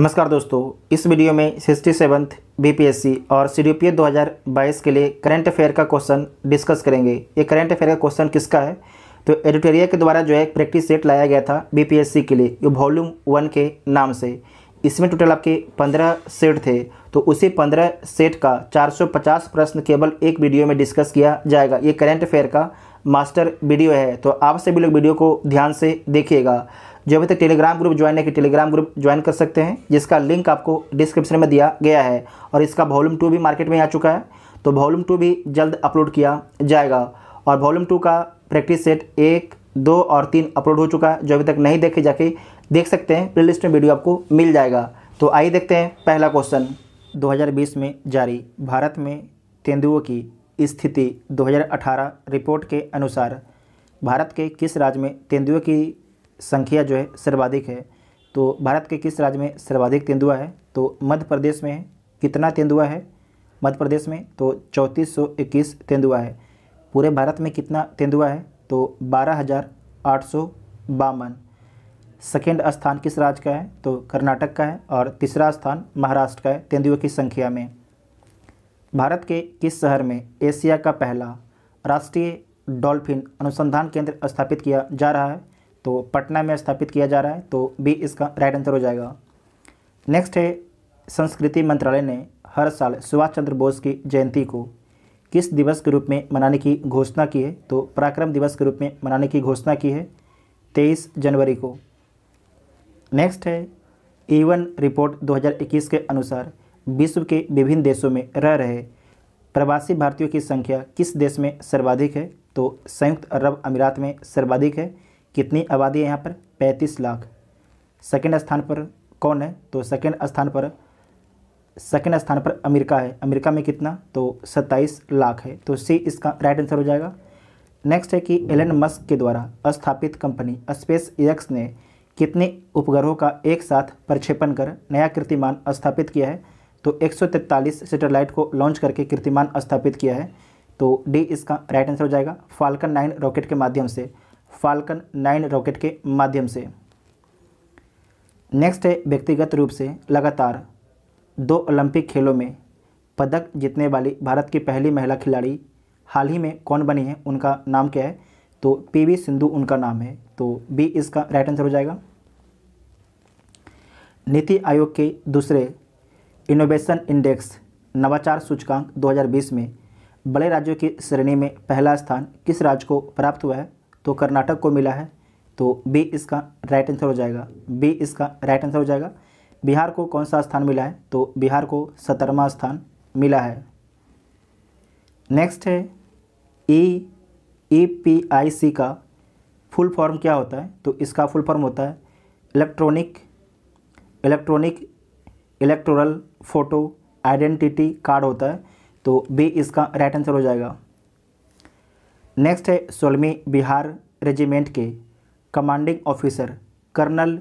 नमस्कार दोस्तों इस वीडियो में सिक्सटी सेवन्थ बी और सी डी पी दो हज़ार बाईस के लिए करंट अफेयर का क्वेश्चन डिस्कस करेंगे ये करंट अफेयर का क्वेश्चन किसका है तो एडिटोरिया के द्वारा जो है प्रैक्टिस सेट लाया गया था बी के लिए ये वॉल्यूम वन के नाम से इसमें टोटल आपके पंद्रह सेट थे तो उसी पंद्रह सेट का चार प्रश्न केवल एक वीडियो में डिस्कस किया जाएगा ये करेंट अफेयर का मास्टर वीडियो है तो आप सभी लोग वीडियो को ध्यान से देखिएगा जो अभी तक टेलीग्राम ग्रुप ज्वाइन नहीं कि टेलीग्राम ग्रुप ज्वाइन कर सकते हैं जिसका लिंक आपको डिस्क्रिप्शन में दिया गया है और इसका वॉल्यूम टू भी मार्केट में आ चुका है तो वॉल्यूम टू भी जल्द अपलोड किया जाएगा और वॉल्यूम टू का प्रैक्टिस सेट एक दो और तीन अपलोड हो चुका है जो अभी तक नहीं देखे जाके देख सकते हैं प्ले में वीडियो आपको मिल जाएगा तो आइए देखते हैं पहला क्वेश्चन 2020 में जारी भारत में तेंदुओं की स्थिति 2018 रिपोर्ट के अनुसार भारत के किस राज्य में तेंदुओं की संख्या जो है सर्वाधिक है तो भारत के किस राज्य में सर्वाधिक तेंदुआ है तो मध्य प्रदेश में कितना तेंदुआ है मध्य प्रदेश में तो चौंतीस सौ इक्कीस तेंदुआ है पूरे भारत में कितना तेंदुआ है तो बारह हज़ार आठ सौ बावन सेकेंड स्थान किस राज्य का है तो कर्नाटक का है और तीसरा स्थान महाराष्ट्र का है तेंदुए की संख्या में भारत के किस शहर में एशिया का पहला राष्ट्रीय डॉल्फिन अनुसंधान केंद्र स्थापित किया जा रहा है तो पटना में स्थापित किया जा रहा है तो बी इसका राइट आंसर हो जाएगा नेक्स्ट है संस्कृति मंत्रालय ने हर साल सुभाष चंद्र बोस की जयंती को किस दिवस के रूप में मनाने की घोषणा की है तो पराक्रम दिवस के रूप में मनाने की घोषणा की है तेईस जनवरी को नेक्स्ट है ईवन रिपोर्ट 2021 के अनुसार विश्व के विभिन्न देशों में रह रहे प्रवासी भारतीयों की संख्या किस देश में सर्वाधिक है तो संयुक्त अरब अमीरात में सर्वाधिक है कितनी आबादी है यहाँ पर पैंतीस लाख सेकेंड स्थान पर कौन है तो सेकेंड स्थान पर सेकेंड स्थान पर अमेरिका है अमेरिका में कितना तो सत्ताईस लाख है तो सी इसका राइट आंसर हो जाएगा नेक्स्ट है कि एलन मस्क के द्वारा स्थापित कंपनी स्पेस एक्स ने कितने उपग्रहों का एक साथ प्रक्षेपण कर नया कीर्तिमान स्थापित किया है तो एक सैटेलाइट को लॉन्च करके कीर्तिमान स्थापित किया है तो डी इसका राइट आंसर हो जाएगा फाल्कन नाइन रॉकेट के माध्यम से फाल्कन नाइन रॉकेट के माध्यम से नेक्स्ट है व्यक्तिगत रूप से लगातार दो ओलंपिक खेलों में पदक जीतने वाली भारत की पहली महिला खिलाड़ी हाल ही में कौन बनी है उनका नाम क्या है तो पीवी सिंधु उनका नाम है तो बी इसका राइट आंसर हो जाएगा नीति आयोग के दूसरे इनोवेशन इंडेक्स नवाचार सूचकांक 2020 में बड़े राज्यों की श्रेणी में पहला स्थान किस राज्य को प्राप्त हुआ है तो कर्नाटक को मिला है तो बी इसका राइट आंसर हो जाएगा बी इसका राइट आंसर हो जाएगा बिहार को कौन सा स्थान मिला है तो बिहार को सतरवा स्थान मिला है नेक्स्ट है ई ई पी आई सी का फुल फॉर्म क्या होता है तो इसका फुल फॉर्म होता है electronic electronic electoral photo identity card होता है तो बी इसका राइट आंसर हो जाएगा नेक्स्ट है सोलहवीं बिहार रेजिमेंट के commanding officer colonel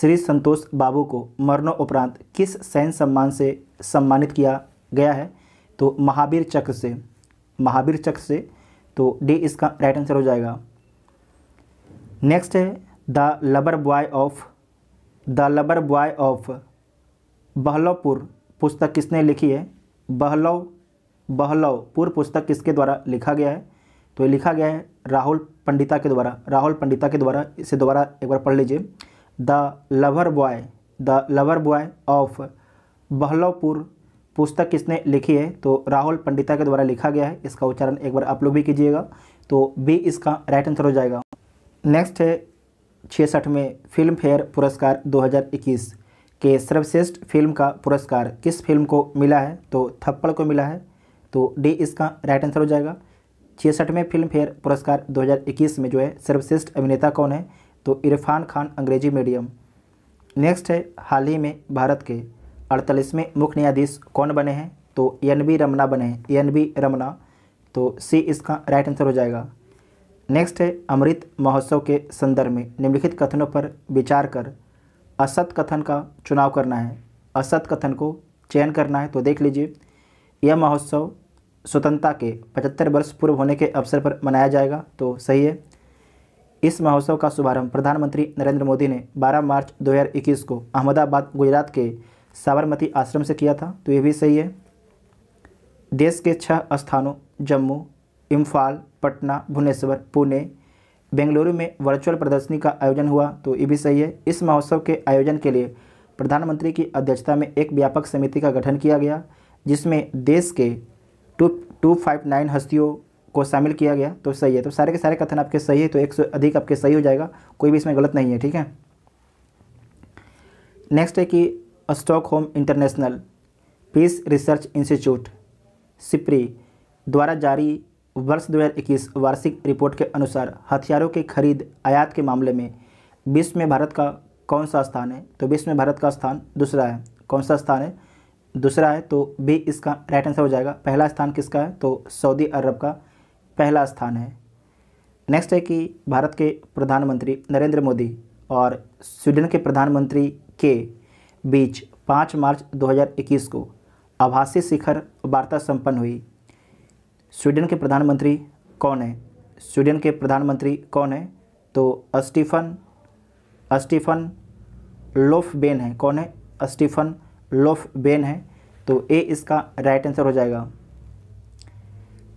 Shri Santosh Babu को मरणोपरांत किस सैन्य सम्मान से सम्मानित किया गया है तो महावीर चक्र से महावीर चक्र से तो डी इसका राइट आंसर हो जाएगा नेक्स्ट है the labour boy of the labour boy of Bahlolpur पुस्तक किसने लिखी है बहलो बहलोपुर पुस्तक किसके द्वारा लिखा गया है तो ये लिखा गया है राहुल पंडिता के द्वारा राहुल पंडिता के द्वारा इसे दोबारा एक बार पढ़ लीजिए the lover boy the lover boy of Bahlolpur पुस्तक किसने लिखी है तो राहुल पंडिता के द्वारा लिखा गया है इसका उच्चारण एक बार आप लोग भी कीजिएगा तो बी इसका राइट आंसर हो जाएगा नेक्स्ट है छियासठ में फिल्म फेयर पुरस्कार 2021 के सर्वश्रेष्ठ फिल्म का पुरस्कार किस फिल्म को मिला है तो थप्पड़ को मिला है तो डी इसका राइट आंसर हो जाएगा छियासठवें फिल्म फेयर पुरस्कार 2021 में जो है सर्वश्रेष्ठ अभिनेता कौन है तो इरफान खान अंग्रेजी मीडियम नेक्स्ट है हाल ही में भारत के अड़तालीसवें मुख्य न्यायाधीश कौन बने हैं तो एन बी रमना बने हैं एन बी रमना तो सी इसका राइट आंसर हो जाएगा नेक्स्ट है अमृत महोत्सव के संदर्भ में निम्नलिखित कथनों पर विचार कर असत कथन का चुनाव करना है असत कथन को चयन करना है तो देख लीजिए यह महोत्सव स्वतंत्रता के 75 वर्ष पूर्व होने के अवसर पर मनाया जाएगा तो सही है इस महोत्सव का शुभारंभ प्रधानमंत्री नरेंद्र मोदी ने 12 मार्च 2021 को अहमदाबाद गुजरात के साबरमती आश्रम से किया था तो ये भी सही है देश के छह स्थानों जम्मू इम्फाल पटना भुवनेश्वर पुणे बेंगलुरु में वर्चुअल प्रदर्शनी का आयोजन हुआ तो ये भी सही है इस महोत्सव के आयोजन के लिए प्रधानमंत्री की अध्यक्षता में एक व्यापक समिति का गठन किया गया जिसमें देश के टू टू फाइव नाइन हस्तियों को शामिल किया गया तो सही है तो सारे के सारे कथन आपके सही है तो एक से अधिक आपके सही हो जाएगा कोई भी इसमें गलत नहीं है ठीक है नेक्स्ट है कि Stockholm international peace research institute SIPRI द्वारा जारी वर्ष 2021 वार्षिक रिपोर्ट के अनुसार हथियारों के खरीद आयात के मामले में विश्व में भारत का कौन सा स्थान है तो विश्व में भारत का स्थान दूसरा है कौन सा स्थान है दूसरा है तो बी इसका राइट आंसर हो जाएगा पहला स्थान किसका है तो सऊदी अरब का पहला स्थान है नेक्स्ट है कि भारत के प्रधानमंत्री नरेंद्र मोदी और स्वीडन के प्रधानमंत्री के बीच पाँच मार्च 2021 को आभासी शिखर वार्ता संपन्न हुई स्वीडन के प्रधानमंत्री कौन है स्वीडन के प्रधानमंत्री कौन है तो स्टीफन स्टीफन लोफबेन है कौन है स्टीफन लोफ बेन है तो ए इसका राइट आंसर हो जाएगा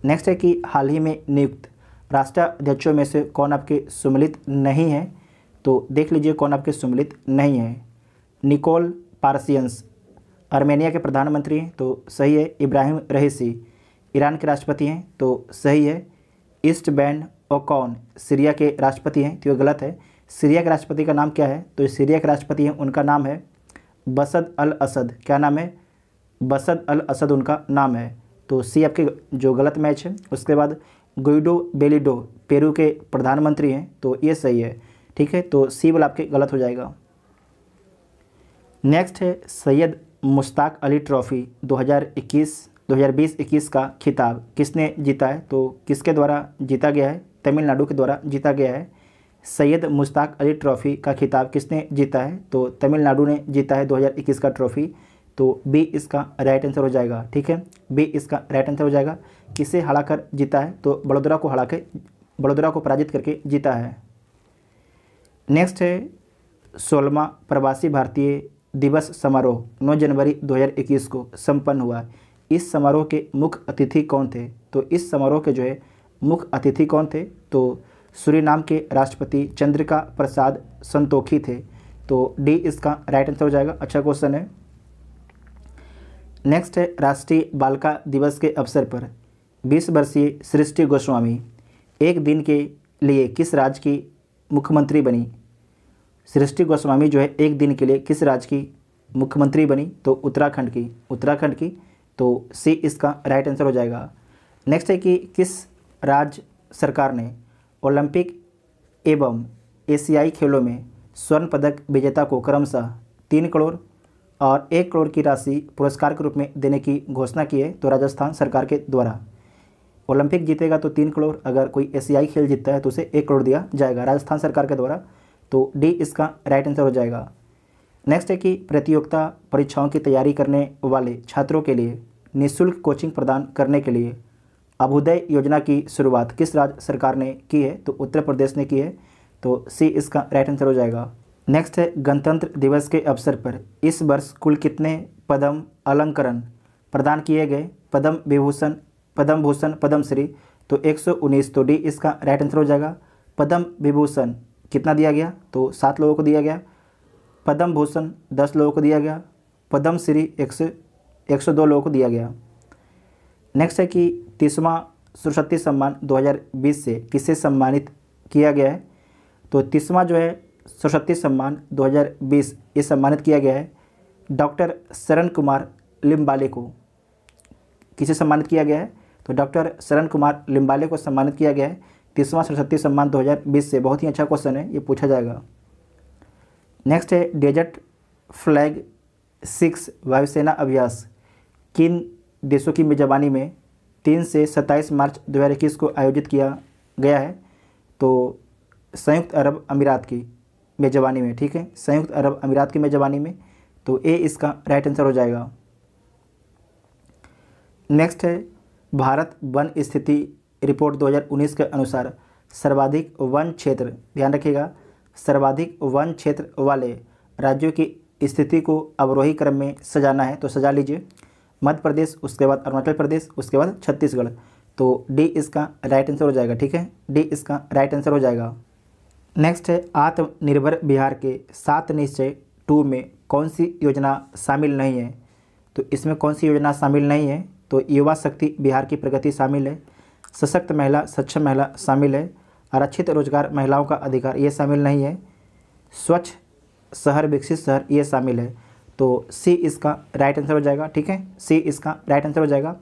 नेक्स्ट है कि हाल ही में नियुक्त राष्ट्राध्यक्षों में से कौन आपके सम्मिलित नहीं है तो देख लीजिए कौन आपके सुमिलित नहीं है निकोल पारसियंस आर्मेनिया के प्रधानमंत्री हैं तो सही है इब्राहिम रहीसी ईरान के राष्ट्रपति हैं तो सही है ईस्ट बैंड ओकॉन सीरिया के राष्ट्रपति हैं तो ये गलत है सीरिया के राष्ट्रपति का नाम क्या है तो सीरिया के राष्ट्रपति हैं उनका नाम है बसद अल असद क्या नाम है बसद अल असद उनका नाम है तो सी आपके जो गलत मैच है उसके बाद गुइडो बेलिडो पेरू के प्रधानमंत्री हैं तो ये सही है ठीक है तो सी वाला आपके गलत हो जाएगा नेक्स्ट है सैयद मुश्ताक अली ट्रॉफ़ी 2021 2020-21 का खिताब किसने जीता है तो किसके द्वारा जीता गया है तमिलनाडु के द्वारा जीता गया है सैयद मुश्ताक अली ट्रॉफ़ी का खिताब किसने जीता है तो तमिलनाडु ने जीता है 2021 का ट्रॉफ़ी तो बी इसका राइट आंसर हो जाएगा ठीक है बी इसका राइट आंसर हो जाएगा किसे हड़ाकर जीता है तो बड़ोदरा को हड़ा कर बड़ोदरा को पराजित करके जीता है नेक्स्ट है सोलमा प्रवासी भारतीय दिवस समारोह 9 जनवरी 2021 को संपन्न हुआ इस समारोह के मुख्य अतिथि कौन थे तो इस समारोह के जो है मुख्य अतिथि कौन थे तो सूरीनाम के राष्ट्रपति चंद्रिका प्रसाद संतोखी थे तो डी इसका राइट आंसर हो जाएगा अच्छा क्वेश्चन है नेक्स्ट है राष्ट्रीय बालिका दिवस के अवसर पर बीस वर्षीय सृष्टि गोस्वामी एक दिन के लिए किस राज्य की मुख्यमंत्री बनी सृष्टि गोस्वामी जो है एक दिन के लिए किस राज्य की मुख्यमंत्री बनी तो उत्तराखंड की उत्तराखंड की तो सी इसका राइट आंसर हो जाएगा नेक्स्ट है कि किस राज्य सरकार ने ओलंपिक एवं एशियाई खेलों में स्वर्ण पदक विजेता को क्रमशः तीन करोड़ और एक करोड़ की राशि पुरस्कार के रूप में देने की घोषणा की है तो राजस्थान सरकार के द्वारा ओलंपिक जीतेगा तो तीन करोड़ अगर कोई एशियाई खेल जीतता है तो उसे एक करोड़ दिया जाएगा राजस्थान सरकार के द्वारा तो डी इसका राइट आंसर हो जाएगा नेक्स्ट है कि प्रतियोगिता परीक्षाओं की तैयारी करने वाले छात्रों के लिए निःशुल्क कोचिंग प्रदान करने के लिए अभ्युदय योजना की शुरुआत किस राज्य सरकार ने की है तो उत्तर प्रदेश ने की है तो सी इसका राइट आंसर हो जाएगा नेक्स्ट है गणतंत्र दिवस के अवसर पर इस वर्ष कुल कितने पदम अलंकरण प्रदान किए गए पद्म विभूषण पद्म भूषण पद्मश्री तो 119 तो डी इसका राइट आंसर हो जाएगा पद्म विभूषण कितना दिया गया तो सात लोगों को दिया गया पद्म भूषण दस लोगों को दिया गया पद्मश्री एक सौ एक सौ दो लोगों को दिया गया नेक्स्ट है कि तीसवा सुरस्वती सम्मान 2020 से किसे सम्मानित किया गया है तो तीसवा जो है सरस्वती सम्मान 2020 ये सम्मानित किया गया है डॉक्टर शरण कुमार लिम्बाले को किसे सम्मानित किया गया है तो डॉक्टर शरण कुमार लिम्बाले को सम्मानित किया गया है तीसवां सरस्वती सम्मान 2020 से बहुत ही अच्छा क्वेश्चन है ये पूछा जाएगा नेक्स्ट है डेजर्ट फ्लैग सिक्स वायुसेना अभ्यास किन देशों की मेजबानी में तीन से सत्ताईस मार्च दो को आयोजित किया गया है तो संयुक्त अरब अमीरात की मेजबानी में ठीक है संयुक्त अरब अमीरात की मेजबानी में तो ए इसका राइट आंसर हो जाएगा नेक्स्ट है भारत वन स्थिति रिपोर्ट 2019 के अनुसार सर्वाधिक वन क्षेत्र ध्यान रखिएगा सर्वाधिक वन क्षेत्र वाले राज्यों की स्थिति को अवरोही क्रम में सजाना है तो सजा लीजिए मध्य प्रदेश उसके बाद अरुणाचल प्रदेश उसके बाद छत्तीसगढ़ तो डी इसका राइट आंसर हो जाएगा ठीक है डी इसका राइट आंसर हो जाएगा नेक्स्ट है आत्मनिर्भर बिहार के सात निश्चय टू में कौन सी योजना शामिल नहीं है तो इसमें कौन सी योजना शामिल नहीं है तो युवा शक्ति बिहार की प्रगति शामिल है सशक्त महिला सक्षम महिला शामिल है आरक्षित रोजगार महिलाओं का अधिकार ये शामिल नहीं है स्वच्छ शहर विकसित शहर ये शामिल है तो सी इसका राइट आंसर हो जाएगा ठीक है सी इसका राइट आंसर हो जाएगा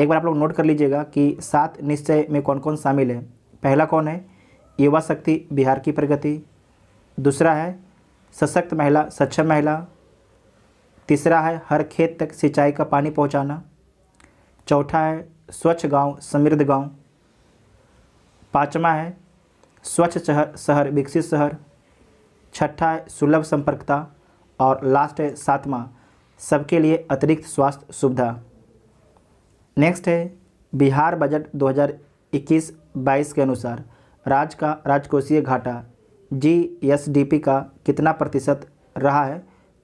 एक बार आप लोग नोट कर लीजिएगा कि सात निश्चय में कौन कौन शामिल है पहला कौन है युवा शक्ति बिहार की प्रगति दूसरा है सशक्त महिला सक्षम महिला तीसरा है हर खेत तक सिंचाई का पानी पहुंचाना चौथा है स्वच्छ गांव समृद्ध गांव पाँचवा है स्वच्छ शहर विकसित शहर छठा है सुलभ संपर्कता और लास्ट है सातवां सबके लिए अतिरिक्त स्वास्थ्य सुविधा नेक्स्ट है बिहार बजट 2021-22 के अनुसार राज्य का राजकोषीय घाटा जी का कितना प्रतिशत रहा है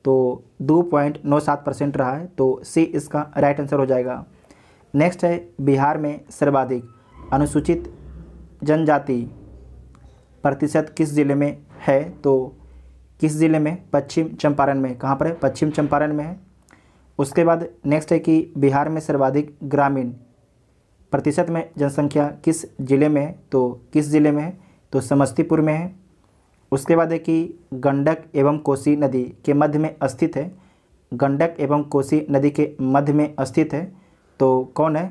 तो दो पॉइंट नौ सात परसेंट रहा है तो सी इसका राइट आंसर हो जाएगा नेक्स्ट है बिहार में सर्वाधिक अनुसूचित जनजाति प्रतिशत किस ज़िले में है तो किस ज़िले में पश्चिम चंपारण में कहाँ पर है पश्चिम चंपारण में है उसके बाद नेक्स्ट है कि बिहार में सर्वाधिक ग्रामीण प्रतिशत में जनसंख्या किस ज़िले में है तो किस ज़िले में है तो समस्तीपुर में है उसके बाद है कि गंडक एवं कोसी नदी के मध्य में स्थित है गंडक एवं कोसी नदी के मध्य में स्थित है तो कौन है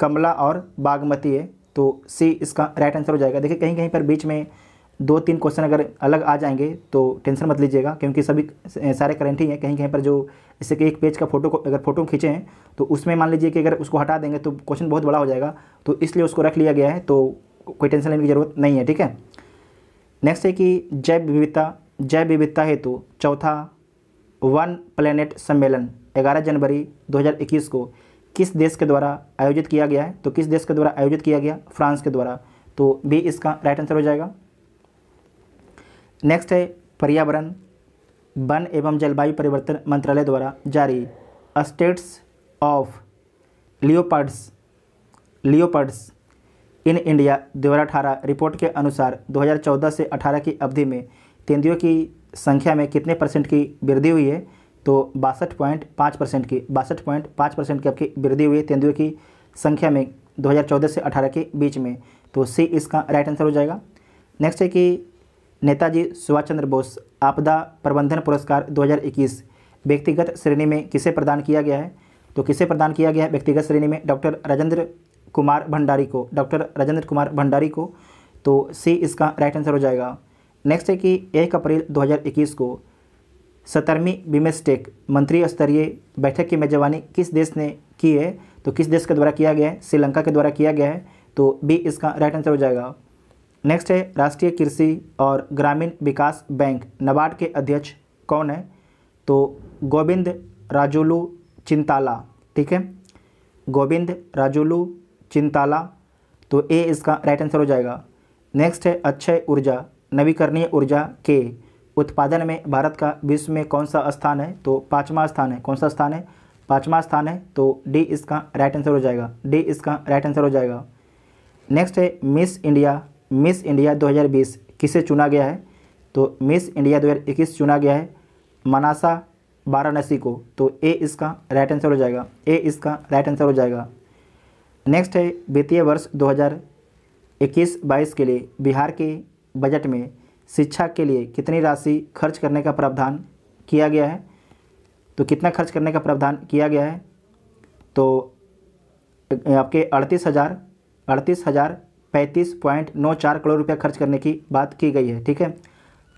कमला और बागमती है तो सी इसका राइट आंसर हो जाएगा देखिए कहीं कहीं पर बीच में दो तीन क्वेश्चन अगर अलग आ जाएंगे तो टेंशन मत लीजिएगा क्योंकि सभी सारे करेंट ही हैं कहीं कहीं पर जो जैसे कि एक पेज का फोटो को अगर फोटो खींचे हैं तो उसमें मान लीजिए कि अगर उसको हटा देंगे तो क्वेश्चन बहुत बड़ा हो जाएगा तो इसलिए उसको रख लिया गया है तो कोई टेंशन लेने की ज़रूरत नहीं है ठीक है नेक्स्ट है कि जैव विविधता जैव विविधता हेतु चौथा वन प्लेनेट सम्मेलन ग्यारह जनवरी दो को किस देश के द्वारा आयोजित किया गया है तो किस देश के द्वारा आयोजित किया गया फ्रांस के द्वारा तो भी इसका राइट आंसर हो जाएगा नेक्स्ट है पर्यावरण वन एवं जलवायु परिवर्तन मंत्रालय द्वारा जारी status of leopards leopards in India दो रिपोर्ट के अनुसार 2014 से 18 की अवधि में तेंदुओं की संख्या में कितने परसेंट की वृद्धि हुई है तो बासठ पॉइंट पाँच परसेंट की बासठ पॉइंट पाँच परसेंट की आपकी वृद्धि हुई है तेंदुओं की संख्या में 2014 से 18 के बीच में तो सी इसका राइट आंसर हो जाएगा नेक्स्ट है कि नेताजी सुभाष चंद्र बोस आपदा प्रबंधन पुरस्कार 2021 व्यक्तिगत श्रेणी में किसे प्रदान किया गया है तो किसे प्रदान किया गया है व्यक्तिगत श्रेणी में डॉक्टर राजेंद्र कुमार भंडारी को डॉक्टर राजेंद्र कुमार भंडारी को तो सी इसका राइट आंसर हो जाएगा नेक्स्ट है कि एक अप्रैल 2021 को सत्तरवीं बिमेस्टेक मंत्री स्तरीय बैठक की मेजबानी किस देश ने की है तो किस देश के द्वारा किया गया है श्रीलंका के द्वारा किया गया है तो बी इसका राइट आंसर हो जाएगा नेक्स्ट है राष्ट्रीय कृषि और ग्रामीण विकास बैंक नबार्ड के अध्यक्ष कौन है तो गोविंद राजोलू चिंताला ठीक है गोविंद राजोलू चिंताला तो ए इसका राइट आंसर हो जाएगा नेक्स्ट है अक्षय ऊर्जा नवीकरणीय ऊर्जा के उत्पादन में भारत का विश्व में कौन सा स्थान है तो पाँचवा स्थान है कौन सा स्थान है पाँचवा स्थान है तो डी इसका राइट आंसर हो जाएगा डी इसका राइट आंसर हो जाएगा नेक्स्ट है मिस इंडिया मिस इंडिया 2020 किसे चुना गया है तो मिस इंडिया 2021 चुना गया है मनासा वाराणसी को तो ए इसका राइट आंसर हो जाएगा ए इसका राइट आंसर हो जाएगा नेक्स्ट है वित्तीय वर्ष 2021-22 के लिए बिहार के बजट में शिक्षा के लिए कितनी राशि खर्च करने का प्रावधान किया गया है तो कितना खर्च करने का प्रावधान किया गया है तो आपके अड़तीस हज़ार अड़तीस हज़ार पैंतीस पॉइंट नौ चार करोड़ रुपया खर्च करने की बात की गई है ठीक है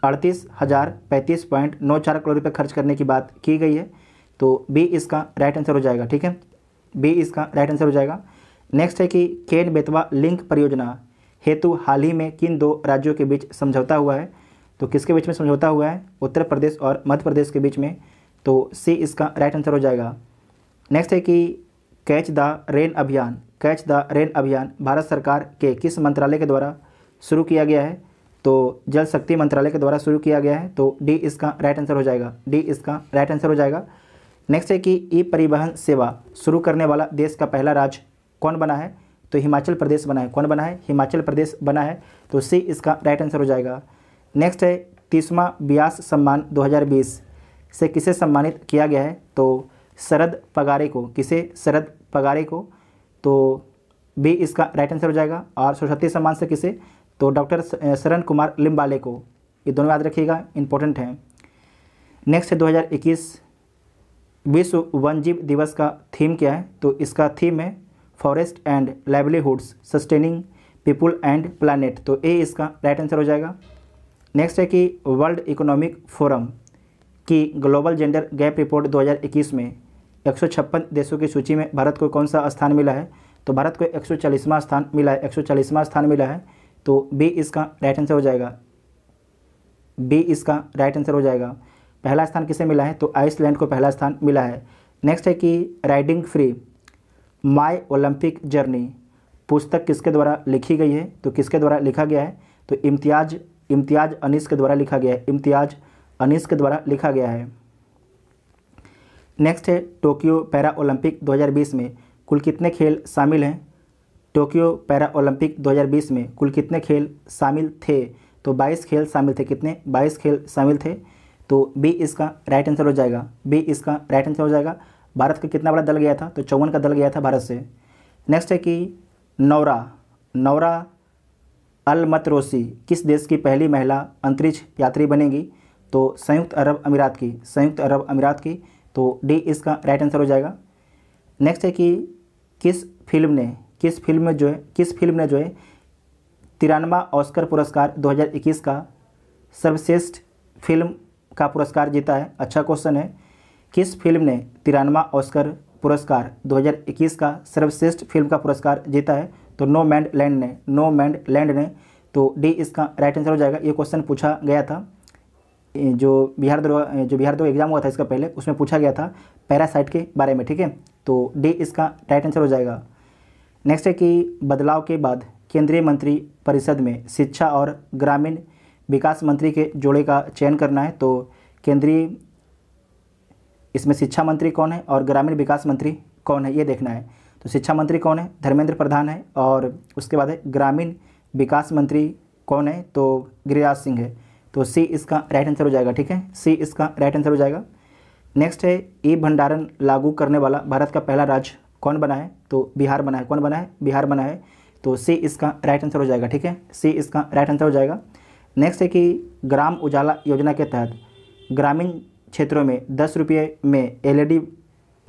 अड़तीस हज़ार पैंतीस पॉइंट नौ चार करोड़ रुपये खर्च करने की बात की गई है तो बी इसका राइट आंसर हो जाएगा ठीक है बी इसका राइट आंसर हो जाएगा नेक्स्ट है कि केन बेतवा लिंक परियोजना हेतु हाल ही में किन दो राज्यों के बीच समझौता हुआ है तो किसके बीच में समझौता हुआ है उत्तर प्रदेश और मध्य प्रदेश के बीच में तो सी इसका राइट आंसर हो जाएगा नेक्स्ट है कि कैच द रेन अभियान कैच द रेन अभियान भारत सरकार के किस मंत्रालय के द्वारा शुरू किया गया है तो जल शक्ति मंत्रालय के द्वारा शुरू किया गया है तो डी इसका राइट आंसर हो जाएगा डी इसका राइट आंसर हो जाएगा नेक्स्ट है कि ई परिवहन सेवा शुरू करने वाला देश का पहला राज्य कौन बना है तो हिमाचल प्रदेश बना है कौन बना है हिमाचल प्रदेश बना है तो सी इसका राइट आंसर हो जाएगा नेक्स्ट है तीसवा ब्यास सम्मान 2020 से किसे सम्मानित किया गया है तो शरद पगारे को किसे शरद पगारे को तो बी इसका राइट आंसर हो जाएगा और सरस्वती सम्मान से किसे तो डॉक्टर शरण कुमार लिम्बाले को ये दोनों याद रखिएगा इंपॉर्टेंट है नेक्स्ट है 2021 विश्व जीव दिवस का थीम क्या है तो इसका थीम है forest and livelihoods sustaining people and planet तो ए इसका राइट आंसर हो जाएगा नेक्स्ट है कि वर्ल्ड इकोनॉमिक फोरम की ग्लोबल जेंडर गैप रिपोर्ट 2021 में एक देशों की सूची में भारत को कौन सा स्थान मिला है तो भारत को एक स्थान मिला है एक स्थान मिला है तो बी इसका राइट आंसर हो जाएगा बी इसका राइट आंसर हो जाएगा पहला स्थान किसे मिला है तो आइसलैंड को पहला स्थान मिला है नेक्स्ट है कि riding free my Olympic journey पुस्तक किसके द्वारा लिखी गई है तो किसके द्वारा लिखा गया है तो इम्तियाज इम्तियाज अनिस के द्वारा लिखा गया है इम्तियाज अनिस के द्वारा लिखा गया है नेक्स्ट है टोक्यो पैरा ओलंपिक 2020 में कुल कितने खेल शामिल हैं टोक्यो पैरा ओलंपिक 2020 में कुल कितने खेल शामिल थे तो 22 खेल शामिल थे कितने 22 खेल शामिल थे तो बी इसका राइट आंसर हो जाएगा बी इसका राइट आंसर हो जाएगा भारत का कितना बड़ा दल गया था तो चौवन का दल गया था भारत से नेक्स्ट है कि नौरा नौरा अलमतरोसी किस देश की पहली महिला अंतरिक्ष यात्री बनेगी तो संयुक्त अरब अमीरात की संयुक्त अरब अमीरात की तो डी इसका राइट आंसर हो जाएगा नेक्स्ट है कि किस फिल्म ने किस फिल्म में जो है किस फिल्म ने जो है तिरानवा ऑस्कर पुरस्कार 2021 का सर्वश्रेष्ठ फिल्म का पुरस्कार जीता है अच्छा क्वेश्चन है किस फिल्म ने तिरानवा ऑस्कर पुरस्कार 2021 का सर्वश्रेष्ठ फिल्म का पुरस्कार जीता है तो नो मैंड लैंड ने नो मैंड लैंड ने तो डी इसका राइट आंसर हो जाएगा ये क्वेश्चन पूछा गया था जो बिहार जो बिहार दो एग्ज़ाम हुआ था इसका पहले उसमें पूछा गया था पैरासाइट के बारे में ठीक है तो डी इसका राइट आंसर हो जाएगा नेक्स्ट है कि बदलाव के बाद केंद्रीय मंत्री परिषद में शिक्षा और ग्रामीण विकास मंत्री के जोड़े का चयन करना है तो केंद्रीय इसमें शिक्षा मंत्री कौन है और ग्रामीण विकास मंत्री कौन है ये देखना है तो शिक्षा मंत्री कौन है धर्मेंद्र प्रधान है और उसके बाद है ग्रामीण विकास मंत्री कौन है तो गिरिराज सिंह है तो सी इसका राइट आंसर हो जाएगा ठीक है सी इसका राइट आंसर हो जाएगा नेक्स्ट है ई भंडारण लागू करने वाला भारत का पहला राज्य कौन बना है तो बिहार बना है कौन बना है बिहार बना है तो सी इसका राइट आंसर हो जाएगा ठीक है सी इसका राइट आंसर हो जाएगा नेक्स्ट है कि ग्राम उजाला योजना के तहत ग्रामीण क्षेत्रों में दस रुपये में एलईडी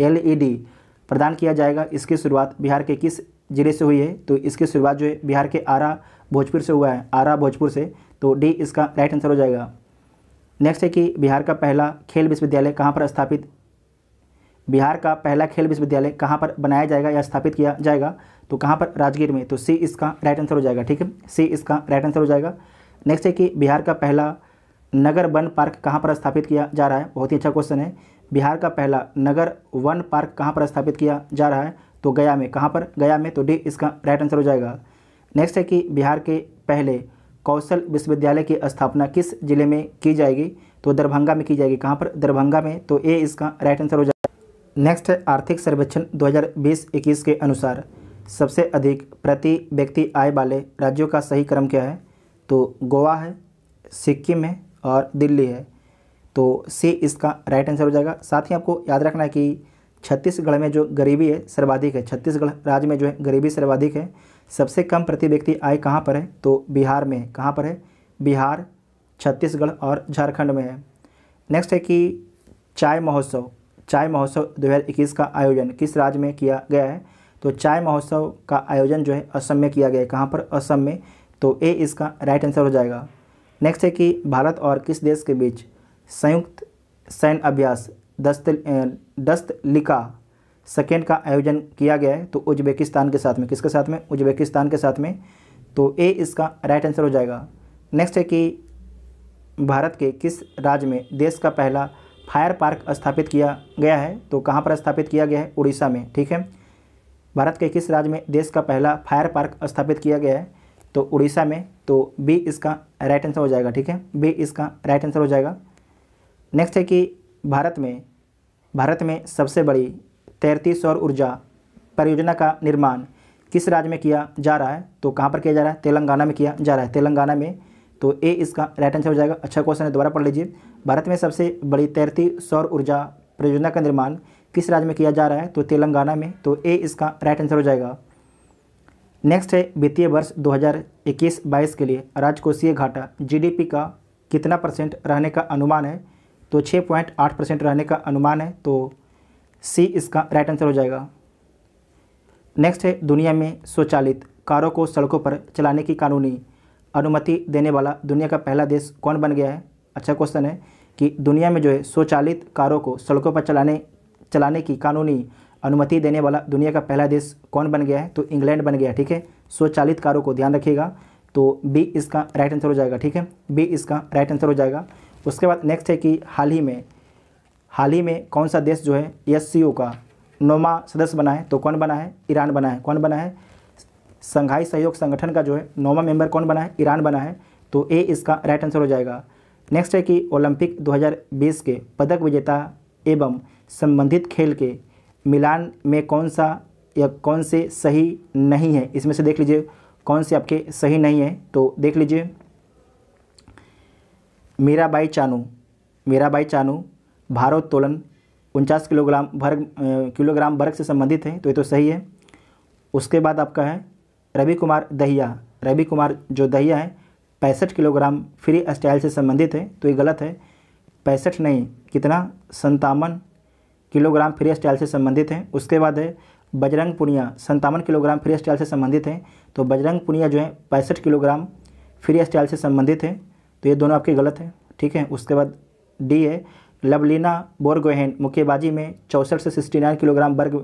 एलईडी e e प्रदान किया जाएगा इसकी शुरुआत बिहार के किस ज़िले से हुई है तो इसकी शुरुआत जो है बिहार के आरा भोजपुर से हुआ है आरा भोजपुर से तो डी इसका राइट आंसर हो जाएगा नेक्स्ट है कि बिहार का पहला खेल विश्वविद्यालय कहाँ पर स्थापित बिहार का पहला खेल विश्वविद्यालय कहाँ पर बनाया जाएगा या स्थापित किया जाएगा तो कहाँ पर राजगीर में तो सी इसका राइट आंसर हो जाएगा ठीक है सी इसका राइट आंसर हो जाएगा नेक्स्ट है कि बिहार का पहला नगर वन पार्क कहाँ पर स्थापित किया जा रहा है बहुत ही अच्छा क्वेश्चन है बिहार का पहला नगर वन पार्क कहाँ पर स्थापित किया जा रहा है तो गया में कहाँ पर गया में तो डी इसका राइट आंसर हो जाएगा नेक्स्ट है कि बिहार के पहले कौशल विश्वविद्यालय की स्थापना किस जिले में की जाएगी तो दरभंगा में की जाएगी कहाँ पर दरभंगा में तो ए इसका राइट आंसर हो जाएगा नेक्स्ट है आर्थिक सर्वेक्षण 2020-21 के अनुसार सबसे अधिक प्रति व्यक्ति आय वाले राज्यों का सही क्रम क्या है तो गोवा है सिक्किम है और दिल्ली है तो सी इसका राइट आंसर हो जाएगा साथ ही आपको याद रखना है कि छत्तीसगढ़ में जो गरीबी है सर्वाधिक है छत्तीसगढ़ राज्य में जो है गरीबी सर्वाधिक है सबसे कम प्रति व्यक्ति आय कहाँ पर है तो बिहार में कहाँ पर है बिहार छत्तीसगढ़ और झारखंड में है नेक्स्ट है कि चाय महोत्सव चाय महोत्सव 2021 का आयोजन किस राज्य में किया गया है तो चाय महोत्सव का आयोजन जो है असम में किया गया है कहाँ पर असम में तो ए इसका राइट आंसर हो जाएगा नेक्स्ट है कि भारत और किस देश के बीच संयुक्त सैन्य अभ्यास दस्त दस्त लिखा सेकेंड का आयोजन किया गया है तो उज्बेकिस्तान के साथ में किसके साथ में उज्बेकिस्तान के साथ में तो ए इसका राइट आंसर हो जाएगा नेक्स्ट है कि भारत के किस राज्य में देश का पहला फायर पार्क स्थापित किया गया है तो कहाँ पर स्थापित किया गया है उड़ीसा में ठीक है भारत के किस राज्य में देश का पहला फायर पार्क स्थापित किया गया है तो उड़ीसा में तो बी इसका राइट आंसर हो जाएगा ठीक है बी इसका राइट आंसर हो जाएगा नेक्स्ट है कि भारत में भारत में सबसे बड़ी तैरती सौर ऊर्जा परियोजना का निर्माण किस राज्य में किया जा रहा है तो कहाँ पर किया जा रहा है तेलंगाना में किया जा रहा है तेलंगाना में तो ए इसका राइट आंसर हो जाएगा अच्छा क्वेश्चन है दोबारा पढ़ लीजिए भारत में सबसे बड़ी तैरती सौर ऊर्जा परियोजना का निर्माण किस राज्य में किया जा रहा है तो तेलंगाना में तो ए इसका राइट आंसर हो जाएगा नेक्स्ट है वित्तीय वर्ष 2021-22 के लिए राजकोषीय घाटा जीडीपी का कितना परसेंट रहने का अनुमान है तो 6.8 परसेंट रहने का अनुमान है तो सी इसका राइट आंसर हो जाएगा नेक्स्ट है दुनिया में स्वचालित कारों को सड़कों पर चलाने की कानूनी अनुमति देने वाला दुनिया का पहला देश कौन बन गया है अच्छा क्वेश्चन है कि दुनिया में जो है स्वचालित कारों को सड़कों पर चलाने चलाने की कानूनी अनुमति देने वाला दुनिया का पहला देश कौन बन गया है तो इंग्लैंड बन गया ठीक है स्वचालित कारों को ध्यान रखिएगा तो बी इसका राइट आंसर हो जाएगा ठीक है बी इसका राइट आंसर हो जाएगा उसके बाद नेक्स्ट है कि हाल ही में हाल ही में कौन सा देश जो है एस का नौवा सदस्य बना है तो कौन बना है ईरान बना है कौन बना है संघाई सहयोग संगठन का जो है नौवा मेंबर कौन बना है ईरान बना है तो ए इसका राइट आंसर हो जाएगा नेक्स्ट है कि ओलंपिक 2020 के पदक विजेता एवं संबंधित खेल के मिलान में कौन सा या कौन से सही नहीं है इसमें से देख लीजिए कौन से आपके सही नहीं है तो देख लीजिए मीराबाई चानू मीराबाई चानू भारोत्तोलन उनचास किलोग्राम वर्ग किलोग्राम वर्ग से संबंधित है तो ये तो सही है उसके बाद आपका है रवि कुमार दहिया रवि कुमार जो दहिया है पैंसठ किलोग्राम फ्री स्टाइल से संबंधित है तो ये गलत है पैंसठ नहीं कितना संतावन किलोग्राम फ्री स्टाइल से संबंधित है उसके बाद है बजरंग पुनिया संतावन किलोग्राम फ्री स्टाइल से संबंधित है तो बजरंग पुनिया जो है पैंसठ किलोग्राम फ्री स्टाइल से संबंधित है तो ये दोनों आपके गलत हैं ठीक है उसके बाद डी है लवलीना बोरगोहेन मुक्केबाजी में चौंसठ से सिक्सटी नाइन किलोग्राम वर्ग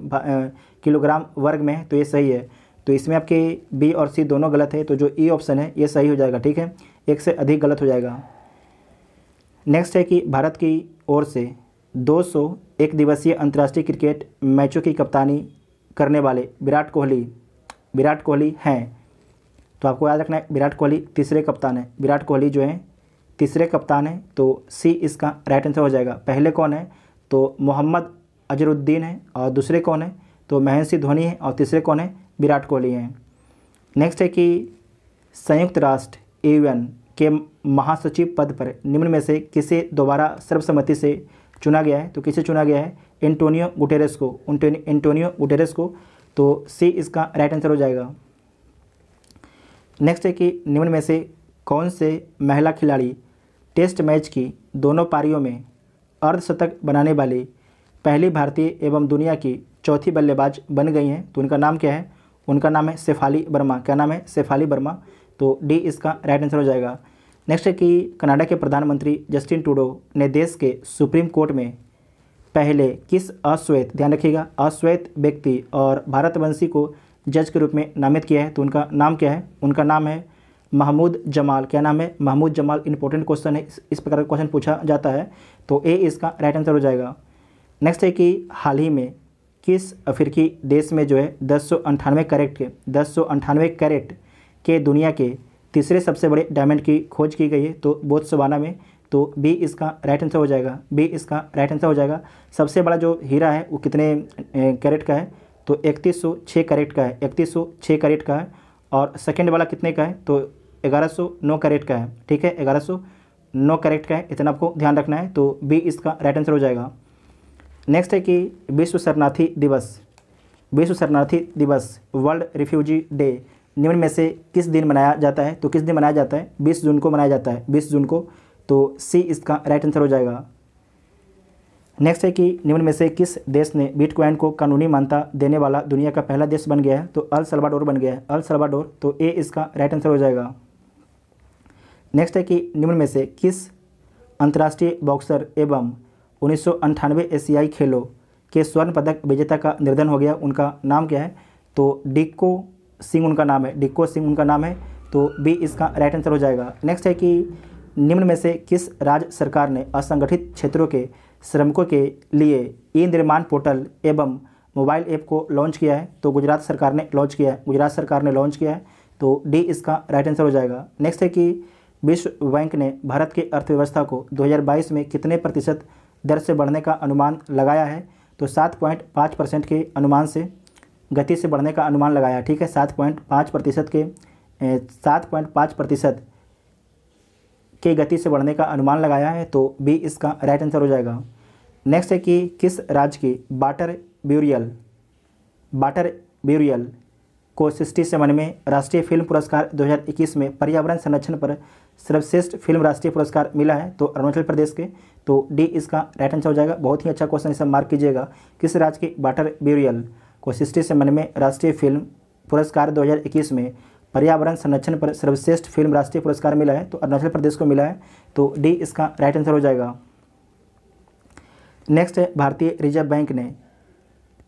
किलोग्राम वर्ग में है तो ये सही है तो इसमें आपके बी और सी दोनों गलत है तो जो ई e ऑप्शन है ये सही हो जाएगा ठीक है एक से अधिक गलत हो जाएगा नेक्स्ट है कि भारत की ओर से सौ एक दिवसीय अंतर्राष्ट्रीय क्रिकेट मैचों की कप्तानी करने वाले विराट कोहली विराट कोहली हैं तो आपको याद रखना है विराट कोहली तीसरे कप्तान हैं विराट कोहली जो हैं तीसरे कप्तान हैं तो सी इसका राइट आंसर हो जाएगा पहले कौन है तो मोहम्मद अजरुद्दीन है और दूसरे कौन है तो महेंद्र सिंह धोनी है और तीसरे कौन है विराट कोहली हैं नेक्स्ट है कि संयुक्त राष्ट्र यूएन के महासचिव पद पर निम्न में से किसे दोबारा सर्वसम्मति से चुना गया है तो किसे चुना गया है एंटोनियो गुटेरेस को एंटोनियो गुटेरेस को तो सी इसका राइट आंसर हो जाएगा नेक्स्ट है कि निम्न में से कौन से महिला खिलाड़ी टेस्ट मैच की दोनों पारियों में अर्धशतक बनाने वाली पहली भारतीय एवं दुनिया की चौथी बल्लेबाज बन गई हैं तो उनका नाम क्या है उनका नाम है शेफाली वर्मा क्या नाम है शेफाली वर्मा तो डी इसका राइट आंसर हो जाएगा नेक्स्ट है कि कनाडा के प्रधानमंत्री जस्टिन टूडो ने देश के सुप्रीम कोर्ट में पहले किस अश्वेत ध्यान रखिएगा अश्वेत व्यक्ति और भारतवंशी को जज के रूप में नामित किया है तो उनका नाम क्या है उनका नाम है महमूद जमाल क्या नाम है महमूद जमाल इंपॉर्टेंट क्वेश्चन है इस प्रकार का क्वेश्चन पूछा जाता है तो ए इसका राइट आंसर हो जाएगा नेक्स्ट है कि हाल ही में किस अफ्रीकी देश में जो है दस सौ अंठानवे कैरेट के दस सौ अंठानवे कैरेट के दुनिया के तीसरे सबसे बड़े डायमंड की खोज की गई है तो बोत्सवाना में तो बी इसका राइट आंसर हो जाएगा बी इसका राइट आंसर हो जाएगा सबसे बड़ा जो हीरा है वो कितने कैरेट का है तो इकतीस सौ कैरेट का है इकतीस सौ कैरेट का है और सेकेंड वाला कितने का है तो ग्यारह नौ करेक्ट का है ठीक है ग्यारह नौ करेक्ट का है इतना आपको ध्यान रखना है तो बी इसका राइट आंसर हो जाएगा नेक्स्ट है कि विश्व शरणार्थी दिवस विश्व शरणार्थी दिवस वर्ल्ड रिफ्यूजी डे निम्न में से किस दिन मनाया जाता है तो किस दिन मनाया जाता है बीस जून को मनाया जाता है बीस जून को तो सी इसका राइट आंसर हो जाएगा नेक्स्ट है कि निम्न में से किस देश ने बिटकॉइन को कानूनी मान्यता देने वाला दुनिया का पहला देश बन गया है तो अल सलवाडोर बन गया है अल सलवाडोर तो ए इसका राइट आंसर हो जाएगा नेक्स्ट है कि निम्न में से किस अंतर्राष्ट्रीय बॉक्सर एवं उन्नीस एशियाई खेलों के स्वर्ण पदक विजेता का निर्धन हो गया उनका नाम क्या है तो डिक्को सिंह उनका नाम है डिक्को सिंह उनका नाम है तो बी इसका राइट आंसर हो जाएगा नेक्स्ट है कि निम्न में से किस राज्य सरकार ने असंगठित क्षेत्रों के श्रमिकों के लिए ई निर्माण पोर्टल एवं मोबाइल ऐप को लॉन्च किया है तो गुजरात सरकार ने लॉन्च किया है गुजरात सरकार ने लॉन्च किया है तो डी इसका राइट आंसर हो जाएगा नेक्स्ट है कि विश्व बैंक ने भारत की अर्थव्यवस्था को 2022 में कितने प्रतिशत दर से बढ़ने का अनुमान लगाया है तो 7.5 परसेंट के अनुमान से गति से बढ़ने का अनुमान लगाया ठीक है 7.5 प्रतिशत के 7.5 प्रतिशत के गति से बढ़ने का अनुमान लगाया है तो बी इसका राइट आंसर हो जाएगा नेक्स्ट है कि किस राज्य की बाटर ब्यूरियल बाटर ब्यूरियल को सृष्टि समन में राष्ट्रीय फिल्म पुरस्कार 2021 में पर्यावरण संरक्षण पर सर्वश्रेष्ठ फिल्म राष्ट्रीय पुरस्कार मिला है तो अरुणाचल प्रदेश के तो डी इसका राइट आंसर हो जाएगा बहुत ही अच्छा क्वेश्चन इसे मार्क कीजिएगा किस राज्य के वाटर ब्यूरियल को सृष्टि समन में राष्ट्रीय फिल्म पुरस्कार दो में पर्यावरण संरक्षण पर सर्वश्रेष्ठ फिल्म राष्ट्रीय पुरस्कार मिला है तो अरुणाचल प्रदेश को मिला है तो डी इसका राइट आंसर हो जाएगा नेक्स्ट है भारतीय रिजर्व बैंक ने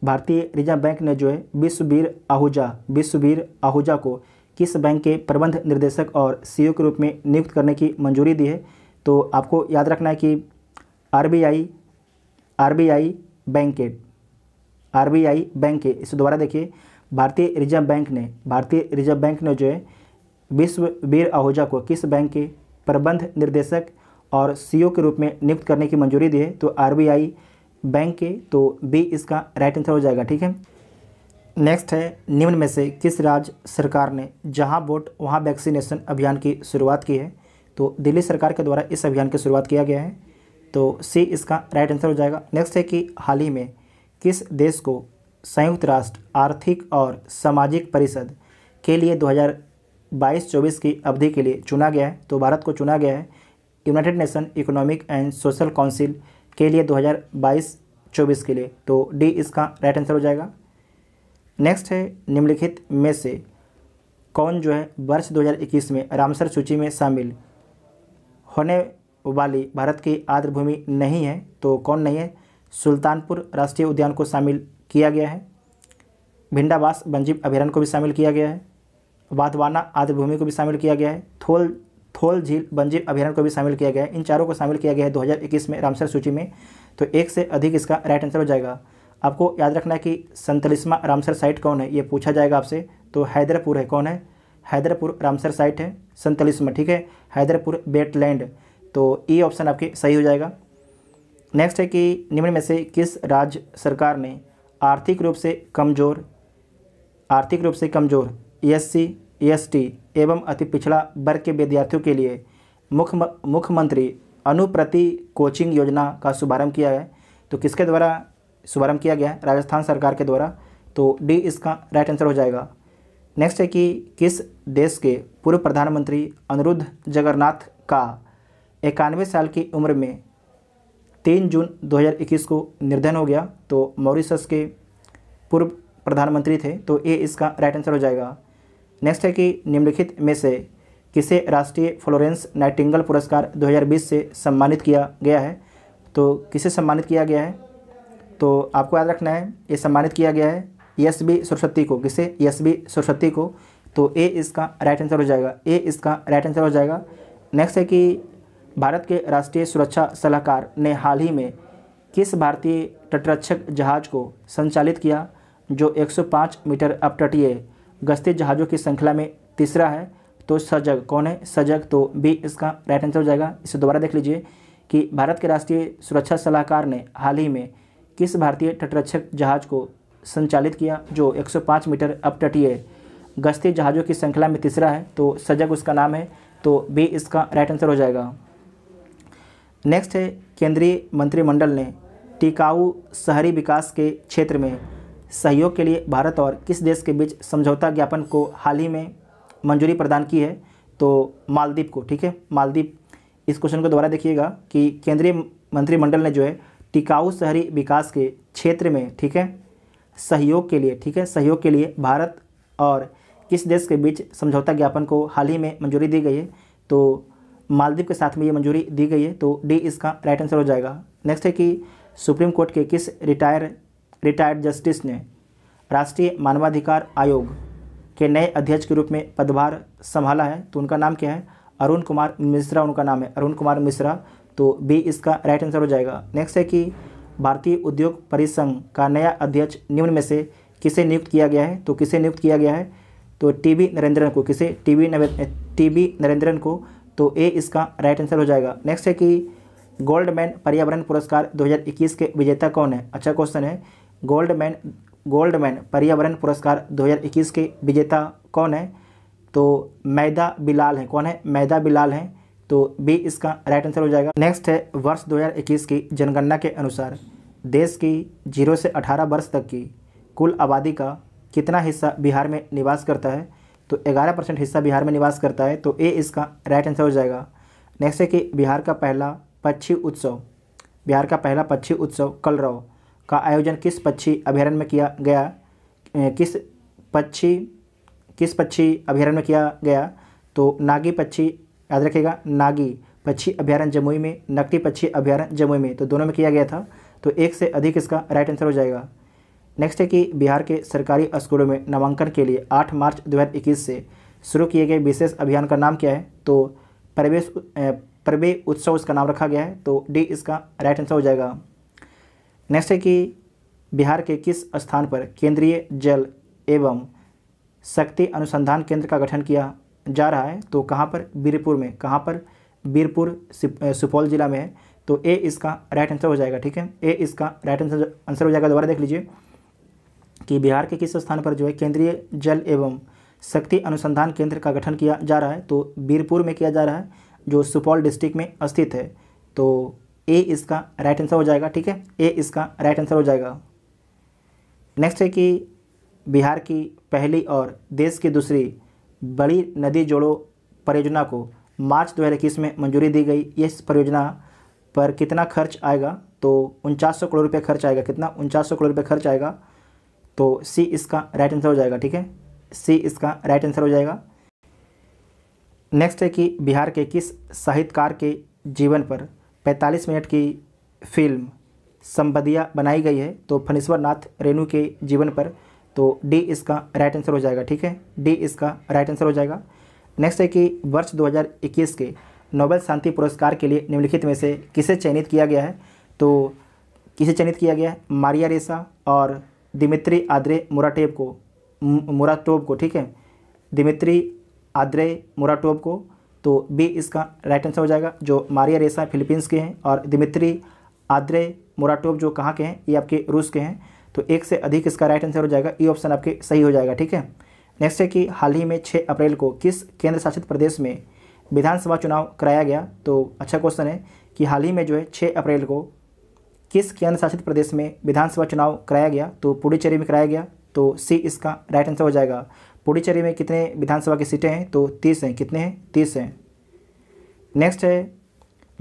भारतीय रिजर्व बैंक ने जो है विश्ववीर आहूजा विश्ववीर आहूजा को किस बैंक के प्रबंध निर्देशक और सीईओ के रूप में नियुक्त करने की मंजूरी दी है तो आपको याद रखना है कि आरबीआई आरबीआई बैंक के आरबीआई बैंक के इस द्वारा देखिए भारतीय रिजर्व बैंक ने भारतीय रिजर्व बैंक ने जो है विश्ववीर आहूजा को किस बैंक के प्रबंध निर्देशक और सी के रूप में नियुक्त करने की मंजूरी दी है तो आई बैंक के तो बी इसका राइट आंसर हो जाएगा ठीक है नेक्स्ट है निम्न में से किस राज्य सरकार ने जहां वोट वहां वैक्सीनेशन अभियान की शुरुआत की है तो दिल्ली सरकार के द्वारा इस अभियान की शुरुआत किया गया है तो सी इसका राइट आंसर हो जाएगा नेक्स्ट है कि हाल ही में किस देश को संयुक्त राष्ट्र आर्थिक और सामाजिक परिषद के लिए 2022-24 की अवधि के लिए चुना गया है तो भारत को चुना गया है United Nation Economic and Social Council के लिए 2022-24 के लिए तो डी इसका राइट आंसर हो जाएगा नेक्स्ट है निम्नलिखित में से कौन जो है वर्ष 2021 में रामसर सूची में शामिल होने वाली भारत की आर्द्र भूमि नहीं है तो कौन नहीं है सुल्तानपुर राष्ट्रीय उद्यान को शामिल किया गया है भिंडावास वन्यजीव अभ्यारण्य को भी शामिल किया गया है वाधवाना आदि भूमि को भी शामिल किया गया है थोल थोल झील बंजीर अभ्यारण को भी शामिल किया गया है इन चारों को शामिल किया गया है 2021 में रामसर सूची में तो एक से अधिक इसका राइट आंसर हो जाएगा आपको याद रखना है कि संतलिस्मा रामसर साइट कौन है ये पूछा जाएगा आपसे तो हैदरपुर है कौन है हैदरपुर रामसर साइट है संतलिस्मा ठीक है हैदरपुर बेटलैंड तो ये ऑप्शन आपके सही हो जाएगा नेक्स्ट है कि निम्न में से किस राज्य सरकार ने आर्थिक रूप से कमज़ोर आर्थिक रूप से कमज़ोर S e C ST e एवं अति पिछड़ा वर्ग के विद्यार्थियों के लिए मुख्य मुख्यमंत्री अनुप्रति कोचिंग योजना का शुभारंभ किया है तो किसके द्वारा शुभारंभ किया गया है राजस्थान सरकार के द्वारा तो डी इसका राइट आंसर हो जाएगा नेक्स्ट है कि किस देश के पूर्व प्रधानमंत्री अनिरुद्ध जगन्नाथ का इक्यानवे साल की उम्र में तीन जून 2021 को निर्धन हो गया तो मॉरिसस के पूर्व प्रधानमंत्री थे तो ए इसका राइट आंसर हो जाएगा नेक्स्ट है कि निम्नलिखित में से किसे राष्ट्रीय फ्लोरेंस नाइटिंगल पुरस्कार 2020 से सम्मानित किया गया है तो किसे सम्मानित किया गया है तो आपको याद रखना है ये सम्मानित किया गया है यस बी सरस्वती को किसे यस बी सरस्वती को तो ए इसका राइट आंसर हो जाएगा ए इसका राइट आंसर हो जाएगा नेक्स्ट है कि भारत के राष्ट्रीय सुरक्षा सलाहकार ने हाल ही में किस भारतीय तटरक्षक जहाज को संचालित किया जो 105 मीटर अपतटीय गश्ती जहाज़ों की श्रृंखला में तीसरा है तो सजग कौन है सजग तो बी इसका राइट आंसर हो जाएगा इसे दोबारा देख लीजिए कि भारत के राष्ट्रीय सुरक्षा सलाहकार ने हाल ही में किस भारतीय तटरक्षक जहाज़ को संचालित किया जो 105 मीटर अपतटीय गश्ती जहाज़ों की श्रृंखला में तीसरा है तो सजग उसका नाम है तो बी इसका राइट आंसर हो जाएगा नेक्स्ट है केंद्रीय मंत्रिमंडल ने टिकाऊ शहरी विकास के क्षेत्र में सहयोग के लिए भारत और किस देश के बीच समझौता ज्ञापन को हाल ही में मंजूरी प्रदान की है तो मालदीप को ठीक है मालदीप इस क्वेश्चन को दोबारा देखिएगा कि केंद्रीय मंत्रिमंडल ने जो है टिकाऊ शहरी विकास के क्षेत्र में ठीक है सहयोग के लिए ठीक है सहयोग के लिए भारत और किस देश के बीच समझौता ज्ञापन को हाल ही में मंजूरी दी गई है तो मालदीप के साथ में ये मंजूरी दी गई है तो डी इसका राइट आंसर हो जाएगा नेक्स्ट है कि सुप्रीम कोर्ट के किस रिटायर रिटायर्ड जस्टिस ने राष्ट्रीय मानवाधिकार आयोग के नए अध्यक्ष के रूप में पदभार संभाला है तो उनका नाम क्या है अरुण कुमार मिश्रा उनका नाम है अरुण कुमार मिश्रा तो बी इसका राइट आंसर हो जाएगा नेक्स्ट है कि भारतीय उद्योग परिसंघ का नया अध्यक्ष निम्न में से किसे नियुक्त किया गया है तो किसे नियुक्त किया गया है तो टीबी नरेंद्रन को किसे टीबी टीबी नरेंद्रन को तो ए इसका राइट आंसर हो जाएगा नेक्स्ट है कि गोल्डमैन पर्यावरण पुरस्कार 2021 के विजेता कौन है अच्छा क्वेश्चन है गोल्डमैन गोल्डमैन पर्यावरण पुरस्कार 2021 के विजेता कौन है तो मैदा बिलाल है कौन है मैदा बिलाल है तो बी इसका राइट आंसर हो जाएगा नेक्स्ट है वर्ष 2021 की जनगणना के अनुसार देश की जीरो से अठारह वर्ष तक की कुल आबादी का कितना हिस्सा बिहार में निवास करता है तो ग्यारह परसेंट हिस्सा बिहार में निवास करता है तो ए इसका राइट आंसर हो जाएगा नेक्स्ट है कि बिहार का पहला पक्षी उत्सव बिहार का पहला पक्षी उत्सव कल का आयोजन किस पक्षी अभ्यारण्य में किया गया किस पक्षी किस पक्षी अभ्यारण्य में किया गया तो नागी पक्षी याद रखेगा नागी पक्षी अभ्यारण्य जमुई में नकटी पक्षी अभ्यारण्य जमुई में तो दोनों में किया गया था तो एक से अधिक इसका राइट आंसर हो जाएगा नेक्स्ट है कि बिहार के सरकारी स्कूलों में नामांकन के लिए 8 मार्च 2021 से शुरू किए गए विशेष अभियान का नाम क्या है तो प्रवेश प्रवे उत्सव इसका नाम रखा गया है तो डी इसका राइट आंसर हो जाएगा नेक्स्ट है कि बिहार के किस स्थान पर केंद्रीय जल एवं शक्ति अनुसंधान केंद्र का गठन किया जा रहा है तो कहाँ पर बीरपुर में कहाँ पर बीरपुर सुपौल जिला में है तो ए इसका राइट आंसर हो जाएगा ठीक है ए इसका राइट आंसर आंसर हो जाएगा दोबारा देख लीजिए कि बिहार के किस स्थान पर जो है केंद्रीय जल एवं शक्ति अनुसंधान केंद्र का गठन किया जा रहा है तो बीरपुर में किया जा रहा है जो सुपौल डिस्ट्रिक्ट में स्थित है तो ए इसका राइट आंसर हो जाएगा ठीक है ए इसका राइट आंसर हो जाएगा नेक्स्ट है कि बिहार की पहली और देश की दूसरी बड़ी नदी जोड़ो परियोजना को मार्च 2021 में मंजूरी दी गई इस परियोजना पर कितना खर्च आएगा तो उनचास करोड़ रुपये खर्च आएगा कितना उनचास करोड़ रुपये खर्च आएगा तो सी इसका राइट आंसर हो जाएगा ठीक है सी इसका राइट आंसर हो जाएगा नेक्स्ट है कि बिहार के किस साहित्यकार के जीवन पर 45 मिनट की फिल्म संबदिया बनाई गई है तो फणीश्वर नाथ रेणु के जीवन पर तो डी इसका राइट आंसर हो जाएगा ठीक है डी इसका राइट आंसर हो जाएगा नेक्स्ट है कि वर्ष 2021 के नोबेल शांति पुरस्कार के लिए निम्नलिखित में से किसे चयनित किया गया है तो किसे चयनित किया गया है मारिया रेसा और दिमित्री आद्रे मुराटेब को मुराटोब को ठीक है दिमित्री आद्रे मुराटोब को तो बी इसका राइट आंसर हो जाएगा जो मारिया रेसा फिलीपींस के हैं और दिमित्री आद्रे मोराटोव जो कहाँ के हैं ये आपके रूस के हैं तो एक से अधिक इसका राइट आंसर हो जाएगा ये e ऑप्शन आपके सही हो जाएगा ठीक है नेक्स्ट है कि हाल ही में 6 अप्रैल को किस केंद्र शासित प्रदेश में विधानसभा चुनाव कराया गया तो अच्छा क्वेश्चन है कि हाल ही में जो है छः अप्रैल को किस केंद्र शासित प्रदेश में विधानसभा चुनाव कराया गया तो पुडुचेरी में कराया गया तो सी इसका राइट आंसर हो जाएगा पुडुचेरी में कितने विधानसभा की सीटें हैं तो तीस हैं कितने हैं तीस हैं नेक्स्ट है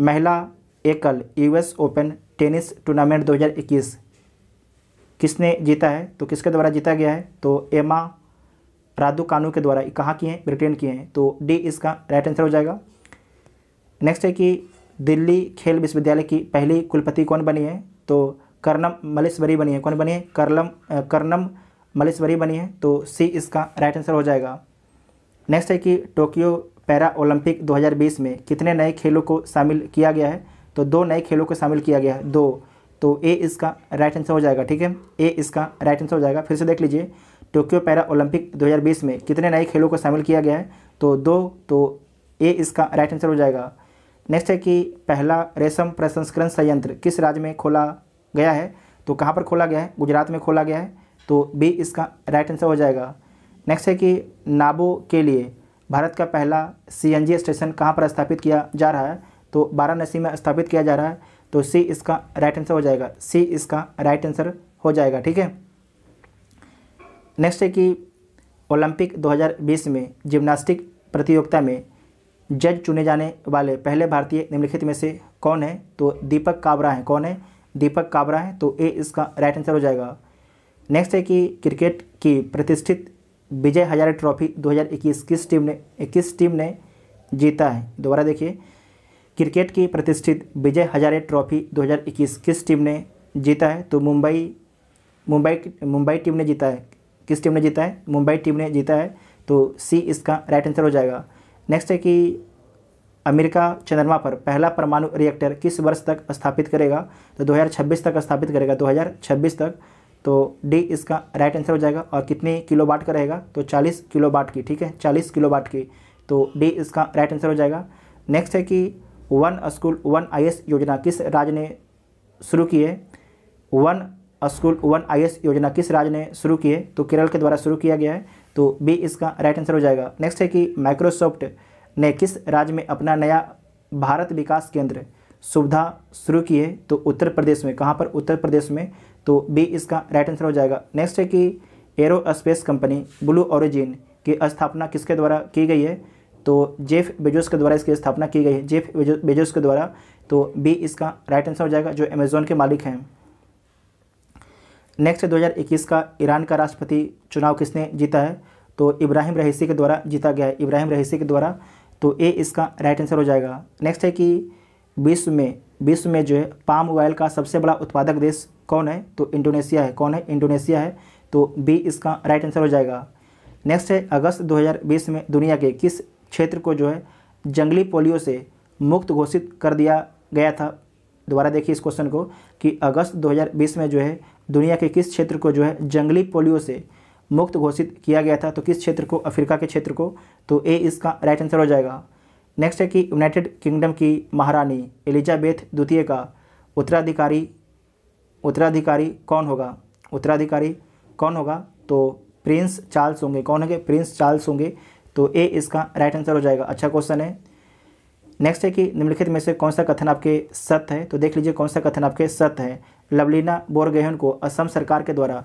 महिला एकल यूएस ओपन टेनिस टूर्नामेंट 2021 किसने जीता है तो किसके द्वारा जीता गया है तो एमा राधु कानू के द्वारा कहाँ की हैं ब्रिटेन की हैं तो डी इसका राइट आंसर हो जाएगा नेक्स्ट है कि दिल्ली खेल विश्वविद्यालय की पहली कुलपति कौन बनी है तो कर्नम मलेश्वरी बनी है कौन बनी है कर्लम कर्नम मलेश्वरी बनी है तो सी इसका राइट आंसर हो जाएगा नेक्स्ट है कि टोक्यो पैरा ओलंपिक 2020 में कितने नए खेलों को शामिल किया गया है तो दो नए खेलों को शामिल किया गया है दो तो ए इसका राइट आंसर हो जाएगा ठीक है ए इसका राइट आंसर हो जाएगा फिर से देख लीजिए टोक्यो पैरा ओलंपिक 2020 में कितने नए खेलों को शामिल किया गया है तो दो तो ए इसका राइट आंसर हो जाएगा नेक्स्ट है कि पहला रेशम प्रसंस्करण संयंत्र किस राज्य में खोला गया है तो कहाँ पर खोला गया है गुजरात में खोला गया है तो बी इसका राइट आंसर हो जाएगा नेक्स्ट है कि नाबो के लिए भारत का पहला सीएनजी स्टेशन कहाँ पर स्थापित किया जा रहा है तो वाराणसी में स्थापित किया जा रहा है तो सी इसका राइट आंसर हो जाएगा सी इसका राइट आंसर हो जाएगा ठीक है नेक्स्ट है कि ओलंपिक 2020 में जिम्नास्टिक प्रतियोगिता में जज चुने जाने वाले पहले भारतीय निम्नलिखित में से कौन है तो दीपक काबरा हैं कौन है दीपक काबरा हैं तो ए इसका राइट आंसर हो जाएगा नेक्स्ट है कि क्रिकेट की प्रतिष्ठित विजय हजारे ट्रॉफी 2021 किस टीम ने किस टीम ने जीता है दोबारा देखिए क्रिकेट की प्रतिष्ठित विजय हजारे ट्रॉफी 2021 किस टीम ने जीता है तो मुंबई मुंबई मुंबई टीम ने जीता है किस टीम ने जीता है मुंबई टीम ने जीता है तो सी इसका राइट आंसर हो जाएगा नेक्स्ट है कि अमेरिका चंद्रमा पर पहला परमाणु रिएक्टर किस वर्ष तक स्थापित करेगा तो 2026 तक स्थापित करेगा 2026 तक तो डी इसका राइट आंसर हो जाएगा और कितने किलो बाट का रहेगा तो 40 किलो बाट की ठीक है 40 किलो बाट की तो डी इसका राइट आंसर हो जाएगा नेक्स्ट है कि वन स्कूल वन आई योजना किस राज्य ने शुरू की है वन स्कूल वन आई योजना किस राज्य ने शुरू की है तो केरल के द्वारा शुरू किया गया है तो बी इसका राइट आंसर हो जाएगा नेक्स्ट है कि माइक्रोसॉफ्ट ने किस राज्य में अपना नया भारत विकास केंद्र सुविधा शुरू की है तो उत्तर प्रदेश में कहाँ पर उत्तर प्रदेश में तो बी इसका राइट आंसर हो जाएगा नेक्स्ट है कि aerospace company Blue Origin की स्थापना किसके द्वारा की गई है तो जेफ बेजोस के द्वारा इसकी स्थापना की गई है जेफ बेजोस के द्वारा तो बी इसका राइट आंसर हो जाएगा जो अमेजोन के मालिक हैं नेक्स्ट है इक्कीस का ईरान का राष्ट्रपति चुनाव किसने जीता है तो इब्राहिम रहीसी के द्वारा जीता गया है इब्राहिम रहीसी के द्वारा तो ए इसका राइट आंसर हो जाएगा नेक्स्ट है कि विश्व में विश्व में जो है पाम ऑयल का सबसे बड़ा उत्पादक देश कौन है तो इंडोनेशिया है कौन है इंडोनेशिया है तो बी इसका राइट आंसर हो जाएगा नेक्स्ट है अगस्त 2020 में दुनिया के किस क्षेत्र को जो है जंगली पोलियो से मुक्त घोषित कर दिया गया था दोबारा देखिए इस क्वेश्चन को कि अगस्त 2020 में जो है दुनिया के किस क्षेत्र को जो है जंगली पोलियो से मुक्त घोषित किया गया था तो किस क्षेत्र को अफ्रीका के क्षेत्र को तो ए इसका राइट आंसर हो जाएगा नेक्स्ट है कि यूनाइटेड किंगडम की महारानी एलिजाबेथ द्वितीय का उत्तराधिकारी उत्तराधिकारी कौन होगा उत्तराधिकारी कौन होगा तो प्रिंस चार्ल्स होंगे कौन होंगे प्रिंस चार्ल्स होंगे तो ए इसका राइट आंसर हो जाएगा अच्छा क्वेश्चन है नेक्स्ट है कि निम्नलिखित में से कौन सा कथन आपके सत्य है तो देख लीजिए कौन सा कथन आपके सत्य है लवलीना बोरगेहन को असम सरकार के द्वारा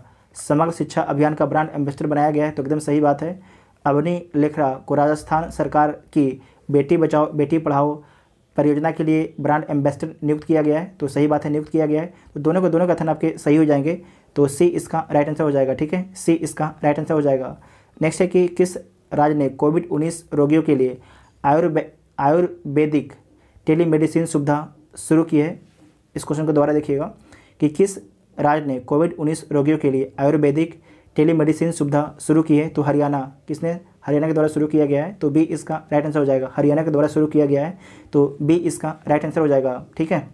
समग्र शिक्षा अभियान का ब्रांड एम्बेसडर बनाया गया है तो एकदम सही बात है अवनी लेखरा को राजस्थान सरकार की बेटी बचाओ बेटी पढ़ाओ परियोजना के लिए ब्रांड एम्बेसडर नियुक्त किया गया है तो सही बात है नियुक्त किया गया है तो दोनों के दोनों कथन आपके सही हो जाएंगे तो सी इसका राइट आंसर हो जाएगा ठीक है सी इसका राइट आंसर हो जाएगा नेक्स्ट है कि किस राज्य ने कोविड उन्नीस रोगियों के लिए आयुर्वे आयुर्वेदिक टेलीमेडिसिन सुविधा शुरू की है इस क्वेश्चन को दोबारा देखिएगा कि किस राज्य ने कोविड उन्नीस रोगियों के लिए आयुर्वेदिक टेलीमेडिसिन सुविधा शुरू की है तो हरियाणा किसने हरियाणा के द्वारा शुरू किया गया है तो बी इसका राइट आंसर हो जाएगा हरियाणा के द्वारा शुरू किया गया है तो बी इसका राइट आंसर हो जाएगा ठीक है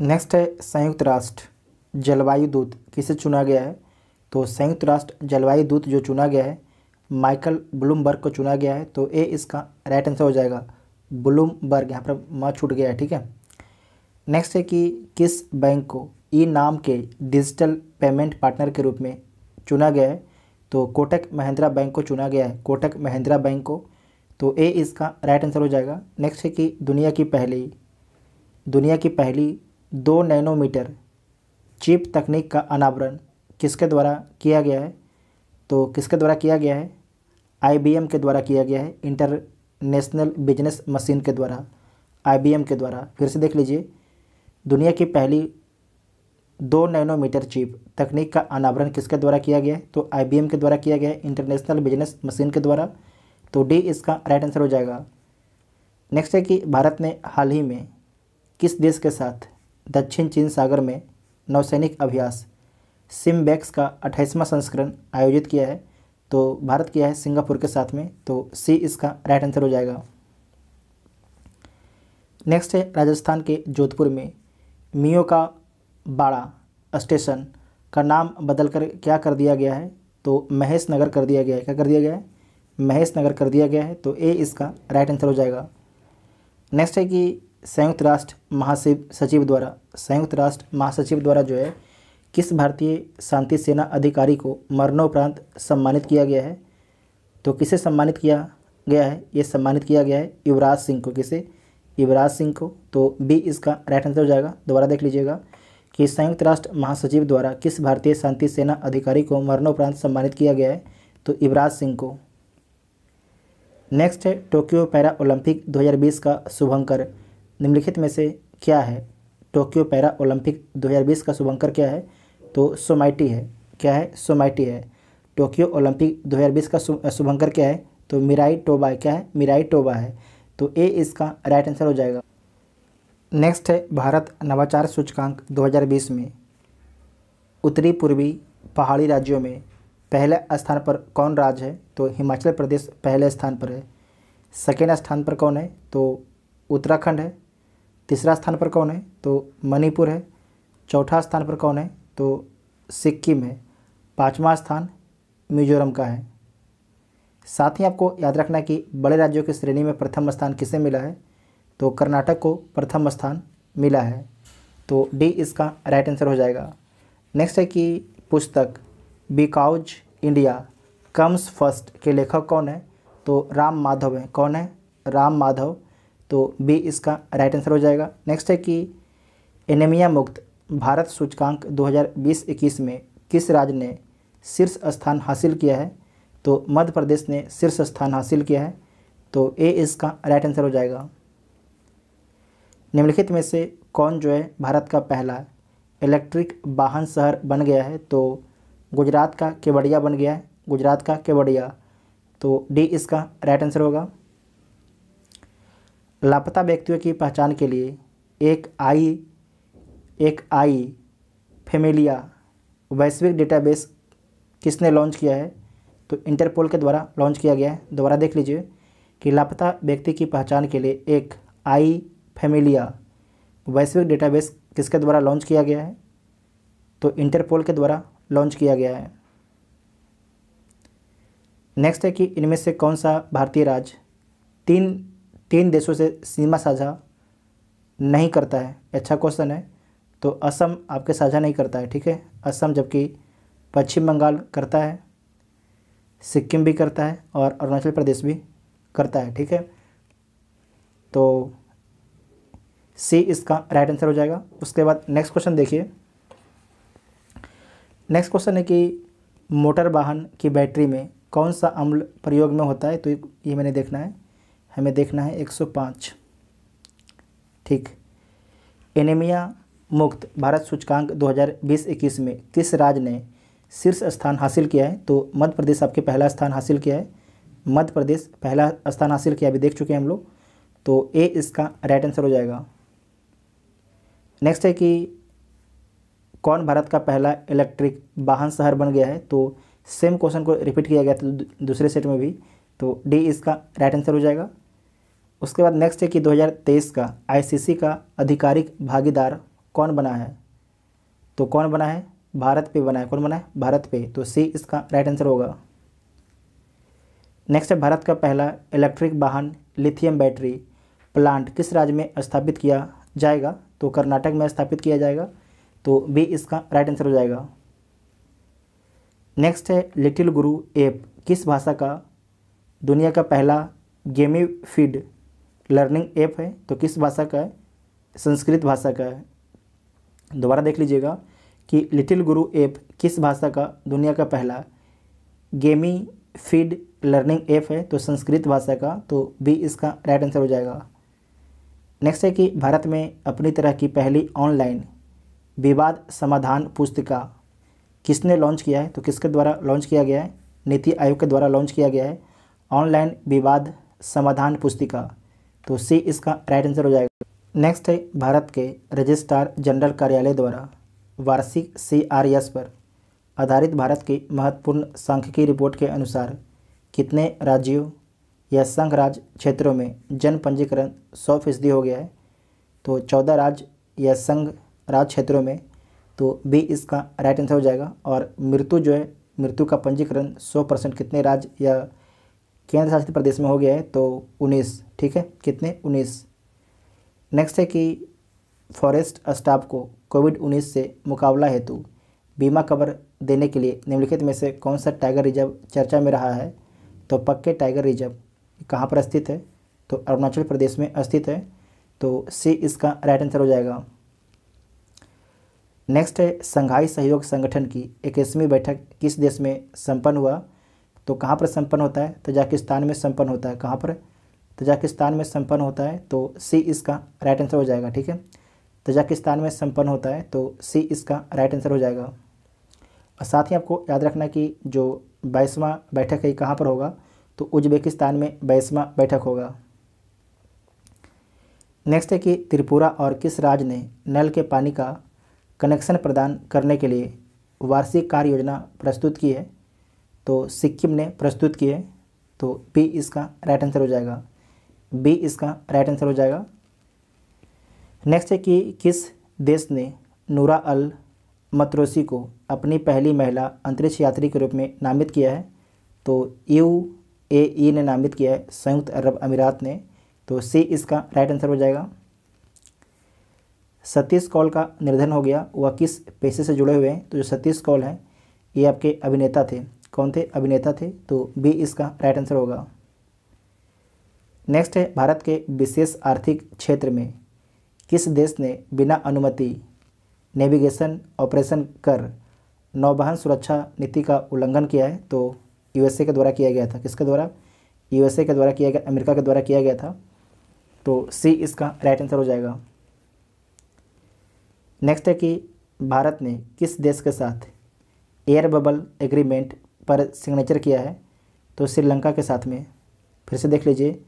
नेक्स्ट है संयुक्त राष्ट्र जलवायु दूत किसे चुना गया है तो संयुक्त राष्ट्र जलवायु दूत जो चुना गया है माइकल ब्लूमबर्ग को चुना गया है तो ए इसका राइट आंसर हो जाएगा ब्लूमबर्ग यहाँ पर माँ छूट गया है ठीक है नेक्स्ट है कि किस बैंक को ई e नाम के डिजिटल पेमेंट पार्टनर के रूप में चुना गया है तो कोटक महिंद्रा बैंक को चुना गया है कोटक महिंद्रा बैंक को तो ए इसका राइट आंसर हो जाएगा नेक्स्ट है कि दुनिया की पहली दुनिया की पहली दो नैनोमीटर चिप तकनीक का अनावरण किसके द्वारा किया गया है तो किसके द्वारा किया गया है आईबीएम के द्वारा किया गया है इंटरनेशनल बिजनेस मशीन के द्वारा आईबीएम के द्वारा फिर से देख लीजिए दुनिया की पहली दो नैनोमीटर चिप तकनीक का अनावरण किसके द्वारा किया गया तो आई के द्वारा किया गया इंटरनेशनल बिजनेस मशीन के द्वारा तो डी इसका राइट आंसर हो जाएगा नेक्स्ट है कि भारत ने हाल ही में किस देश के साथ दक्षिण चीन सागर में नौसैनिक अभ्यास सिमबैक्स का अट्ठाईसवां संस्करण आयोजित किया है तो भारत किया है सिंगापुर के साथ में तो सी इसका राइट आंसर हो जाएगा नेक्स्ट है राजस्थान के जोधपुर में मियो का बाड़ा स्टेशन का नाम बदल कर क्या कर दिया गया है तो महेश नगर कर दिया गया है क्या कर दिया गया है महेश नगर कर दिया गया है तो ए इसका राइट आंसर हो जाएगा नेक्स्ट है कि संयुक्त राष्ट्र महासचिव सचिव द्वारा संयुक्त राष्ट्र महासचिव द्वारा जो है किस भारतीय शांति सेना अधिकारी को मरणोपरांत सम्मानित किया गया है तो किसे सम्मानित किया गया है ये सम्मानित किया गया है युवराज सिंह को किसे युवराज सिंह को तो बी इसका राइट आंसर हो जाएगा दोबारा देख लीजिएगा कि संयुक्त राष्ट्र महासचिव द्वारा किस भारतीय शांति सेना अधिकारी को मरणोपरांत सम्मानित किया गया है तो युवराज सिंह को नेक्स्ट है टोक्यो पैरा ओलंपिक 2020 का शुभंकर निम्नलिखित में से क्या है टोक्यो पैरा ओलंपिक 2020 का शुभंकर क्या है तो सोमाइटी है क्या है सोमाइटी है टोक्यो ओलंपिक 2020 का शुभंकर क्या है तो मिराई टोबा क्या है मिराई टोबा है तो ए इसका राइट आंसर हो जाएगा नेक्स्ट है भारत नवाचार सूचकांक 2020 में उत्तरी पूर्वी पहाड़ी राज्यों में पहले स्थान पर कौन राज्य है तो हिमाचल प्रदेश पहले स्थान पर है सेकेंड स्थान पर कौन है तो उत्तराखंड है तीसरा स्थान पर कौन है तो मणिपुर है चौथा स्थान पर कौन है तो सिक्किम है पाँचवा स्थान मिजोरम का है साथ ही आपको याद रखना कि बड़े राज्यों की श्रेणी में प्रथम स्थान किसे मिला है तो कर्नाटक को प्रथम स्थान मिला है तो डी इसका राइट आंसर हो जाएगा नेक्स्ट है कि पुस्तक बिकाउज इंडिया कम्स फर्स्ट के लेखक कौन है तो राम माधव है कौन है राम माधव तो बी इसका राइट आंसर हो जाएगा नेक्स्ट है कि एनेमिया मुक्त भारत सूचकांक 2020-21 में किस राज्य ने शीर्ष स्थान हासिल किया है तो मध्य प्रदेश ने शीर्ष स्थान हासिल किया है तो ए इसका राइट आंसर हो जाएगा निम्नलिखित में से कौन जो है भारत का पहला इलेक्ट्रिक वाहन शहर बन गया है तो गुजरात का केवड़िया बन गया है गुजरात का केवड़िया तो डी इसका राइट आंसर होगा लापता व्यक्तियों की पहचान के लिए एक आई एक आई फेमिलिया वैश्विक डेटाबेस किसने लॉन्च किया है तो इंटरपोल के द्वारा लॉन्च किया गया है दोबारा देख लीजिए कि लापता व्यक्ति की पहचान के लिए एक आई फेमिलिया वैश्विक डेटाबेस किसके द्वारा लॉन्च किया गया है तो इंटरपोल के द्वारा लॉन्च किया गया है नेक्स्ट है कि इनमें से कौन सा भारतीय राज्य तीन तीन देशों से सीमा साझा नहीं करता है अच्छा क्वेश्चन है तो असम आपके साझा नहीं करता है ठीक है असम जबकि पश्चिम बंगाल करता है सिक्किम भी करता है और अरुणाचल प्रदेश भी करता है ठीक है तो सी इसका राइट आंसर हो जाएगा उसके बाद नेक्स्ट क्वेश्चन देखिए नेक्स्ट क्वेश्चन है कि मोटर वाहन की बैटरी में कौन सा अम्ल प्रयोग में होता है तो ये मैंने देखना है हमें देखना है 105 ठीक एनेमिया मुक्त भारत सूचकांक 2020-21 में किस राज्य ने शीर्ष स्थान हासिल किया है तो मध्य प्रदेश आपके पहला स्थान हासिल किया है मध्य प्रदेश पहला स्थान हासिल किया अभी देख चुके हैं हम लोग तो ए इसका राइट आंसर हो जाएगा नेक्स्ट है कि कौन भारत का पहला इलेक्ट्रिक वाहन शहर बन गया है तो सेम क्वेश्चन को रिपीट किया गया था दूसरे सेट में भी तो डी इसका राइट आंसर हो जाएगा उसके बाद नेक्स्ट है कि 2023 का आईसीसी का आधिकारिक भागीदार कौन बना है तो कौन बना है भारत पे बना है कौन बना है भारत पे तो सी इसका राइट आंसर होगा नेक्स्ट है भारत का पहला इलेक्ट्रिक वाहन लिथियम बैटरी प्लांट किस राज्य में स्थापित किया जाएगा तो कर्नाटक में स्थापित किया जाएगा तो बी इसका राइट आंसर हो जाएगा नेक्स्ट है लिटिल गुरु ऐप किस भाषा का दुनिया का पहला गेमी फीड लर्निंग ऐप है तो किस भाषा का है संस्कृत भाषा का है दोबारा देख लीजिएगा कि लिटिल गुरु ऐप किस भाषा का दुनिया का पहला गेमी फीड लर्निंग ऐप है तो संस्कृत भाषा का तो बी इसका राइट आंसर हो जाएगा नेक्स्ट है कि भारत में अपनी तरह की पहली ऑनलाइन विवाद समाधान पुस्तिका किसने लॉन्च किया है तो किसके द्वारा लॉन्च किया गया है नीति आयोग के द्वारा लॉन्च किया गया है ऑनलाइन विवाद समाधान पुस्तिका तो सी इसका राइट आंसर हो जाएगा नेक्स्ट है भारत के रजिस्ट्रार जनरल कार्यालय द्वारा वार्षिक सी आर एस पर आधारित भारत की महत्वपूर्ण सांख्यिकी रिपोर्ट के अनुसार कितने राज्यों या संघ राज क्षेत्रों में जन पंजीकरण सौ फीसदी हो गया है तो चौदह राज्य या संघ राज क्षेत्रों में तो बी इसका राइट आंसर हो जाएगा और मृत्यु जो है मृत्यु का पंजीकरण सौ परसेंट कितने राज्य या केंद्र शासित प्रदेश में हो गया है तो उन्नीस ठीक है कितने उन्नीस नेक्स्ट है कि फॉरेस्ट स्टाफ को कोविड उन्नीस से मुकाबला हेतु बीमा कवर देने के लिए निम्नलिखित में से कौन सा टाइगर रिजर्व चर्चा में रहा है तो पक्के टाइगर रिजर्व कहाँ पर स्थित है तो अरुणाचल प्रदेश में स्थित है तो सी इसका राइट आंसर हो जाएगा नेक्स्ट है संघाई सहयोग संगठन की इक्कीसवीं बैठक किस देश में संपन्न हुआ तो कहाँ पर संपन्न होता है तजाकिस्तान में संपन्न होता है कहाँ पर तजाकिस्तान में संपन्न होता है तो सी इसका राइट आंसर हो जाएगा ठीक है तजाकिस्तान में संपन्न होता है तो सी इसका राइट आंसर हो जाएगा और साथ ही आपको याद रखना कि जो बाईसवां बैठक है कहाँ पर होगा तो उज्बेकिस्तान में बैसवा बैठक होगा नेक्स्ट है कि त्रिपुरा और किस राज्य ने नल के पानी का कनेक्शन प्रदान करने के लिए वार्षिक कार्य योजना प्रस्तुत की है तो सिक्किम ने प्रस्तुत की है तो बी इसका राइट आंसर हो जाएगा बी इसका राइट आंसर हो जाएगा नेक्स्ट है कि किस देश ने नूरा अल मतरोसी को अपनी पहली महिला अंतरिक्ष यात्री के रूप में नामित किया है तो यू ए ई e ने नामित किया है संयुक्त अरब अमीरात ने तो सी इसका राइट आंसर हो जाएगा सतीश कौल का निर्धन हो गया वह किस पेशे से जुड़े हुए हैं तो जो सतीश कौल हैं ये आपके अभिनेता थे कौन थे अभिनेता थे तो बी इसका राइट आंसर होगा नेक्स्ट है भारत के विशेष आर्थिक क्षेत्र में किस देश ने बिना अनुमति नेविगेशन ऑपरेशन कर नौवहन सुरक्षा नीति का उल्लंघन किया है तो यूएसए के द्वारा किया गया था किसके द्वारा यूएसए के द्वारा किया गया अमेरिका के द्वारा किया गया था तो सी इसका राइट आंसर हो जाएगा नेक्स्ट है कि भारत ने किस देश के साथ एयर बबल एग्रीमेंट पर सिग्नेचर किया है तो श्रीलंका के साथ में फिर से देख लीजिए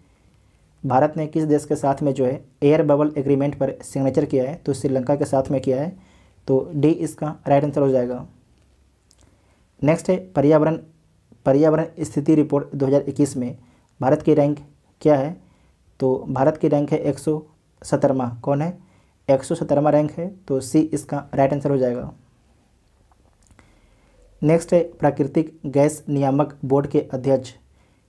भारत ने किस देश के साथ में जो है एयर बबल एग्रीमेंट पर सिग्नेचर किया है तो श्रीलंका के साथ में किया है तो डी इसका राइट आंसर हो जाएगा नेक्स्ट है पर्यावरण पर्यावरण स्थिति रिपोर्ट 2021 में भारत की रैंक क्या है तो भारत की रैंक है एक सौ कौन है एक सौ रैंक है तो सी इसका राइट आंसर हो जाएगा नेक्स्ट है प्राकृतिक गैस नियामक बोर्ड के अध्यक्ष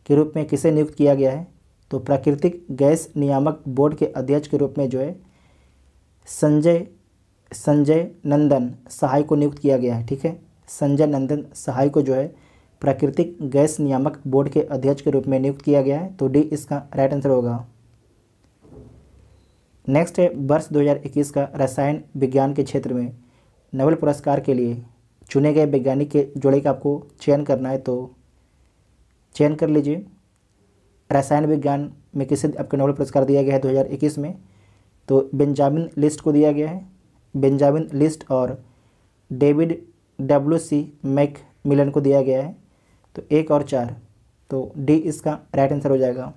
के रूप में किसे नियुक्त किया गया है तो प्राकृतिक गैस नियामक बोर्ड के अध्यक्ष के रूप में जो है संजय संजय नंदन सहाय को नियुक्त किया गया है ठीक है संजय नंदन सहाय को जो है प्राकृतिक गैस नियामक बोर्ड के अध्यक्ष के रूप में नियुक्त किया गया है तो डी इसका राइट आंसर होगा नेक्स्ट है वर्ष 2021 का रसायन विज्ञान के क्षेत्र में नोबेल पुरस्कार के लिए चुने गए वैज्ञानिक के जोड़े का आपको चयन करना है तो चयन कर लीजिए रसायन विज्ञान में किसे आपको नोबेल पुरस्कार दिया गया है 2021 में तो बेंजामिन लिस्ट को दिया गया है बेंजामिन लिस्ट और David W C MacMillan को दिया गया है तो एक और चार तो डी इसका राइट आंसर हो जाएगा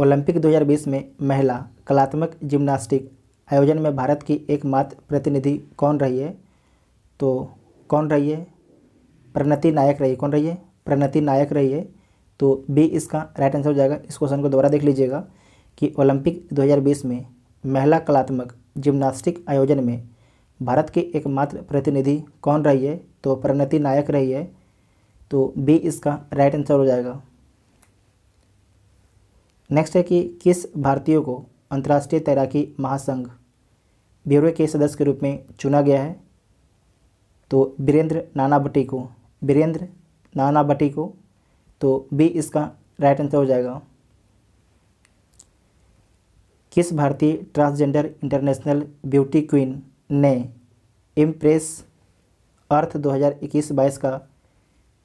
ओलंपिक 2020 में महिला कलात्मक जिम्नास्टिक आयोजन में भारत की एकमात्र प्रतिनिधि कौन रही है तो कौन रही है प्रणति नायक रही है कौन रही है प्रणति नायक रही है तो बी इसका राइट आंसर हो जाएगा इस क्वेश्चन को दोबारा देख लीजिएगा कि ओलंपिक 2020 में महिला कलात्मक जिम्नास्टिक आयोजन में भारत की एकमात्र प्रतिनिधि कौन रही है तो प्रणति नायक रही है तो बी इसका राइट आंसर हो जाएगा नेक्स्ट है कि किस भारतीयों को अंतर्राष्ट्रीय तैराकी महासंघ ब्यूरो के सदस्य के रूप में चुना गया है तो बीरेंद्र नाना भट्टी को बीरेंद्र नाना भट्टी को तो बी इसका राइट आंसर हो जाएगा किस भारतीय ट्रांसजेंडर इंटरनेशनल ब्यूटी क्वीन ने इम्प्रेस अर्थ 2021-22 का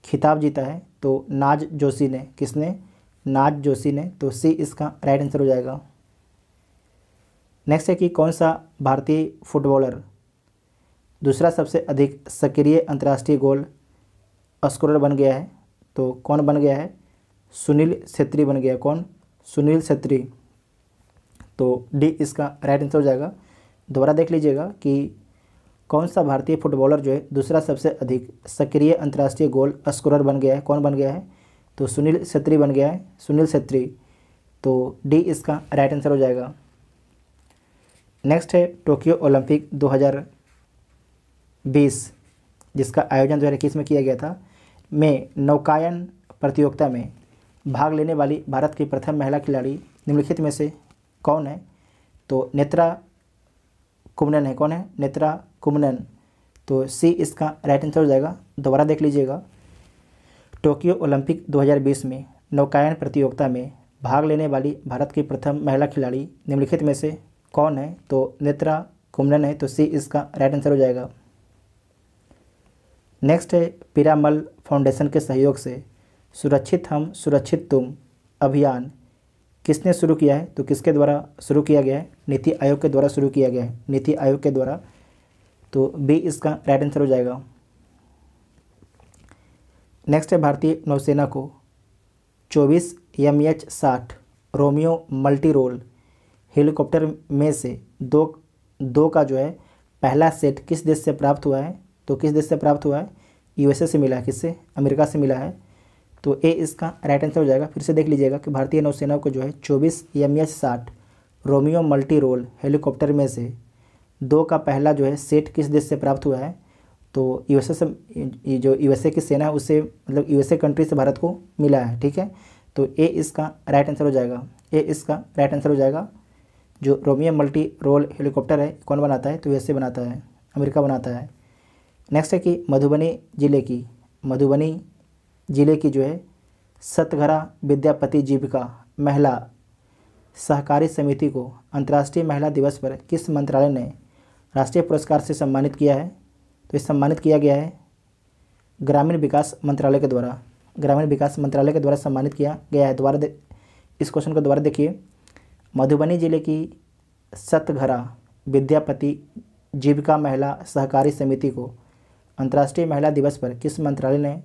खिताब जीता है तो नाज जोशी ने किसने नाज जोशी ने तो सी इसका राइट आंसर हो जाएगा नेक्स्ट है कि कौन सा भारतीय फुटबॉलर दूसरा सबसे अधिक सक्रिय अंतर्राष्ट्रीय गोल स्कोरर बन गया है तो कौन बन गया है सुनील छेत्री बन गया कौन सुनील छेत्री तो डी इसका राइट आंसर हो जाएगा दोबारा देख लीजिएगा कि कौन सा भारतीय फुटबॉलर जो है दूसरा सबसे अधिक सक्रिय अंतर्राष्ट्रीय गोल स्कोरर बन गया है कौन बन गया है तो सुनील छेत्री बन गया है सुनील छेत्री तो डी इसका राइट आंसर हो जाएगा नेक्स्ट है टोक्यो ओलंपिक 2020 जिसका आयोजन दो हज़ार इक्कीस में किया गया था में नौकायन प्रतियोगिता में भाग लेने वाली भारत की प्रथम महिला खिलाड़ी निम्नलिखित में से कौन है तो नेत्रा कुमनन है कौन है नेत्रा कुमनन तो सी इसका राइट आंसर हो जाएगा दोबारा देख लीजिएगा टोक्यो ओलंपिक 2020 में नौकायन प्रतियोगिता में भाग लेने वाली भारत की प्रथम महिला खिलाड़ी निम्नलिखित में से कौन है तो नेत्रा कुमनन है तो सी इसका राइट आंसर हो जाएगा नेक्स्ट है पिरामल फाउंडेशन के सहयोग से सुरक्षित हम सुरक्षित तुम अभियान किसने शुरू किया है तो किसके द्वारा शुरू किया गया है नीति आयोग के द्वारा शुरू किया गया है नीति आयोग के द्वारा तो बी इसका राइट आंसर हो जाएगा नेक्स्ट है भारतीय नौसेना को 24 एम एच साठ रोमियो मल्टी रोल हेलीकॉप्टर में से दो दो का जो है पहला सेट किस देश से प्राप्त हुआ है तो किस देश से प्राप्त हुआ है यूएसए से मिला है किससे अमेरिका से मिला है तो ए इसका राइट आंसर हो जाएगा फिर से देख लीजिएगा कि भारतीय नौसेना को जो है चौबीस एम एस साठ रोमियो मल्टी रोल हेलीकॉप्टर में से दो का पहला जो है सेट किस देश से प्राप्त हुआ है तो यूएसए से जो यूएसए की सेना है उससे मतलब यूएसए कंट्री से भारत को मिला है ठीक है तो ए इसका राइट आंसर हो जाएगा ए इसका राइट आंसर हो जाएगा जो रोमियो मल्टी रोल हेलीकॉप्टर है कौन बनाता है तो यूएसए बनाता है अमेरिका बनाता है नेक्स्ट है कि मधुबनी ज़िले की मधुबनी ज़िले की जो है सतघरा विद्यापति जीविका महिला सहकारी समिति को अंतर्राष्ट्रीय महिला दिवस पर किस मंत्रालय ने राष्ट्रीय पुरस्कार से सम्मानित किया है तो इस सम्मानित किया गया है ग्रामीण विकास मंत्रालय के द्वारा ग्रामीण विकास मंत्रालय के द्वारा सम्मानित किया गया है द्वारा इस क्वेश्चन को द्वारा देखिए मधुबनी जिले की सतघरा विद्यापति जीविका महिला सहकारी समिति को अंतर्राष्ट्रीय महिला दिवस पर किस मंत्रालय ने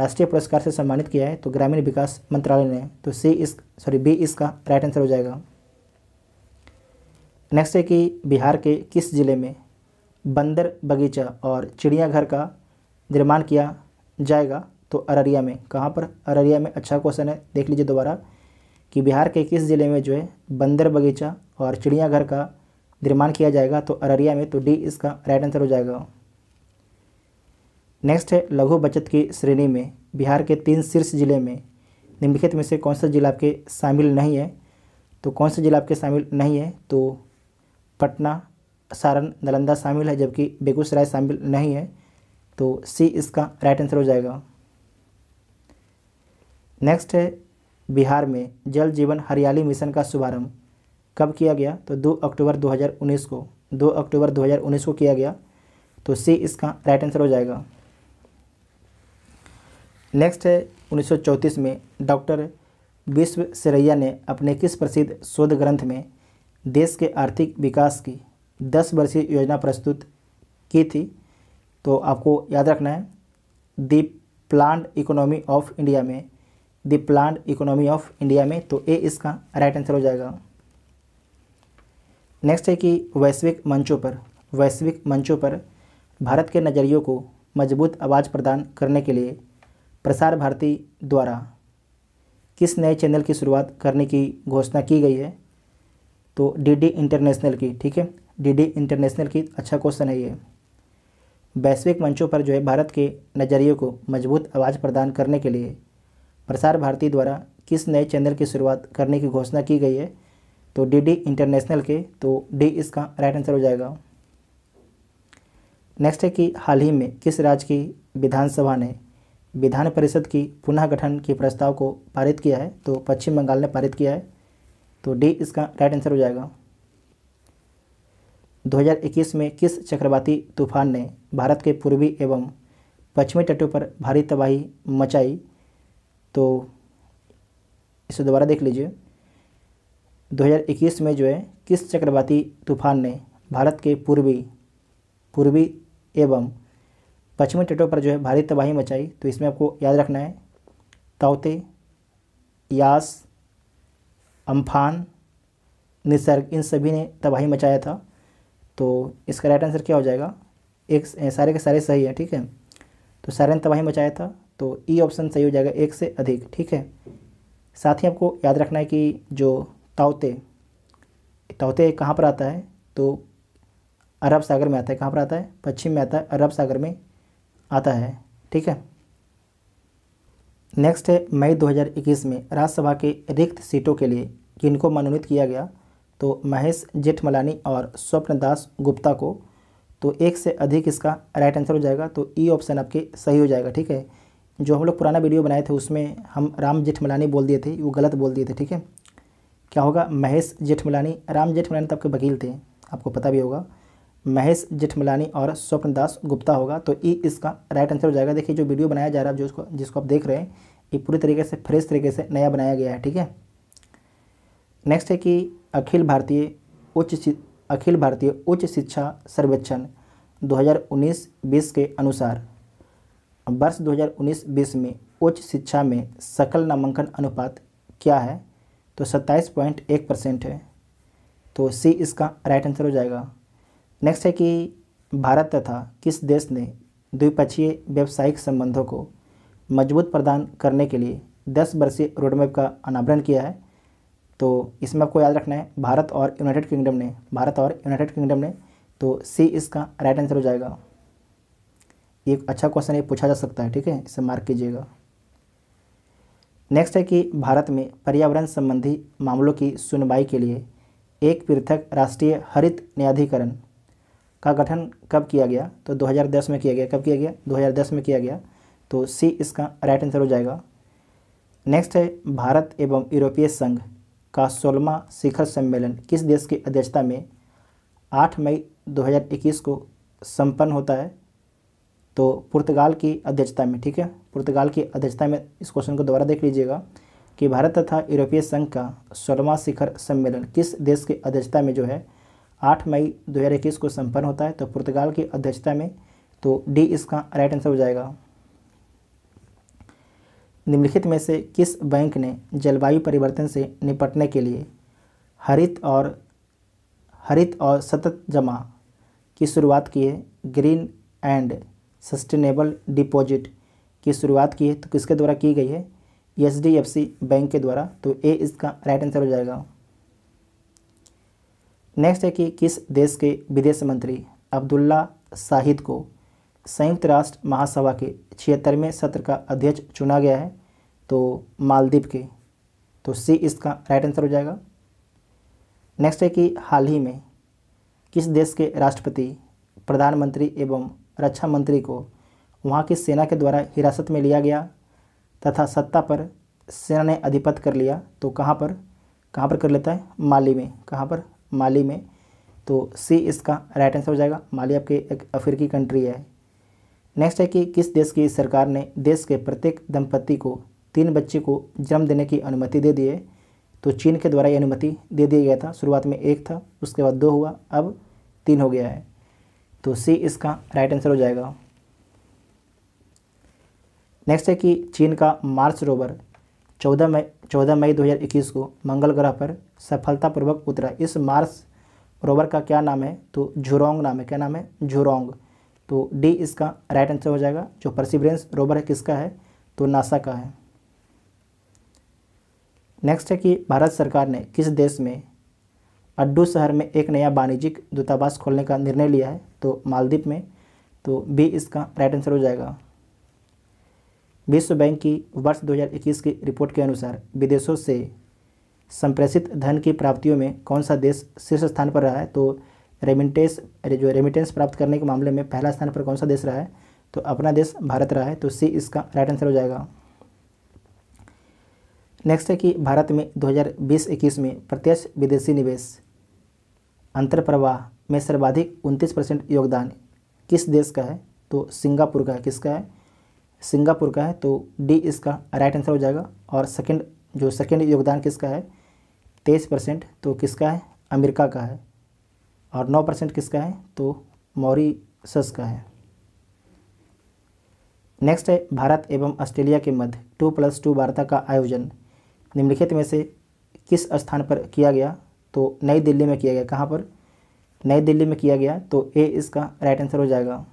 राष्ट्रीय पुरस्कार से सम्मानित किया है तो ग्रामीण विकास मंत्रालय ने तो सी इस सॉरी बी इसका राइट आंसर हो जाएगा नेक्स्ट है कि बिहार के किस ज़िले में बंदर बगीचा और चिड़ियाघर का निर्माण किया जाएगा तो अररिया में कहाँ पर अररिया में अच्छा क्वेश्चन है देख लीजिए दोबारा कि बिहार के किस ज़िले में जो है बंदर बगीचा और चिड़ियाघर का निर्माण किया जाएगा तो अररिया में तो डी इसका राइट आंसर हो जाएगा नेक्स्ट है लघु बचत की श्रेणी में बिहार के तीन शीर्ष जिले में निम्नलिखित में से कौन सा जिला आपके शामिल नहीं है तो कौन सा जिला आपके शामिल नहीं है तो पटना सारण नालंदा शामिल है जबकि बेगूसराय शामिल नहीं है तो सी इसका राइट आंसर हो जाएगा नेक्स्ट है बिहार में जल जीवन हरियाली मिशन का शुभारंभ कब किया गया तो 2 अक्टूबर 2019 को 2 अक्टूबर 2019 को किया गया तो सी इसका राइट आंसर हो जाएगा नेक्स्ट है उन्नीस में डॉक्टर विश्व सरैया ने अपने किस प्रसिद्ध शोध ग्रंथ में देश के आर्थिक विकास की दस वर्षीय योजना प्रस्तुत की थी तो आपको याद रखना है the plan economy of India में the plan economy of India में तो ए इसका राइट आंसर हो जाएगा नेक्स्ट है कि वैश्विक मंचों पर वैश्विक मंचों पर भारत के नज़रियों को मजबूत आवाज़ प्रदान करने के लिए प्रसार भारती द्वारा किस नए चैनल की शुरुआत करने की घोषणा की गई है तो डीडी इंटरनेशनल की ठीक है डीडी इंटरनेशनल की अच्छा क्वेश्चन है ये वैश्विक मंचों पर जो है भारत के नज़रिए को मजबूत आवाज़ प्रदान करने के लिए प्रसार भारती द्वारा किस नए चैनल की शुरुआत करने की घोषणा की गई है तो डी डी इंटरनेशनल के तो डी इसका राइट आंसर हो जाएगा नेक्स्ट है कि हाल ही में किस राज्य की विधानसभा ने विधान परिषद की पुनः गठन के प्रस्ताव को पारित किया है तो पश्चिम बंगाल ने पारित किया है तो डी इसका राइट आंसर हो जाएगा 2021 में किस चक्रवाती तूफान ने भारत के पूर्वी एवं पश्चिमी तटों पर भारी तबाही मचाई तो इसे दोबारा देख लीजिए 2021 में जो है किस चक्रवाती तूफान ने भारत के पूर्वी पूर्वी एवं पश्चिमी तटों पर जो है भारी तबाही मचाई तो इसमें आपको याद रखना है तोते यास अम्फान निसर्ग इन सभी ने तबाही मचाया था तो इसका राइट आंसर क्या हो जाएगा एक सारे के सारे सही है ठीक है तो सारे ने तबाही मचाया था तो ई ऑप्शन सही हो जाएगा एक से अधिक ठीक है साथ ही आपको याद रखना है कि जो तोते तोते कहाँ पर आता है तो अरब सागर में आता है कहाँ पर आता है पश्चिम में आता है अरब सागर में आता है ठीक है नेक्स्ट है मई 2021 में राज्यसभा के रिक्त सीटों के लिए किनको मनोनीत किया गया तो महेश जेठमलानी और स्वप्नदास गुप्ता को तो एक से अधिक इसका राइट आंसर हो जाएगा तो ई e ऑप्शन आपके सही हो जाएगा ठीक है जो हम लोग पुराना वीडियो बनाए थे उसमें हम राम जेठमलानी बोल दिए थे वो गलत बोल दिए थे ठीक है क्या होगा महेश जेठमलानी राम जेठमलानी तो आपके वकील थे आपको पता भी होगा महेश जेठमलानी और स्वप्न गुप्ता होगा तो ई इसका राइट आंसर हो जाएगा देखिए जो वीडियो बनाया जा रहा है जो उसको जिसको आप देख रहे हैं ये पूरी तरीके से फ्रेश तरीके से नया बनाया गया है ठीक है नेक्स्ट है कि अखिल भारतीय उच्च अखिल भारतीय उच्च शिक्षा सर्वेक्षण 2019-20 के अनुसार वर्ष 2019-20 में उच्च शिक्षा में सकल नामांकन अनुपात क्या है तो 27.1 परसेंट है तो सी इसका राइट आंसर हो जाएगा नेक्स्ट है कि भारत तथा किस देश ने द्विपक्षीय व्यावसायिक संबंधों को मजबूत प्रदान करने के लिए दस वर्षीय रोडमैप का अनावरण किया है तो इसमें आपको याद रखना है भारत और यूनाइटेड किंगडम ने भारत और यूनाइटेड किंगडम ने तो सी इसका राइट आंसर हो जाएगा एक अच्छा क्वेश्चन ये पूछा जा सकता है ठीक है इसे मार्क कीजिएगा नेक्स्ट है कि भारत में पर्यावरण संबंधी मामलों की सुनवाई के लिए एक पृथक राष्ट्रीय हरित न्यायाधिकरण का गठन कब किया गया तो 2010 में किया गया कब किया गया 2010 में किया गया तो सी इसका राइट आंसर हो जाएगा नेक्स्ट है भारत एवं यूरोपीय संघ का सोलवा शिखर सम्मेलन किस देश की अध्यक्षता में 8 मई 2021 को संपन्न होता है तो पुर्तगाल की अध्यक्षता में ठीक है पुर्तगाल की अध्यक्षता में इस क्वेश्चन को दोबारा देख लीजिएगा कि भारत तथा यूरोपीय संघ का सोलवा शिखर सम्मेलन किस देश की अध्यक्षता में जो है आठ मई इक्कीस को संपन्न होता है तो पुर्तगाल की अध्यक्षता में तो डी इसका राइट आंसर हो जाएगा निम्नलिखित में से किस बैंक ने जलवायु परिवर्तन से निपटने के लिए हरित और हरित और सतत जमा की शुरुआत की है ग्रीन एंड सस्टेनेबल डिपॉजिट की शुरुआत की है तो किसके द्वारा की गई है एच बैंक के द्वारा तो ए इसका राइट आंसर हो जाएगा नेक्स्ट है कि किस देश के विदेश मंत्री अब्दुल्ला साहिद को संयुक्त राष्ट्र महासभा के छिहत्तरवें सत्र का अध्यक्ष चुना गया है तो मालदीव के तो सी इसका राइट आंसर हो जाएगा नेक्स्ट है कि हाल ही में किस देश के राष्ट्रपति प्रधानमंत्री एवं रक्षा मंत्री को वहाँ की सेना के द्वारा हिरासत में लिया गया तथा सत्ता पर सेना ने अधिपत कर लिया तो कहाँ पर कहाँ पर कर लेता है माली में कहाँ पर माली में तो सी इसका राइट आंसर हो जाएगा माली आपके एक अफ्रीकी कंट्री है नेक्स्ट है कि किस देश की सरकार ने देश के प्रत्येक दंपति को तीन बच्चे को जन्म देने की अनुमति दे दी है तो चीन के द्वारा ये अनुमति दे दिया गया था शुरुआत में एक था उसके बाद दो हुआ अब तीन हो गया है तो सी इसका राइट आंसर हो जाएगा नेक्स्ट है कि चीन का मार्स रोवर 14 मई 14 मई 2021 को मंगल ग्रह पर सफलतापूर्वक उतरा इस मार्स रोवर का क्या नाम है तो झुरोंग नाम है क्या नाम है झुरोंग तो डी इसका राइट आंसर हो जाएगा जो परसिवरेंस रोवर है किसका है तो नासा का है नेक्स्ट है कि भारत सरकार ने किस देश में अड्डू शहर में एक नया वाणिज्यिक दूतावास खोलने का निर्णय लिया है तो मालदीप में तो बी इसका राइट आंसर हो जाएगा विश्व बैंक की वर्ष 2021 की रिपोर्ट के अनुसार विदेशों से संप्रेषित धन की प्राप्तियों में कौन सा देश शीर्ष स्थान पर रहा है तो रेमिटेंस जो रेमिटेंस प्राप्त करने के मामले में पहला स्थान पर कौन सा देश रहा है तो अपना देश भारत रहा है तो सी इसका राइट आंसर हो जाएगा नेक्स्ट है कि भारत में 2020-21 में प्रत्यक्ष विदेशी निवेश अंतर प्रवाह में सर्वाधिक उनतीस परसेंट योगदान किस देश का है तो सिंगापुर का है किसका है सिंगापुर का है तो डी इसका राइट आंसर हो जाएगा और सेकंड जो सेकंड योगदान किसका है तेईस परसेंट तो किसका है अमेरिका का है और नौ परसेंट किसका है तो मॉरीसस का है नेक्स्ट है भारत एवं ऑस्ट्रेलिया के मध्य टू प्लस टू वार्ता का आयोजन निम्नलिखित में से किस स्थान पर किया गया तो नई दिल्ली में किया गया कहाँ पर नई दिल्ली में किया गया तो ए इसका राइट आंसर हो जाएगा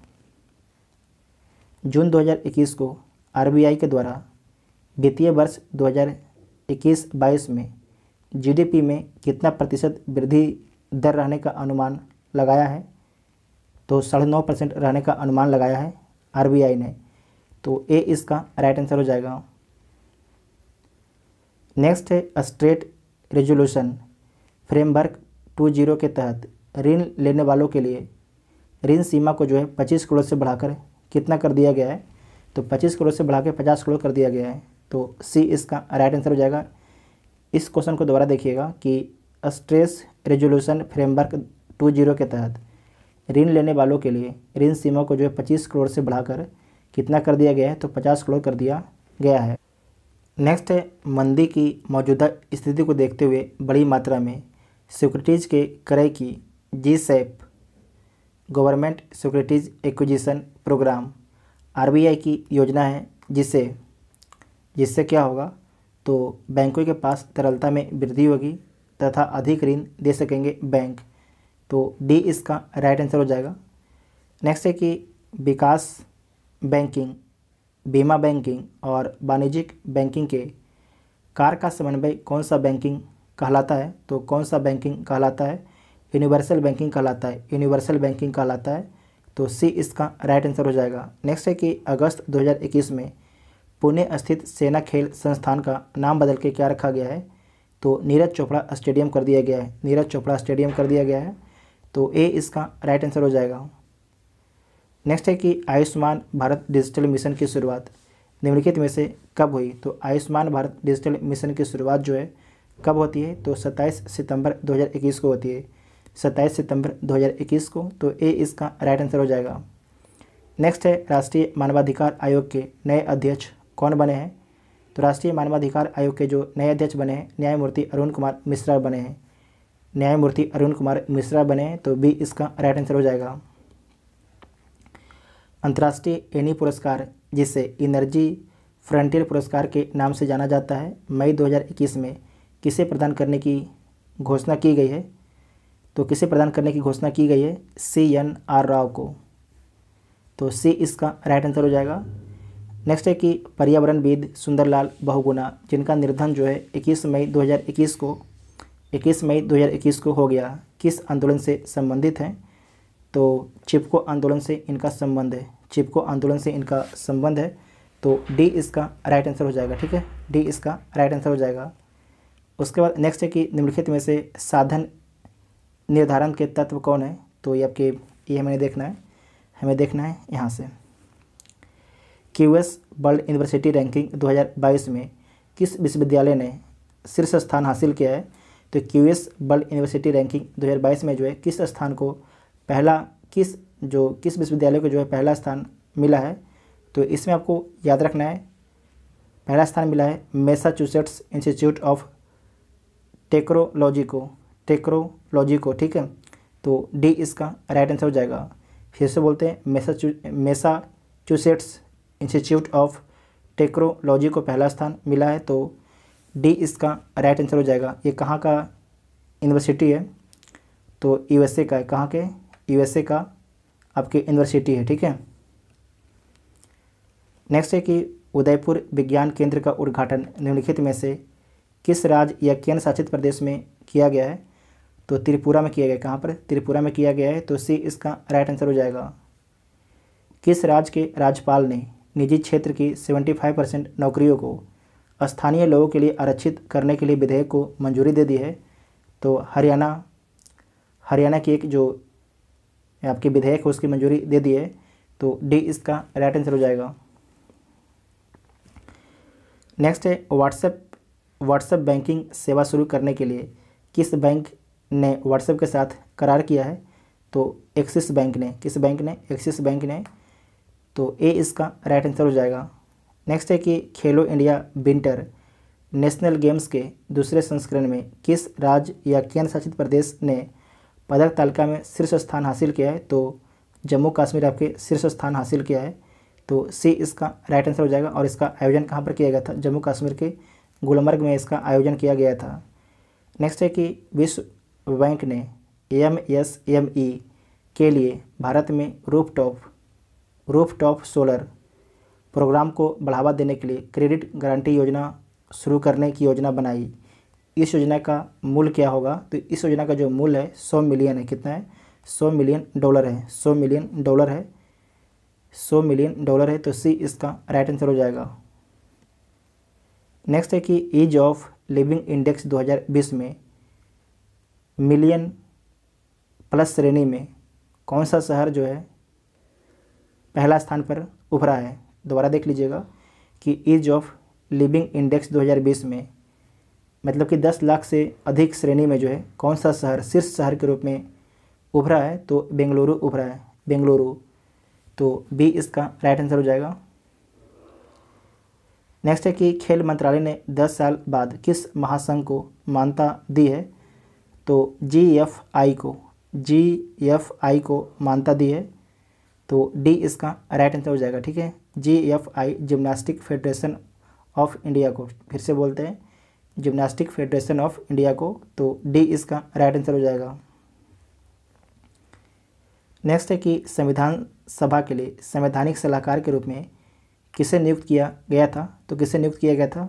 जून 2021 को आरबीआई के द्वारा वित्तीय वर्ष 2021-22 में जीडीपी में कितना प्रतिशत वृद्धि दर रहने का अनुमान लगाया है तो साढ़े नौ परसेंट रहने का अनुमान लगाया है आरबीआई ने तो ए इसका राइट आंसर हो जाएगा नेक्स्ट है straight resolution framework two zero के तहत ऋण लेने वालों के लिए ऋण सीमा को जो है पच्चीस करोड़ से बढ़ाकर कितना कर दिया गया है तो पच्चीस करोड़ से बढ़ाकर पचास करोड़ कर दिया गया है तो सी इसका राइट आंसर हो जाएगा इस क्वेश्चन को दोबारा देखिएगा कि stress resolution framework two zero के तहत ऋण लेने वालों के लिए ऋण सीमा को जो है पच्चीस करोड़ से बढ़ाकर कितना कर दिया गया है तो पचास करोड़ कर दिया गया है नेक्स्ट है मंदी की मौजूदा स्थिति को देखते हुए बड़ी मात्रा में सिक्योरिटीज़ के क्रय की G SAP government securities acquisition programme RBI की योजना है जिससे जिससे क्या होगा तो बैंकों के पास तरलता में वृद्धि होगी तथा अधिक ऋण दे सकेंगे बैंक तो डी इसका राइट आंसर हो जाएगा नेक्स्ट है कि विकास बैंकिंग बीमा बैंकिंग और वाणिज्यिक बैंकिंग के कार का समन्वय कौन सा बैंकिंग कहलाता है तो कौन सा बैंकिंग कहलाता है यूनिवर्सल बैंकिंग कहलाता है यूनिवर्सल बैंकिंग कहलाता है तो सी इसका राइट आंसर हो जाएगा नेक्स्ट है कि अगस्त 2021 में पुणे स्थित सेना खेल संस्थान का नाम बदल के क्या रखा गया है तो नीरज चोपड़ा स्टेडियम कर दिया गया है नीरज चोपड़ा स्टेडियम कर दिया गया है तो ए इसका राइट आंसर हो जाएगा नेक्स्ट है कि आयुष्मान भारत डिजिटल मिशन की शुरुआत निम्नलिखित में से कब हुई तो आयुष्मान भारत डिजिटल मिशन की शुरुआत जो है कब होती है तो 27 सितंबर 2021 को होती है 27 सितंबर 2021 को तो ए इसका राइट आंसर हो जाएगा नेक्स्ट है राष्ट्रीय मानवाधिकार आयोग के नए अध्यक्ष कौन बने हैं तो राष्ट्रीय मानवाधिकार आयोग के जो नए अध्यक्ष बने हैं न्यायमूर्ति अरुण कुमार मिश्रा बने हैं न्यायमूर्ति अरुण कुमार मिश्रा बने हैं तो बी इसका राइट आंसर हो जाएगा अंतर्राष्ट्रीय एनी पुरस्कार जिसे इनर्जी फ्रंटियर पुरस्कार के नाम से जाना जाता है मई 2021 में किसे प्रदान करने की घोषणा की गई है तो किसे प्रदान करने की घोषणा की गई है सी एन आर राव को तो सी इसका राइट आंसर हो जाएगा नेक्स्ट है कि पर्यावरणविद सुंदरलाल बहुगुना जिनका निर्धन जो है 21 मई 2021 को 21 मई 2021 को हो गया किस आंदोलन से संबंधित हैं तो चिपको आंदोलन से इनका संबंध है चिपको आंदोलन से इनका संबंध है तो डी इसका राइट आंसर हो जाएगा ठीक है डी इसका राइट आंसर हो जाएगा उसके बाद नेक्स्ट है कि निम्नलिखित में से साधन निर्धारण के तत्व कौन है तो ये आपके ये हमें देखना है हमें देखना है यहाँ से Q S world university ranking 2022 में किस विश्वविद्यालय ने शीर्ष स्थान हासिल किया है तो Q S world university ranking 2022 में जो है किस स्थान को पहला किस जो किस विश्वविद्यालय को जो है पहला स्थान मिला है तो इसमें आपको याद रखना है पहला स्थान मिला है मैसाचुसेट्स इंस्टीट्यूट ऑफ टेक्रोलॉजी को टेक्रोलॉजी को ठीक है तो डी इसका राइट आंसर हो जाएगा फिर से बोलते हैं Massachu Massachusetts Institute of Technology को पहला स्थान मिला है तो डी इसका राइट आंसर हो जाएगा ये कहाँ का यूनिवर्सिटी है तो यूएसए का है कहाँ के यूएसए का आपके यूनिवर्सिटी है ठीक है नेक्स्ट है कि उदयपुर विज्ञान केंद्र का उद्घाटन निम्नलिखित में से किस राज्य या केंद्र शासित प्रदेश में किया गया है तो त्रिपुरा में किया गया कहाँ पर त्रिपुरा में किया गया है तो सी इसका राइट आंसर हो जाएगा किस राज्य के राज्यपाल ने निजी क्षेत्र की 75 परसेंट नौकरियों को स्थानीय लोगों के लिए आरक्षित करने के लिए विधेयक को मंजूरी दे दी है तो हरियाणा हरियाणा की एक जो आपकी विधेयक है उसकी मंजूरी दे दी है तो डी इसका राइट आंसर हो जाएगा नेक्स्ट है व्हाट्सएप व्हाट्सएप बैंकिंग सेवा शुरू करने के लिए किस बैंक ने व्हाट्सएप के साथ करार किया है तो एक्सिस बैंक ने किस बैंक ने एक्सिस बैंक ने तो ए इसका राइट आंसर हो जाएगा नेक्स्ट है कि खेलो इंडिया विंटर नेशनल गेम्स के दूसरे संस्करण में किस राज्य या केंद्र शासित प्रदेश ने पदक तालिका में शीर्ष स्थान हासिल किया है तो जम्मू कश्मीर आपके शीर्ष स्थान हासिल किया है तो सी इसका राइट आंसर हो जाएगा और इसका आयोजन कहाँ पर किया गया था जम्मू कश्मीर के गुलमर्ग में इसका आयोजन किया गया था नेक्स्ट है कि विश्व बैंक ने एम एस एम ई के लिए भारत में roof top roof top solar programme को बढ़ावा देने के लिए क्रेडिट गारंटी योजना शुरू करने की योजना बनाई इस योजना का मूल क्या होगा तो इस योजना का जो मूल है सौ मिलियन है कितना है सौ मिलियन डॉलर है सौ मिलियन डॉलर है सौ मिलियन डॉलर है तो सी इसका राइट आंसर हो जाएगा नेक्स्ट है कि ईज ऑफ लिविंग इंडेक्स 2020 में मिलियन प्लस श्रेणी में कौन सा शहर जो है पहला स्थान पर उभरा है दोबारा देख लीजिएगा कि ईज ऑफ लिविंग इंडेक्स 2020 में मतलब कि 10 लाख से अधिक श्रेणी में जो है कौन सा शहर शीर्ष शहर के रूप में उभरा है तो बेंगलुरु उभरा है बेंगलुरु तो बी इसका राइट आंसर हो जाएगा नेक्स्ट है कि खेल मंत्रालय ने 10 साल बाद किस महासंघ को मान्यता दी है तो जी एफ आई को जी एफ आई को मान्यता दी है तो डी इसका राइट आंसर हो जाएगा ठीक है G F I gymnastic federation of India को फिर से बोलते हैं जिम्नास्टिक फेडरेशन ऑफ इंडिया को तो डी इसका राइट आंसर हो जाएगा नेक्स्ट है कि संविधान सभा के लिए संवैधानिक सलाहकार के रूप में किसे नियुक्त किया गया था तो किसे नियुक्त किया गया था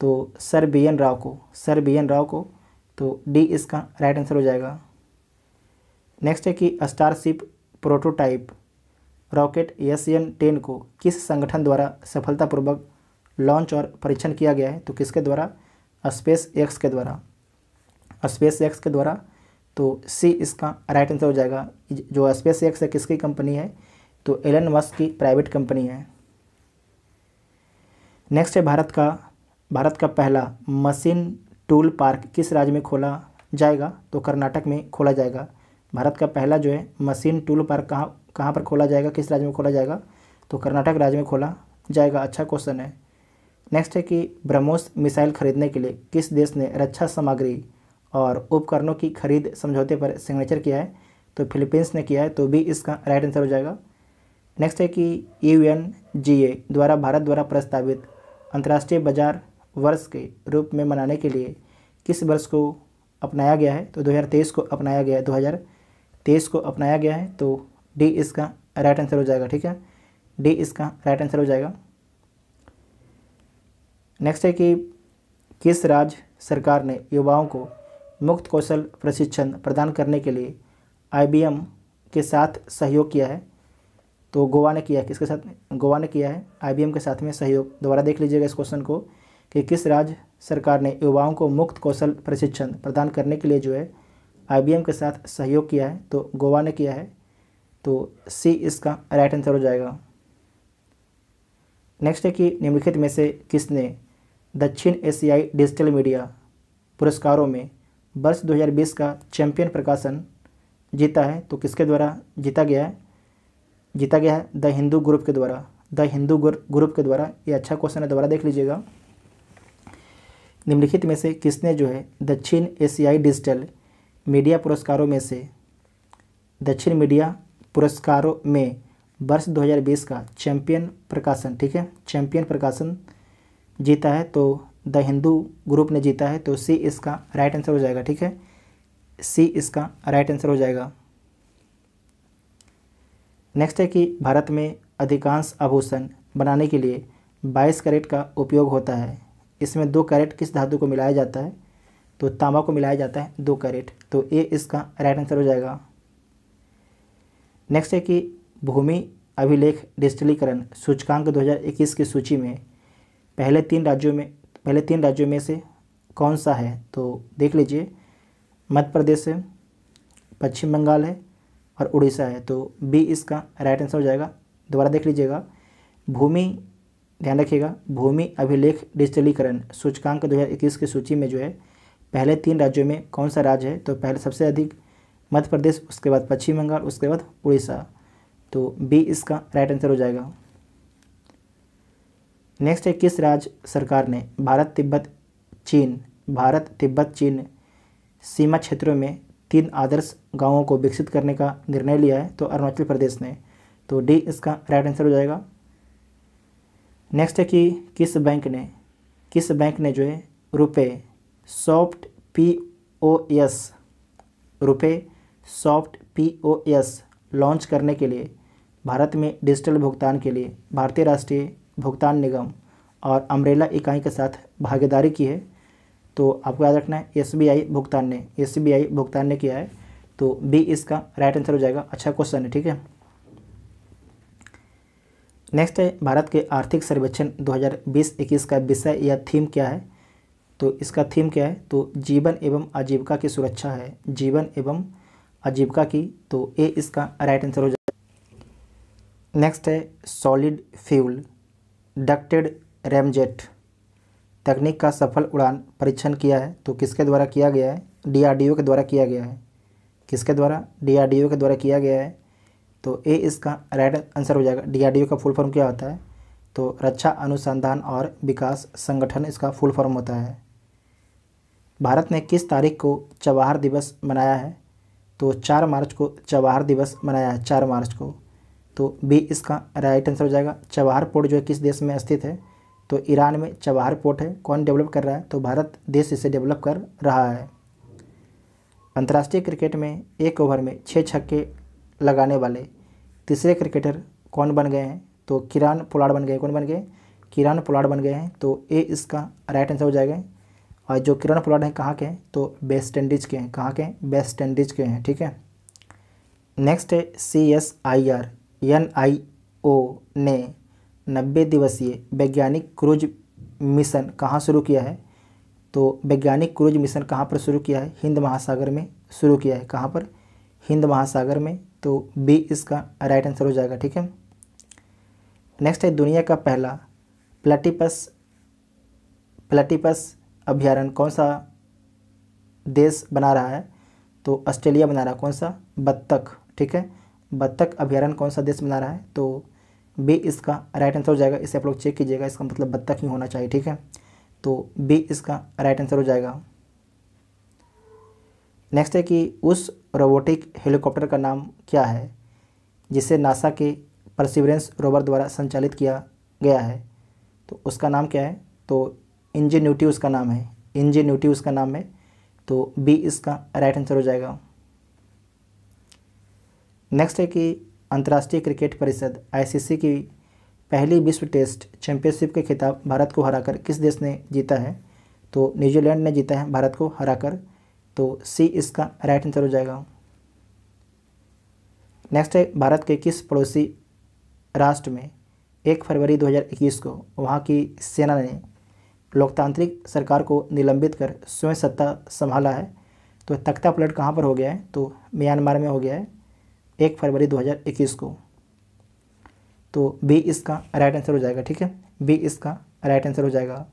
तो सर बी एन राव को सर बी एन राव को तो डी इसका राइट आंसर हो जाएगा नेक्स्ट है कि starship prototype rocket S N ten को किस संगठन द्वारा सफलतापूर्वक लॉन्च और परीक्षण किया गया है तो किसके द्वारा स्पेस एक्स के द्वारा स्पेस एक्स के द्वारा तो सी इसका राइट आंसर हो जाएगा जो स्पेस एक्स है किसकी कंपनी है तो एलन मस्क की प्राइवेट कंपनी है नेक्स्ट है भारत का भारत का पहला मशीन टूल पार्क किस राज्य में खोला जाएगा तो कर्नाटक में खोला जाएगा भारत का पहला जो है मशीन टूल पार्क कहाँ कहाँ पर खोला जाएगा किस राज्य में खोला जाएगा तो कर्नाटक राज्य में खोला जाएगा अच्छा क्वेश्चन है नेक्स्ट है कि ब्रह्मोस मिसाइल खरीदने के लिए किस देश ने रक्षा सामग्री और उपकरणों की खरीद समझौते पर सिग्नेचर किया है तो फिलीपींस ने किया है तो भी इसका राइट आंसर हो जाएगा नेक्स्ट है कि यू एन जी ए द्वारा भारत द्वारा प्रस्तावित अंतर्राष्ट्रीय बाजार वर्ष के रूप में मनाने के लिए किस वर्ष को अपनाया गया है तो 2023 को अपनाया गया है 2023 को अपनाया गया है तो डी इसका राइट आंसर हो जाएगा ठीक है डी इसका राइट आंसर हो जाएगा नेक्स्ट है कि किस राज्य सरकार ने युवाओं को मुक्त कौशल प्रशिक्षण प्रदान करने के लिए आईबीएम के साथ सहयोग किया है तो गोवा ने किया है किसके साथ गोवा ने किया है आईबीएम के साथ में सहयोग दोबारा देख लीजिएगा इस क्वेश्चन को कि किस राज्य सरकार ने युवाओं को मुक्त कौशल प्रशिक्षण प्रदान करने के लिए जो है आई के साथ सहयोग किया है तो गोवा ने किया है तो सी इसका राइट आंसर हो जाएगा नेक्स्ट है कि निम्नलिखित में से किसने दक्षिण एशियाई डिजिटल मीडिया पुरस्कारों में वर्ष 2020 का चैंपियन प्रकाशन जीता है तो किसके द्वारा जीता गया है जीता गया है द हिंदू ग्रुप के द्वारा द हिंदू ग्रुप के द्वारा ये अच्छा क्वेश्चन है दोबारा देख लीजिएगा निम्नलिखित में से किसने जो है दक्षिण एशियाई डिजिटल मीडिया पुरस्कारों में से दक्षिण मीडिया पुरस्कारों में वर्ष 2020 का चैम्पियन प्रकाशन ठीक है चैंपियन प्रकाशन जीता है तो द हिंदू ग्रुप ने जीता है तो सी इसका राइट आंसर हो जाएगा ठीक है सी इसका राइट आंसर हो जाएगा नेक्स्ट है कि भारत में अधिकांश आभूषण बनाने के लिए 22 कैरेट का उपयोग होता है इसमें दो कैरेट किस धातु को मिलाया जाता है तो तांबा को मिलाया जाता है दो कैरेट तो ए इसका राइट आंसर हो जाएगा नेक्स्ट है कि भूमि अभिलेख डिजिटलीकरण सूचकांक 2021 की सूची में पहले तीन राज्यों में पहले तीन राज्यों में से कौन सा है तो देख लीजिए मध्य प्रदेश है पश्चिम बंगाल है और उड़ीसा है तो बी इसका राइट आंसर हो जाएगा दोबारा देख लीजिएगा भूमि ध्यान रखिएगा भूमि अभिलेख डिजिटलीकरण सूचकांक 2021 की सूची में जो है पहले तीन राज्यों में कौन सा राज्य है तो पहले सबसे अधिक मध्य प्रदेश उसके बाद पश्चिम बंगाल उसके बाद उड़ीसा तो बी इसका राइट आंसर हो जाएगा नेक्स्ट है किस राज्य सरकार ने भारत तिब्बत चीन भारत तिब्बत चीन सीमा क्षेत्रों में तीन आदर्श गांवों को विकसित करने का निर्णय लिया है तो अरुणाचल प्रदेश ने तो डी इसका राइट आंसर हो जाएगा नेक्स्ट है कि किस बैंक ने किस बैंक ने जो है RuPay soft P O S RuPay soft POS launch करने के लिए भारत में डिजिटल भुगतान के लिए भारतीय राष्ट्रीय भुगतान निगम और अमरेला इकाई के साथ भागीदारी की है तो आपको याद रखना है एस भुगतान ने एस भुगतान ने किया है तो बी इसका राइट आंसर हो जाएगा अच्छा क्वेश्चन है ठीक है नेक्स्ट है भारत के आर्थिक सर्वेक्षण 2020-21 का विषय या थीम क्या है तो इसका थीम क्या है तो जीवन एवं आजीविका की सुरक्षा है जीवन एवं आजीविका की तो ए इसका राइट आंसर हो जाएगा नेक्स्ट है सॉलिड फ्यूल डक्टेड रेमजेट तकनीक का सफल उड़ान परीक्षण किया है तो किसके द्वारा किया गया है डीआरडीओ के द्वारा किया गया है किसके द्वारा डीआरडीओ के द्वारा किया गया है तो ए इसका राइट आंसर हो जाएगा डीआरडीओ का फुल फॉर्म क्या होता है तो रक्षा अनुसंधान और विकास संगठन इसका फुल फॉर्म होता है भारत ने किस तारीख को चवाहर दिवस मनाया है तो चार मार्च को चवाहर दिवस मनाया है चार मार्च को तो बी इसका राइट आंसर हो जाएगा चवाहर पोर्ट जो है किस देश में स्थित है तो ईरान में चवाहर पोर्ट है कौन डेवलप कर रहा है तो भारत देश इसे डेवलप कर रहा है अंतर्राष्ट्रीय क्रिकेट में एक ओवर में छः छक्के लगाने वाले तीसरे क्रिकेटर कौन बन गए हैं तो किरान पोलाड़ बन गए कौन बन गए किरान पोलाड़ बन गए हैं तो ए इसका राइट आंसर हो जाएगा और जो किरण प्लॉट हैं कहाँ के हैं तो बेस्ट एंडिज के हैं कहाँ के हैं वेस्ट एंडिज के हैं ठीक है नेक्स्ट है C S I R N I O ने नब्बे दिवसीय वैज्ञानिक क्रूज मिशन कहाँ शुरू किया है तो वैज्ञानिक क्रूज मिशन कहाँ पर शुरू किया है हिंद महासागर में शुरू किया है कहाँ पर हिंद महासागर में तो बी इसका राइट आंसर हो जाएगा ठीक है नेक्स्ट है दुनिया का पहला प्लेटिपस प्लेटिपस अभ्यारण कौन सा देश बना रहा है तो ऑस्ट्रेलिया बना रहा है कौन सा बत्तख ठीक है बत्तख अभ्यारण कौन सा देश बना रहा है तो बी इसका राइट आंसर हो जाएगा इसे आप लोग चेक कीजिएगा इसका मतलब बत्तख ही होना चाहिए ठीक है तो बी इसका राइट आंसर हो जाएगा नेक्स्ट है कि उस रोबोटिक हेलीकॉप्टर का नाम क्या है जिसे नासा के परसिवरेंस रोवर द्वारा संचालित किया गया है तो उसका नाम क्या है तो इंजीन्यूटी उसका नाम है इंजीन्यूटी उसका नाम है तो बी इसका राइट आंसर हो जाएगा नेक्स्ट है कि अंतर्राष्ट्रीय क्रिकेट परिषद आईसीसी की पहली विश्व टेस्ट चैंपियनशिप के खिताब भारत को हराकर किस देश ने जीता है तो न्यूजीलैंड ने जीता है भारत को हराकर तो सी इसका राइट आंसर हो जाएगा नेक्स्ट है भारत के किस पड़ोसी राष्ट्र में एक फरवरी 2021 को वहाँ की सेना ने लोकतांत्रिक सरकार को निलंबित कर स्वयं सत्ता संभाला है तो तख्ता पलट कहाँ पर हो गया है तो म्यांमार में हो गया है एक फरवरी 2021 को तो बी इसका राइट आंसर हो जाएगा ठीक है बी इसका राइट आंसर हो जाएगा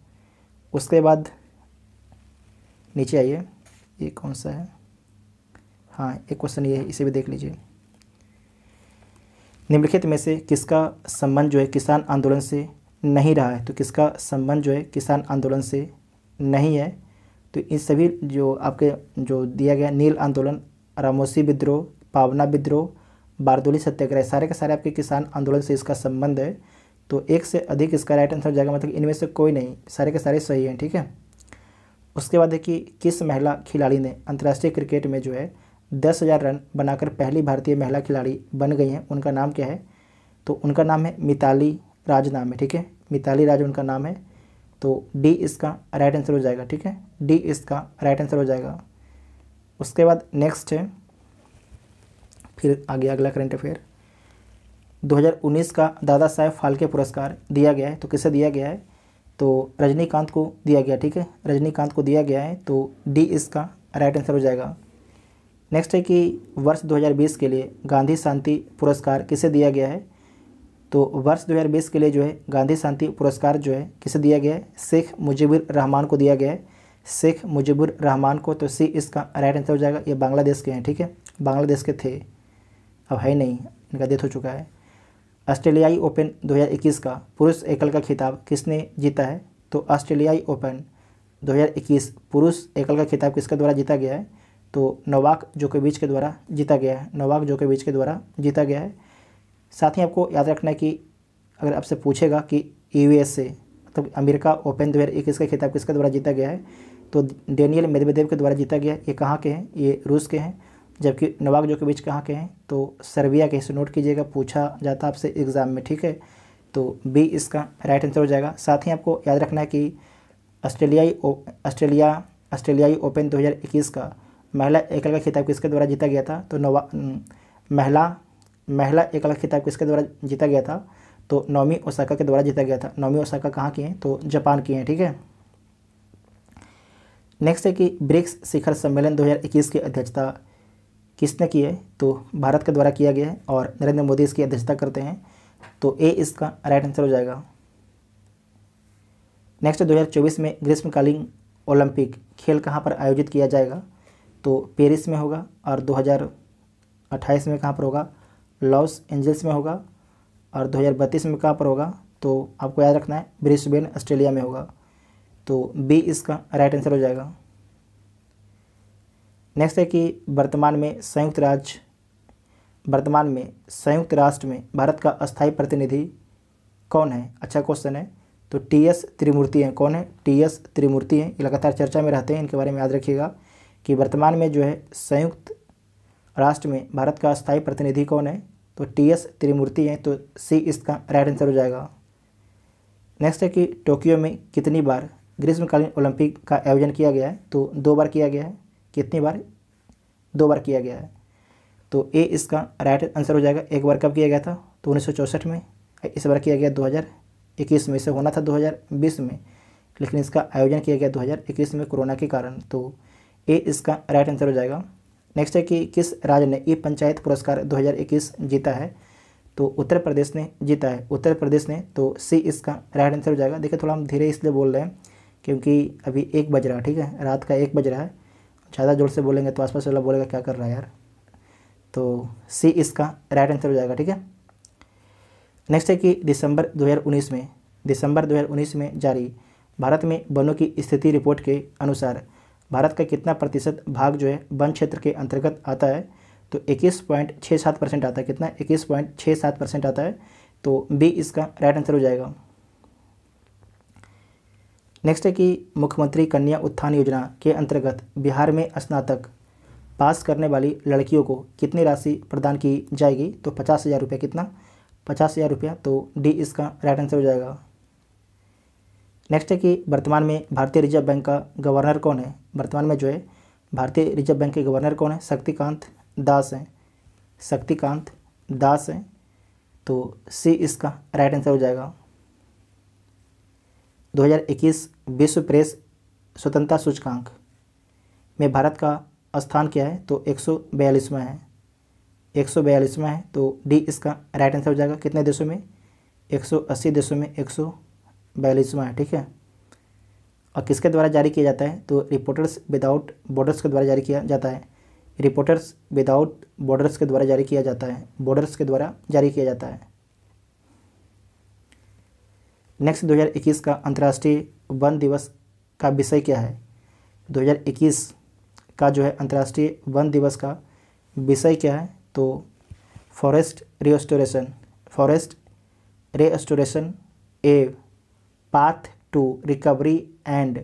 उसके बाद नीचे आइए ये कौन सा है हाँ एक क्वेश्चन ये है इसे भी देख लीजिए निम्नलिखित में से किसका संबंध जो है किसान आंदोलन से नहीं रहा है तो किसका संबंध जो है किसान आंदोलन से नहीं है तो इन सभी जो आपके जो दिया गया नील आंदोलन रामोसी विद्रोह पावना विद्रोह बारदोली सत्याग्रह सारे के सारे आपके किसान आंदोलन से इसका संबंध है तो एक से अधिक इसका राइट आंसर जाएगा मतलब इनमें से कोई नहीं सारे के सारे सही हैं ठीक है उसके बाद है कि किस महिला खिलाड़ी ने अंतर्राष्ट्रीय क्रिकेट में जो है दस हज़ार रन बनाकर पहली भारतीय महिला खिलाड़ी बन गई हैं उनका नाम क्या है तो उनका नाम है मिताली राज नाम है ठीक है मिताली राज उनका नाम है तो डी इसका राइट आंसर हो जाएगा ठीक है डी इसका राइट आंसर हो जाएगा उसके बाद नेक्स्ट है फिर आगे अगला करंट अफेयर 2019 का दादा साहेब फाल्के पुरस्कार दिया गया है तो किसे दिया गया है तो रजनीकांत को दिया गया ठीक है रजनीकांत को दिया गया है तो डी इसका राइट आंसर हो जाएगा नेक्स्ट है कि वर्ष 2020 के लिए गांधी शांति पुरस्कार किसे दिया गया है तो वर्ष 2020 के लिए जो है गांधी शांति पुरस्कार जो है किसे दिया गया है शेख मुजीबुर रहमान को दिया गया है शेख मुजीबुर रहमान को तो सी इसका राइट आंसर हो जाएगा ये बांग्लादेश के हैं ठीक है बांग्लादेश के थे अब है नहीं इनका डेथ हो चुका है ऑस्ट्रेलियाई ओपन 2021 का पुरुष एकल का खिताब किसने जीता है तो ऑस्ट्रेलियाई ओपन 2021 पुरुष एकल का खिताब किसके द्वारा जीता गया है तो नवाक जोकोविच के द्वारा जीता गया है के जोकोविच के द्वारा जीता गया है साथ ही आपको याद रखना है कि अगर आपसे पूछेगा कि यू से मतलब अमेरिका ओपन दो हज़ार इक्कीस का खिताब किसके द्वारा जीता गया है तो डेनियल मेदवेदेव के द्वारा जीता गया ये कहाँ के हैं ये रूस के हैं जबकि नवाक बीच कहाँ के हैं तो सर्बिया के इसे नोट कीजिएगा पूछा जाता आपसे एग्ज़ाम में ठीक है तो बी इसका राइट आंसर हो जाएगा साथ ही आपको याद रखना है कि ऑस्ट्रेलियाई ऑस्ट्रेलिया ऑस्ट्रेलियाई ओपन 2021 का महिला एकल का खिताब किसके द्वारा जीता गया था तो नवा महिला महिला एकल खिताब किसके द्वारा जीता गया था तो नौमी ओसाका के द्वारा जीता गया था नौमी ओसाका कहाँ की हैं तो जापान की हैं ठीक है नेक्स्ट है कि ब्रिक्स शिखर सम्मेलन 2021 की अध्यक्षता किसने की है तो भारत के द्वारा किया गया है और नरेंद्र मोदी इसकी अध्यक्षता करते हैं तो ए इसका राइट आंसर हो जाएगा नेक्स्ट दो चौबीस में ग्रीष्मकालीन ओलंपिक खेल कहाँ पर आयोजित किया जाएगा तो पेरिस में होगा और अट्ठाईस में कहाँ पर होगा लॉस एंजल्स में होगा और 2032 में कहाँ पर होगा तो आपको याद रखना है ब्रिस्बेन ऑस्ट्रेलिया में होगा तो बी इसका राइट आंसर हो जाएगा नेक्स्ट है कि वर्तमान में संयुक्त राज्य वर्तमान में संयुक्त राष्ट्र में भारत का अस्थायी प्रतिनिधि कौन है अच्छा क्वेश्चन है तो टी एस त्रिमूर्ति हैं कौन है टी एस त्रिमूर्ति हैं ये लगातार चर्चा में रहते हैं इनके बारे में याद रखिएगा कि वर्तमान में जो है संयुक्त राष्ट्र में भारत का स्थायी प्रतिनिधि कौन है तो टी एस त्रिमूर्ति हैं तो सी इसका राइट आंसर हो जाएगा नेक्स्ट है कि टोक्यो में कितनी बार ग्रीष्मकालीन ओलंपिक का आयोजन किया गया है तो दो बार किया गया है कितनी बार दो बार किया गया है तो ए इसका राइट आंसर हो जाएगा एक बार कब किया गया था तो उन्नीस में इस बार किया गया 2021 में इसे होना था 2020 में लेकिन इसका आयोजन किया गया 2021 में कोरोना के कारण तो ए इसका राइट आंसर हो जाएगा नेक्स्ट है कि किस राज्य ने ई पंचायत पुरस्कार 2021 जीता है तो उत्तर प्रदेश ने जीता है उत्तर प्रदेश ने तो सी इसका राइट आंसर हो जाएगा देखिए थोड़ा हम धीरे इसलिए बोल रहे हैं क्योंकि अभी एक बज रहा है ठीक है रात का एक बज रहा है ज़्यादा जोर से बोलेंगे तो आसपास वाला बोलेगा क्या कर रहा है यार तो सी इसका राइट आंसर हो जाएगा ठीक है नेक्स्ट है कि दिसंबर 2019 में दिसंबर 2019 में जारी भारत में वनों की स्थिति रिपोर्ट के अनुसार भारत का कितना प्रतिशत भाग जो है वन क्षेत्र के अंतर्गत आता है तो इक्कीस पॉइंट छः सात परसेंट आता है कितना इक्कीस पॉइंट छः सात परसेंट आता है तो बी इसका राइट आंसर हो जाएगा नेक्स्ट है कि मुख्यमंत्री कन्या उत्थान योजना के अंतर्गत बिहार में स्नातक पास करने वाली लड़कियों को कितनी राशि प्रदान की जाएगी तो पचास हज़ार रुपया कितना पचास हज़ार रुपया तो डी इसका राइट आंसर हो जाएगा नेक्स्ट है कि वर्तमान में भारतीय रिजर्व बैंक का गवर्नर कौन है वर्तमान में जो है भारतीय रिजर्व बैंक के गवर्नर कौन है शक्तिकांत दास हैं शक्तिकांत दास हैं तो सी इसका राइट आंसर हो जाएगा 2021 विश्व प्रेस स्वतंत्रता सूचकांक में भारत का स्थान क्या है तो एक में है एक में है तो डी इसका राइट आंसर हो जाएगा कितने देशों में 180 देशों में एक बयालीस में है ठीक है और किसके द्वारा जारी किया जाता है तो रिपोर्टर्स विदाउट बॉर्डर्स के द्वारा जारी किया जाता है रिपोर्टर्स विदाउट बॉर्डर्स के द्वारा जारी किया जाता है बॉर्डर्स के द्वारा जारी किया जाता है नेक्स्ट 2021 का अंतर्राष्ट्रीय वन दिवस का विषय क्या है 2021 का जो है अंतर्राष्ट्रीय वन दिवस का विषय क्या है तो forest restoration forest restoration a path to recovery and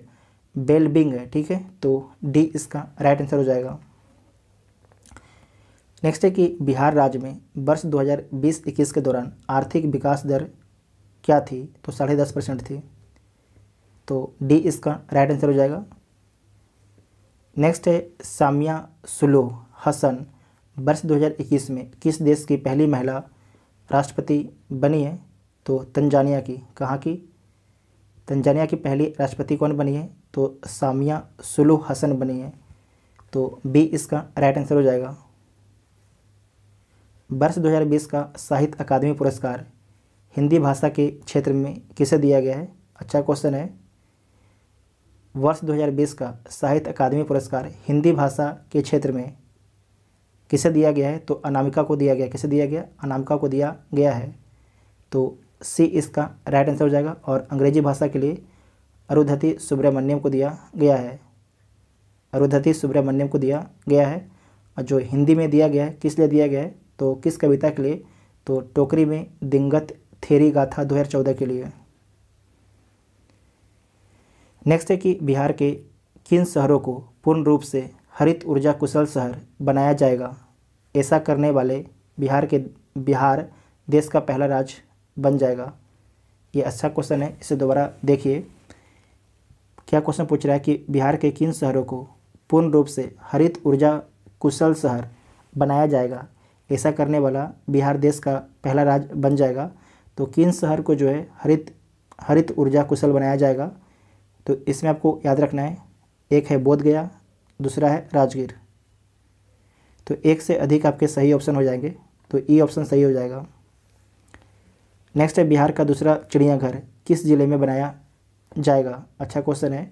wellbeing है ठीक है तो डी इसका राइट आंसर हो जाएगा नेक्स्ट है कि बिहार राज्य में वर्ष 2020-21 के दौरान आर्थिक विकास दर क्या थी तो साढ़े दस परसेंट थी तो डी इसका राइट आंसर हो जाएगा नेक्स्ट है सामिया सुलो हसन वर्ष 2021 में किस देश की पहली महिला राष्ट्रपति बनी है तो तंजानिया की कहाँ की तंजानिया की पहली राष्ट्रपति कौन बनी है तो सामिया सुलू हसन बनी है तो बी इसका राइट आंसर हो जाएगा वर्ष 2020 का साहित्य अकादमी पुरस्कार हिंदी भाषा के क्षेत्र में किसे दिया गया है अच्छा क्वेश्चन है वर्ष 2020 का साहित्य अकादमी पुरस्कार हिंदी भाषा के क्षेत्र में किसे दिया गया है तो अनामिका को दिया गया किसे दिया गया अनामिका को दिया गया है तो सी इसका राइट आंसर हो जाएगा और अंग्रेजी भाषा के लिए अरुधति सुब्रमण्यम को दिया गया है अरुधति सुब्रमण्यम को दिया गया है और जो हिंदी में दिया गया है किस लिए दिया गया है तो किस कविता के लिए तो टोकरी में दिंगत थेरी गाथा चौदह के लिए नेक्स्ट है कि बिहार के किन शहरों को पूर्ण रूप से हरित ऊर्जा कुशल शहर बनाया जाएगा ऐसा करने वाले बिहार के बिहार देश का पहला राज्य बन जाएगा ये अच्छा क्वेश्चन है इसे दोबारा देखिए क्या क्वेश्चन पूछ रहा है कि बिहार के किन शहरों को पूर्ण रूप से हरित ऊर्जा कुशल शहर बनाया जाएगा ऐसा करने वाला बिहार देश का पहला राज्य बन जाएगा तो किन शहर को जो है हरित हरित ऊर्जा कुशल बनाया जाएगा तो इसमें आपको याद रखना है एक है बोधगया दूसरा है राजगीर तो एक से अधिक आपके सही ऑप्शन हो जाएंगे तो ई e ऑप्शन सही हो जाएगा नेक्स्ट है बिहार का दूसरा चिड़ियाघर किस ज़िले में बनाया जाएगा अच्छा क्वेश्चन है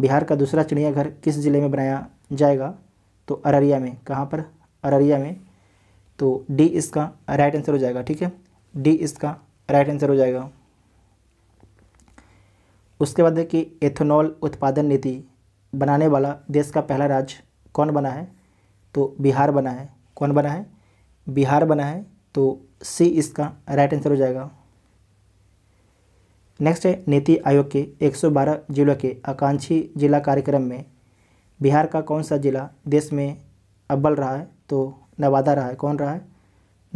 बिहार का दूसरा चिड़ियाघर किस ज़िले में बनाया जाएगा तो अररिया में कहाँ पर अररिया में तो डी इसका राइट आंसर हो जाएगा ठीक है डी इसका राइट आंसर हो जाएगा उसके बाद है कि एथेनॉल उत्पादन नीति बनाने वाला देश का पहला राज्य कौन बना है तो बिहार बना है कौन बना है बिहार बना है तो सी इसका राइट आंसर हो जाएगा नेक्स्ट है नीति आयोग के 112 जिलों के आकांक्षी जिला कार्यक्रम में बिहार का कौन सा जिला देश में अव्वल रहा है तो नवादा रहा है कौन रहा है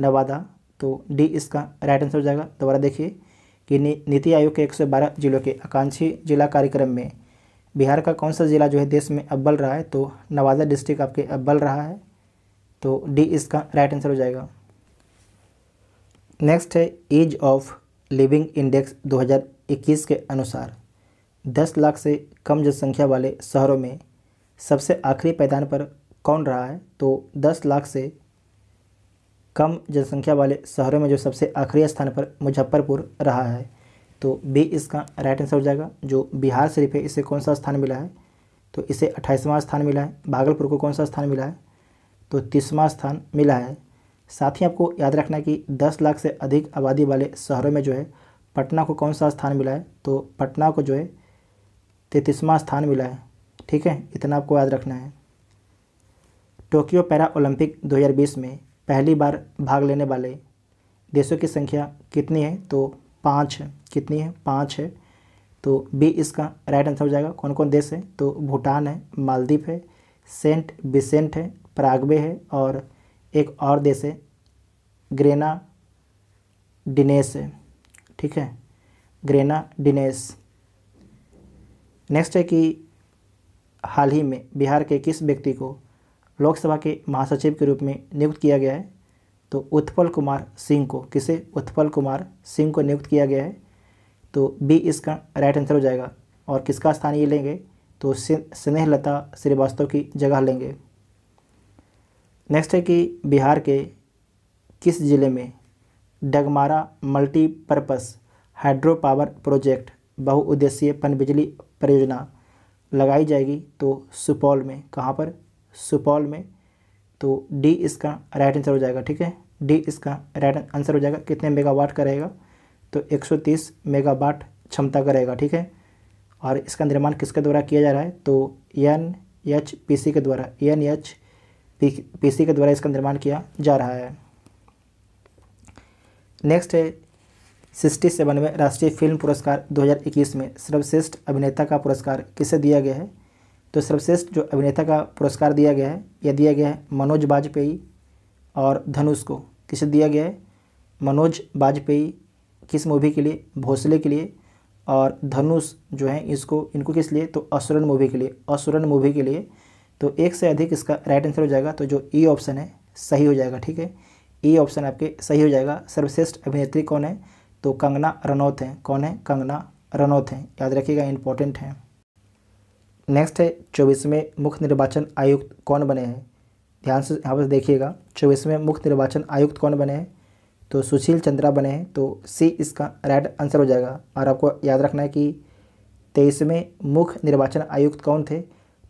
नवादा तो डी इसका राइट आंसर हो जाएगा दोबारा देखिए कि नीति आयोग के 112 जिलों के आकांक्षी जिला कार्यक्रम में बिहार का कौन सा ज़िला जो है देश में अव्वल रहा है तो नवादा डिस्ट्रिक्ट आपके अव्वल रहा है तो डी इसका राइट आंसर हो जाएगा नेक्स्ट है एज ऑफ लिविंग इंडेक्स 2021 के अनुसार 10 लाख से कम जनसंख्या वाले शहरों में सबसे आखिरी पैदान पर कौन रहा है तो 10 लाख से कम जनसंख्या वाले शहरों में जो सबसे आखिरी स्थान पर मुजफ्फरपुर रहा है तो बी इसका राइट आंसर हो जाएगा जो बिहार शरीफ है इसे कौन सा स्थान मिला है तो इसे अट्ठाईसवां स्थान मिला है भागलपुर को कौन सा स्थान मिला है तो तीसवां स्थान मिला है साथ ही आपको याद रखना है कि 10 लाख से अधिक आबादी वाले शहरों में जो है पटना को कौन सा स्थान मिला है तो पटना को जो है तैतीसवां स्थान मिला है ठीक है इतना आपको याद रखना है टोक्यो पैरा ओलंपिक 2020 में पहली बार भाग लेने वाले देशों की संख्या कितनी है तो पाँच है कितनी है पाँच है तो बी इसका राइट आंसर हो जाएगा कौन कौन देश है तो भूटान है मालदीप है सेंट बिसेंट है प्रागवे है और एक और देश है ग्रेना डिनेस है ठीक है ग्रेना डिनेस नेक्स्ट है कि हाल ही में बिहार के किस व्यक्ति को लोकसभा के महासचिव के रूप में नियुक्त किया गया है तो उत्पल कुमार सिंह को किसे उत्पल कुमार सिंह को नियुक्त किया गया है तो बी इसका राइट आंसर हो जाएगा और किसका स्थान ये लेंगे तो स्नेहलता श्रीवास्तव की जगह लेंगे नेक्स्ट है कि बिहार के किस ज़िले में Dagmara multipurpose hydro power project बहुउद्देशीय पनबिजली परियोजना लगाई जाएगी तो सुपौल में कहाँ पर सुपौल में तो डी इसका राइट आंसर हो जाएगा ठीक है डी इसका राइट आंसर हो जाएगा कितने मेगावाट का रहेगा तो 130 मेगावाट क्षमता का रहेगा ठीक है और इसका निर्माण किसके द्वारा किया जा रहा है तो एन एच पी सी के द्वारा एन एच पीसी के द्वारा इसका निर्माण किया जा रहा है नेक्स्ट है सिक्सटी में राष्ट्रीय फिल्म पुरस्कार 2021 में सर्वश्रेष्ठ अभिनेता का पुरस्कार किसे दिया गया है तो सर्वश्रेष्ठ जो अभिनेता का पुरस्कार दिया गया है यह दिया गया है मनोज वाजपेयी और धनुष को किसे दिया गया है मनोज वाजपेयी किस मूवी के लिए भोसले के लिए और धनुष जो है इसको इनको किस लिए तो असुरन मूवी के लिए असुरन मूवी के लिए तो एक से अधिक इसका राइट आंसर हो जाएगा तो जो ई e ऑप्शन है सही हो जाएगा ठीक है ई e ऑप्शन आपके सही हो जाएगा सर्वश्रेष्ठ अभिनेत्री कौन है तो कंगना रनौत हैं कौन है कंगना रनौत हैं याद रखिएगा इंपॉर्टेंट हैं नेक्स्ट है चौबीसवें मुख्य निर्वाचन आयुक्त कौन बने हैं ध्यान से यहाँ पर देखिएगा चौबीसवें मुख्य निर्वाचन आयुक्त कौन बने हैं तो सुशील चंद्रा बने हैं तो सी इसका राइट आंसर हो जाएगा और आपको याद रखना है कि तेईसवें मुख्य निर्वाचन आयुक्त कौन थे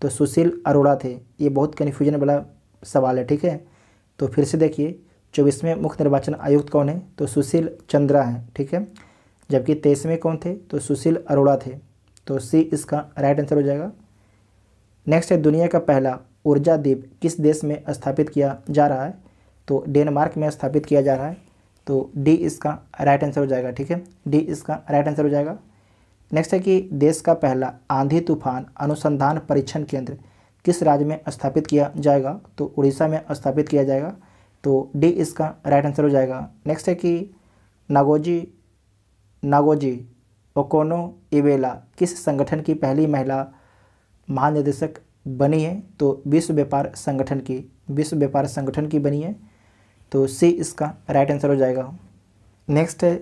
तो सुशील अरोड़ा थे ये बहुत कन्फ्यूजन वाला सवाल है ठीक है तो फिर से देखिए चौबीसवें मुख्य निर्वाचन आयुक्त कौन है तो सुशील चंद्रा हैं ठीक है जबकि तेईसवें कौन थे तो सुशील अरोड़ा थे तो सी इसका राइट आंसर हो जाएगा नेक्स्ट है दुनिया का पहला ऊर्जा द्वीप किस देश में स्थापित किया जा रहा है तो डेनमार्क में स्थापित किया जा रहा है तो डी इसका राइट आंसर हो जाएगा ठीक है डी इसका राइट आंसर हो जाएगा नेक्स्ट है कि देश का पहला आंधी तूफान अनुसंधान परीक्षण केंद्र किस राज्य में स्थापित किया जाएगा तो उड़ीसा में स्थापित किया जाएगा तो डी इसका राइट आंसर हो जाएगा नेक्स्ट है कि नागोजी नागोजी ओकोनो इवेला किस संगठन की पहली महिला महानिदेशक बनी है तो विश्व व्यापार संगठन की विश्व व्यापार संगठन की बनी है तो सी इसका राइट आंसर हो जाएगा नेक्स्ट है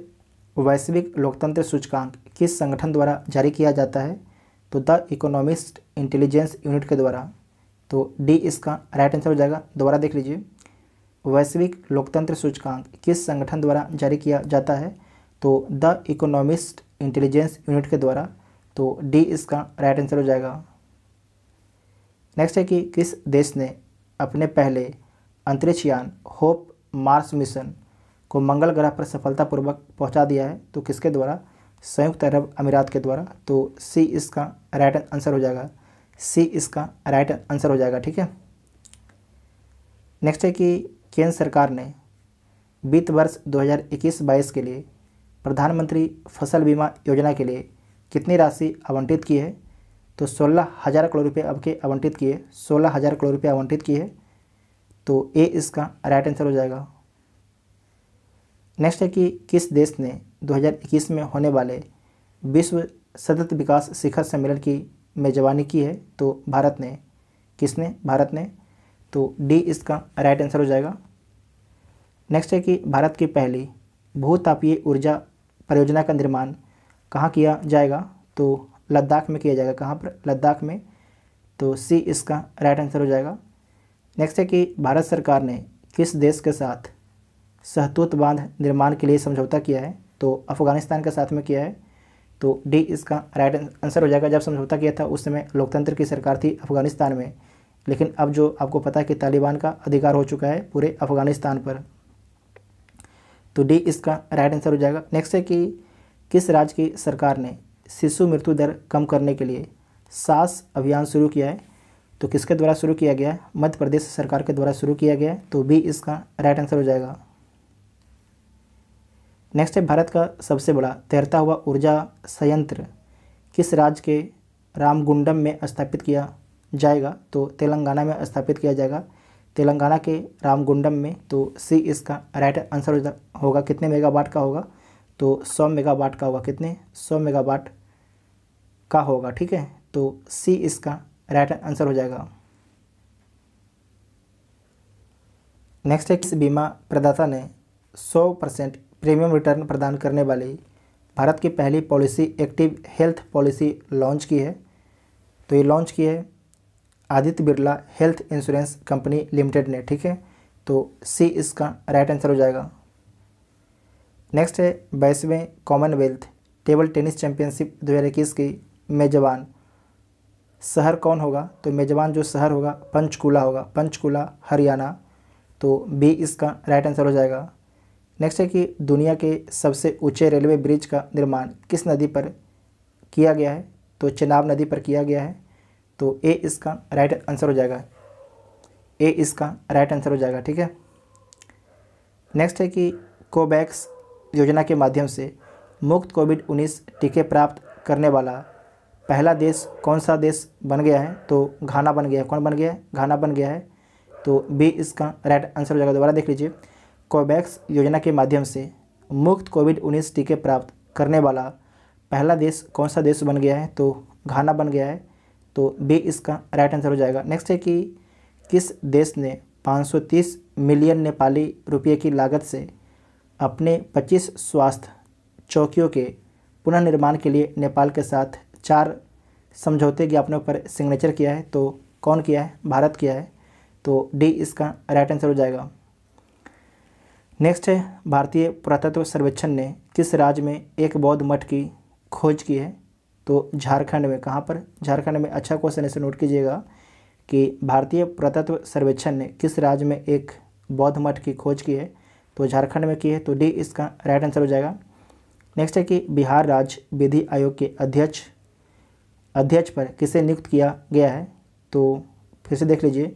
वैश्विक लोकतंत्र सूचकांक किस संगठन द्वारा जारी किया जाता है तो द इकोनॉमिस्ट इंटेलिजेंस यूनिट के द्वारा तो डी इसका राइट आंसर हो जाएगा दोबारा देख लीजिए वैश्विक लोकतंत्र सूचकांक किस संगठन द्वारा जारी किया जाता है तो द इकोनॉमिस्ट इंटेलिजेंस यूनिट के द्वारा तो डी इसका राइट आंसर हो जाएगा नेक्स्ट है कि किस देश ने अपने पहले अंतरिक्ष यान होप मार्स मिशन को मंगल ग्रह पर सफलतापूर्वक पहुंचा दिया है तो किसके द्वारा संयुक्त अरब अमीरात के द्वारा तो सी इसका राइट आंसर हो जाएगा सी इसका राइट आंसर हो जाएगा ठीक है नेक्स्ट है कि केंद्र सरकार ने वित्त वर्ष 2021-22 के लिए प्रधानमंत्री फसल बीमा योजना के लिए कितनी राशि आवंटित की है तो सोलह हज़ार करोड़ रुपये अब के आवंटित किए सोलह हज़ार करोड़ रुपये आवंटित किए तो ए इसका राइट आंसर हो जाएगा नेक्स्ट है कि किस देश ने 2021 में होने वाले विश्व सतत विकास शिखर सम्मेलन की मेजबानी की है तो भारत ने किसने भारत ने तो डी इसका राइट आंसर हो जाएगा नेक्स्ट है कि भारत की पहली भूतापीय ऊर्जा परियोजना का निर्माण कहाँ किया जाएगा तो लद्दाख में किया जाएगा कहाँ पर लद्दाख में तो सी इसका राइट आंसर हो जाएगा नेक्स्ट है कि भारत सरकार ने किस देश के साथ सहतूत बांध निर्माण के लिए समझौता किया है तो अफ़गानिस्तान के साथ में किया है तो डी इसका राइट आंसर हो जाएगा जब समझौता किया था उस समय लोकतंत्र की सरकार थी अफ़गानिस्तान में लेकिन अब जो आपको पता है कि तालिबान का अधिकार हो चुका है पूरे अफ़गानिस्तान पर तो डी इसका राइट आंसर हो जाएगा नेक्स्ट है कि किस राज्य की सरकार ने शिशु मृत्यु दर कम करने के लिए सास अभियान शुरू किया है तो किसके द्वारा शुरू किया गया मध्य प्रदेश सरकार के द्वारा शुरू किया गया है तो बी इसका राइट आंसर हो जाएगा नेक्स्ट है भारत का सबसे बड़ा तैरता हुआ ऊर्जा संयंत्र किस राज्य के रामगुंडम में स्थापित किया जाएगा तो तेलंगाना में स्थापित किया जाएगा तेलंगाना के रामगुंडम में तो सी इसका राइट आंसर होगा कितने मेगावाट का होगा तो सौ मेगावाट का होगा कितने सौ मेगावाट का होगा ठीक है तो सी इसका राइट आंसर हो जाएगा नेक्स्ट है किस बीमा प्रदाता ने 100 परसेंट प्रीमियम रिटर्न प्रदान करने वाली भारत की पहली policy active health policy launch की है तो ये लॉन्च की है Aditya Birla health insurance company limited ने ठीक है तो सी इसका राइट आंसर हो जाएगा नेक्स्ट है बाईसवें कॉमनवेल्थ टेबल टेनिस चैंपियनशिप दो हज़ार इक्कीस की मेजबान शहर कौन होगा तो मेजबान जो शहर होगा पंचकूला होगा पंचकूला हरियाणा तो बी इसका राइट आंसर हो जाएगा नेक्स्ट है कि दुनिया के सबसे ऊंचे रेलवे ब्रिज का निर्माण किस नदी पर किया गया है तो चेनाब नदी पर किया गया है तो ए इसका राइट आंसर हो जाएगा ए इसका राइट आंसर हो जाएगा ठीक है नेक्स्ट है कि कोवैक्स योजना के माध्यम से मुफ्त कोविड उन्नीस टीके प्राप्त करने वाला पहला देश कौन सा देश बन गया है तो घाना बन गया है कौन बन गया है घाना बन गया है तो बी इसका राइट आंसर हो जाएगा दोबारा देख लीजिए कोवैक्स योजना के माध्यम से मुफ्त कोविड उन्नीस टीके प्राप्त करने वाला पहला देश कौन सा देश बन गया है तो घाना बन गया है तो बी इसका राइट आंसर हो जाएगा नेक्स्ट है कि किस देश ने 530 मिलियन नेपाली रुपये की लागत से अपने 25 स्वास्थ्य चौकियों के पुनर्निर्माण के लिए नेपाल के साथ चार समझौते ज्ञापनों पर सिग्नेचर किया है तो कौन किया है भारत किया है तो डी इसका राइट आंसर हो जाएगा नेक्स्ट है भारतीय पुरातत्व सर्वेक्षण ने किस राज्य में एक बौद्ध मठ की खोज की है तो झारखंड में कहाँ पर झारखंड में अच्छा क्वेश्चन ऐसे नोट कीजिएगा कि भारतीय पुरातत्व सर्वेक्षण ने किस राज्य में एक बौद्ध मठ की खोज की है तो झारखंड में की है तो डी इसका राइट आंसर हो जाएगा नेक्स्ट है कि बिहार राज्य विधि आयोग के अध्यक्ष अध्यक्ष पर किसे नियुक्त किया गया है तो फिर से देख लीजिए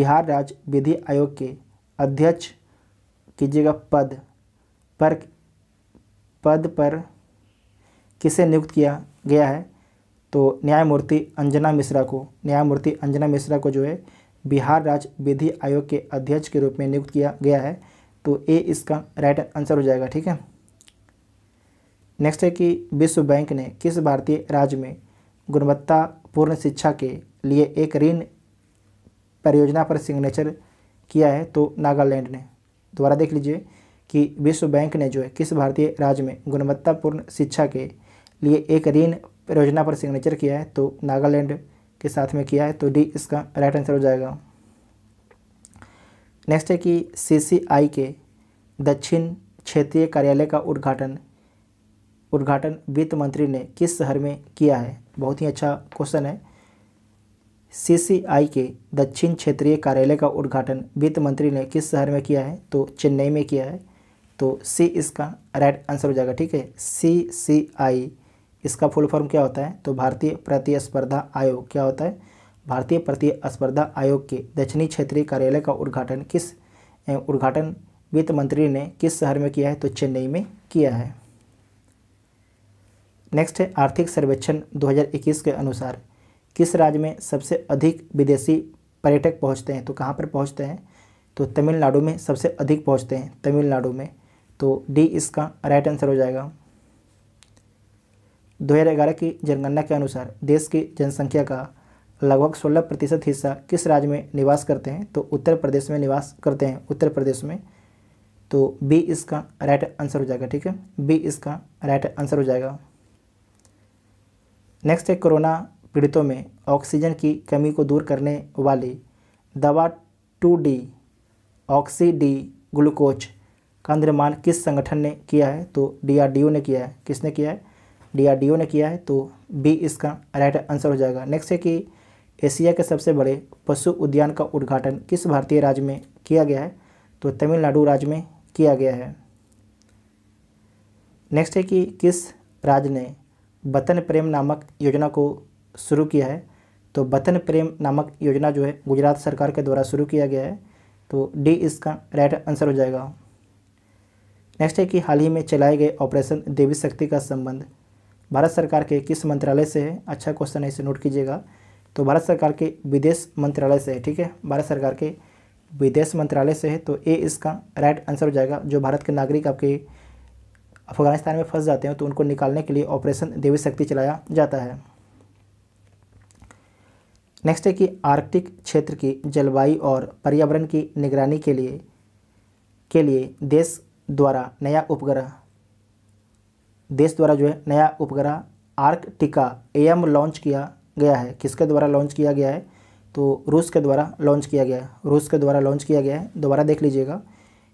बिहार राज्य विधि आयोग के अध्यक्ष कीजिएगा पद पर पद पर किसे नियुक्त किया गया है तो न्यायमूर्ति अंजना मिश्रा को न्यायमूर्ति अंजना मिश्रा को जो है बिहार राज्य विधि आयोग के अध्यक्ष के रूप में नियुक्त किया गया है तो ए इसका राइट आंसर हो जाएगा ठीक है नेक्स्ट है कि विश्व बैंक ने किस भारतीय राज्य में गुणवत्तापूर्ण शिक्षा के लिए एक ऋण परियोजना पर सिग्नेचर किया है तो नागालैंड ने दोबारा देख लीजिए कि विश्व बैंक ने जो है किस भारतीय राज्य में गुणवत्तापूर्ण शिक्षा के लिए एक ऋण परियोजना पर सिग्नेचर किया है तो नागालैंड के साथ में किया है तो डी इसका राइट आंसर हो जाएगा नेक्स्ट है कि सीसीआई के दक्षिण क्षेत्रीय कार्यालय का उद्घाटन उद्घाटन वित्त मंत्री ने किस शहर में किया है बहुत ही अच्छा क्वेश्चन है सीसीआई के दक्षिण क्षेत्रीय कार्यालय का उद्घाटन वित्त मंत्री ने किस शहर में किया है तो चेन्नई में किया है तो सी इसका राइट आंसर हो जाएगा ठीक है सी सी आई इसका फुल फॉर्म क्या होता है तो भारतीय प्रतिस्पर्धा आयोग क्या होता है भारतीय प्रतिस्पर्धा आयोग के दक्षिणी क्षेत्रीय कार्यालय का उद्घाटन किस उद्घाटन वित्त मंत्री ने किस शहर में किया है तो चेन्नई में किया है नेक्स्ट है आर्थिक सर्वेक्षण 2021 के अनुसार किस राज्य में सबसे अधिक विदेशी पर्यटक पहुँचते हैं तो कहाँ पर पहुँचते हैं तो तमिलनाडु में सबसे अधिक पहुँचते हैं तमिलनाडु में तो डी इसका राइट आंसर हो जाएगा 2011 की जनगणना के अनुसार देश की जनसंख्या का लगभग 16 प्रतिशत हिस्सा किस राज्य में निवास करते हैं तो उत्तर प्रदेश में निवास करते हैं उत्तर प्रदेश में तो बी इसका राइट आंसर हो जाएगा ठीक है बी इसका राइट आंसर हो जाएगा नेक्स्ट है कोरोना पीड़ितों में ऑक्सीजन की कमी को दूर करने वाली दवा two D oxy D glucose का निर्माण किस संगठन ने किया है तो डीआरडीओ ने किया है किसने किया है डीआरडीओ ने किया है तो बी इसका राइट आंसर हो जाएगा नेक्स्ट है कि एशिया के सबसे बड़े पशु उद्यान का उद्घाटन किस भारतीय राज्य में किया गया है तो तमिलनाडु राज्य में किया गया है नेक्स्ट है कि किस राज्य ने वतन प्रेम नामक योजना को शुरू किया है तो वतन प्रेम नामक योजना जो है गुजरात सरकार के द्वारा शुरू किया गया है तो डी इसका राइट आंसर हो जाएगा नेक्स्ट है कि हाल ही में चलाए गए ऑपरेशन देवी शक्ति का संबंध भारत सरकार के किस मंत्रालय से है अच्छा क्वेश्चन है इसे नोट कीजिएगा तो भारत सरकार के विदेश मंत्रालय से है ठीक है भारत सरकार के विदेश मंत्रालय से है तो ए इसका राइट आंसर हो जाएगा जो भारत के नागरिक आपके अफगानिस्तान में फंस जाते हैं तो उनको निकालने के लिए ऑपरेशन देवी शक्ति चलाया जाता है नेक्स्ट है कि आर्कटिक क्षेत्र की जलवायु और पर्यावरण की निगरानी के लिए के लिए देश द्वारा नया उपग्रह देश द्वारा जो है नया उपग्रह आर्कटिका एम लॉन्च किया गया है किसके द्वारा लॉन्च किया गया है तो रूस के द्वारा लॉन्च किया गया है रूस के द्वारा लॉन्च किया गया है दोबारा देख लीजिएगा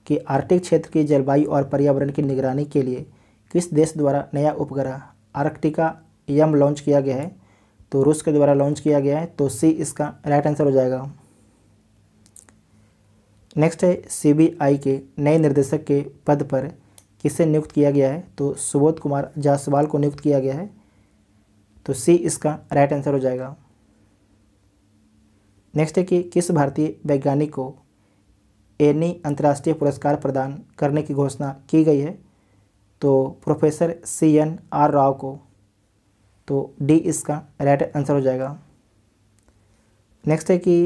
कि आर्कटिक क्षेत्र की जलवायु और पर्यावरण की निगरानी के लिए किस देश द्वारा नया उपग्रह आर्कटिका एम लॉन्च किया गया है तो रूस के द्वारा लॉन्च किया गया है तो सी इसका राइट आंसर हो जाएगा नेक्स्ट है सीबीआई के नए निर्देशक के पद पर किसे नियुक्त किया गया है तो सुबोध कुमार जायसवाल को नियुक्त किया गया है तो सी इसका राइट आंसर हो जाएगा नेक्स्ट है कि किस भारतीय वैज्ञानिक को एनी अंतर्राष्ट्रीय पुरस्कार प्रदान करने की घोषणा की गई है तो professor C N R Rao को तो डी इसका राइट आंसर हो जाएगा नेक्स्ट है कि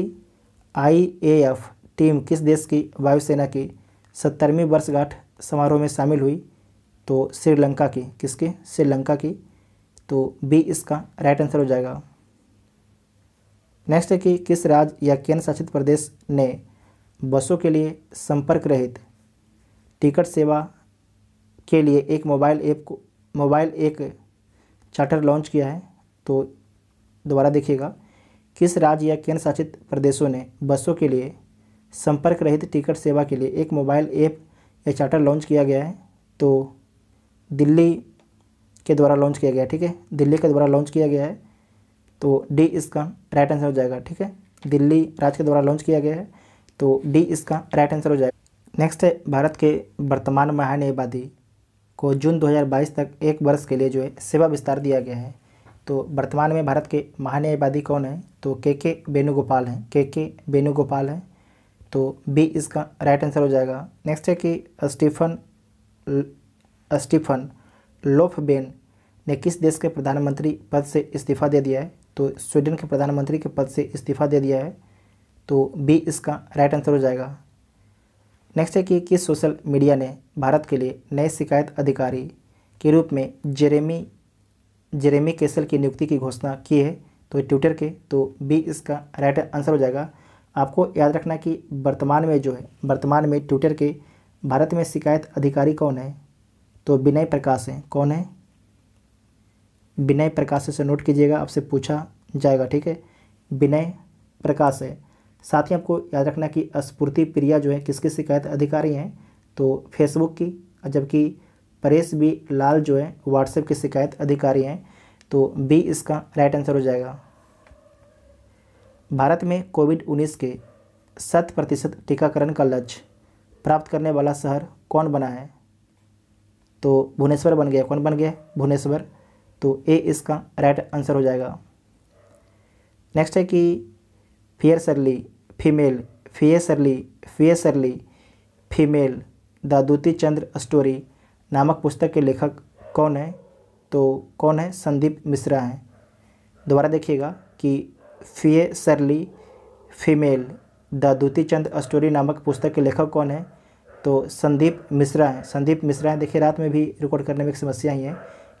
आईएएफ टीम किस देश की वायुसेना की सत्तरवीं वर्षगांठ समारोह में शामिल हुई तो श्रीलंका की किसकी श्रीलंका की तो बी इसका राइट आंसर हो जाएगा नेक्स्ट है कि किस राज्य या केंद्र शासित प्रदेश ने बसों के लिए संपर्क रहित टिकट सेवा के लिए एक मोबाइल ऐप को मोबाइल एक चार्टर लॉन्च किया है तो दोबारा देखिएगा किस राज्य या केंद्र शासित प्रदेशों ने बसों के लिए संपर्क रहित टिकट सेवा के लिए एक मोबाइल ऐप या चार्टर लॉन्च किया गया है तो दिल्ली के द्वारा लॉन्च किया गया ठीक है दिल्ली के द्वारा लॉन्च किया गया है तो डी इसका राइट आंसर हो जाएगा ठीक है दिल्ली राज्य के द्वारा लॉन्च किया गया है तो डी इसका राइट आंसर हो जाएगा नेक्स्ट है भारत के वर्तमान महान को जून 2022 तक एक वर्ष के लिए जो है सेवा विस्तार दिया गया है तो वर्तमान में भारत के महान्यायवादी कौन है तो के के वेणुगोपाल हैं के के वेणुगोपाल हैं तो बी इसका राइट आंसर हो जाएगा नेक्स्ट है कि स्टीफन स्टीफन लोफबेन ने किस देश के प्रधानमंत्री पद से इस्तीफा दे दिया है तो स्वीडन के प्रधानमंत्री के पद से इस्तीफा दे दिया है तो बी इसका राइट आंसर हो जाएगा नेक्स्ट है कि किस सोशल मीडिया ने भारत के लिए नए शिकायत अधिकारी के रूप में जेरेमी जेरेमी केसल की नियुक्ति की घोषणा की है तो ट्विटर के तो बी इसका राइट आंसर हो जाएगा आपको याद रखना कि वर्तमान में जो है वर्तमान में ट्विटर के भारत में शिकायत अधिकारी कौन है तो विनय प्रकाश हैं कौन है विनय प्रकाश से नोट कीजिएगा आपसे पूछा जाएगा ठीक है विनय प्रकाश है साथ ही आपको याद रखना कि स्फूर्ति प्रिया जो है किसकी शिकायत अधिकारी हैं तो फेसबुक की जबकि परेश बी लाल जो है व्हाट्सएप की शिकायत अधिकारी हैं तो बी इसका राइट आंसर हो जाएगा भारत में कोविड 19 के शत प्रतिशत टीकाकरण का लक्ष्य प्राप्त करने वाला शहर कौन बना है तो भुवनेश्वर बन गया कौन बन गया भुवनेश्वर तो ए इसका राइट आंसर हो जाएगा नेक्स्ट है कि fiercely female fiercely fiercely female Dutee Chandra story नामक पुस्तक के लेखक कौन है तो कौन है संदीप मिश्रा हैं दोबारा देखिएगा कि सरली फीमेल दादूती चंद स्टोरी नामक पुस्तक के लेखक कौन है तो संदीप मिश्रा हैं संदीप मिश्रा हैं देखिए रात में भी रिकॉर्ड करने में एक समस्या ही है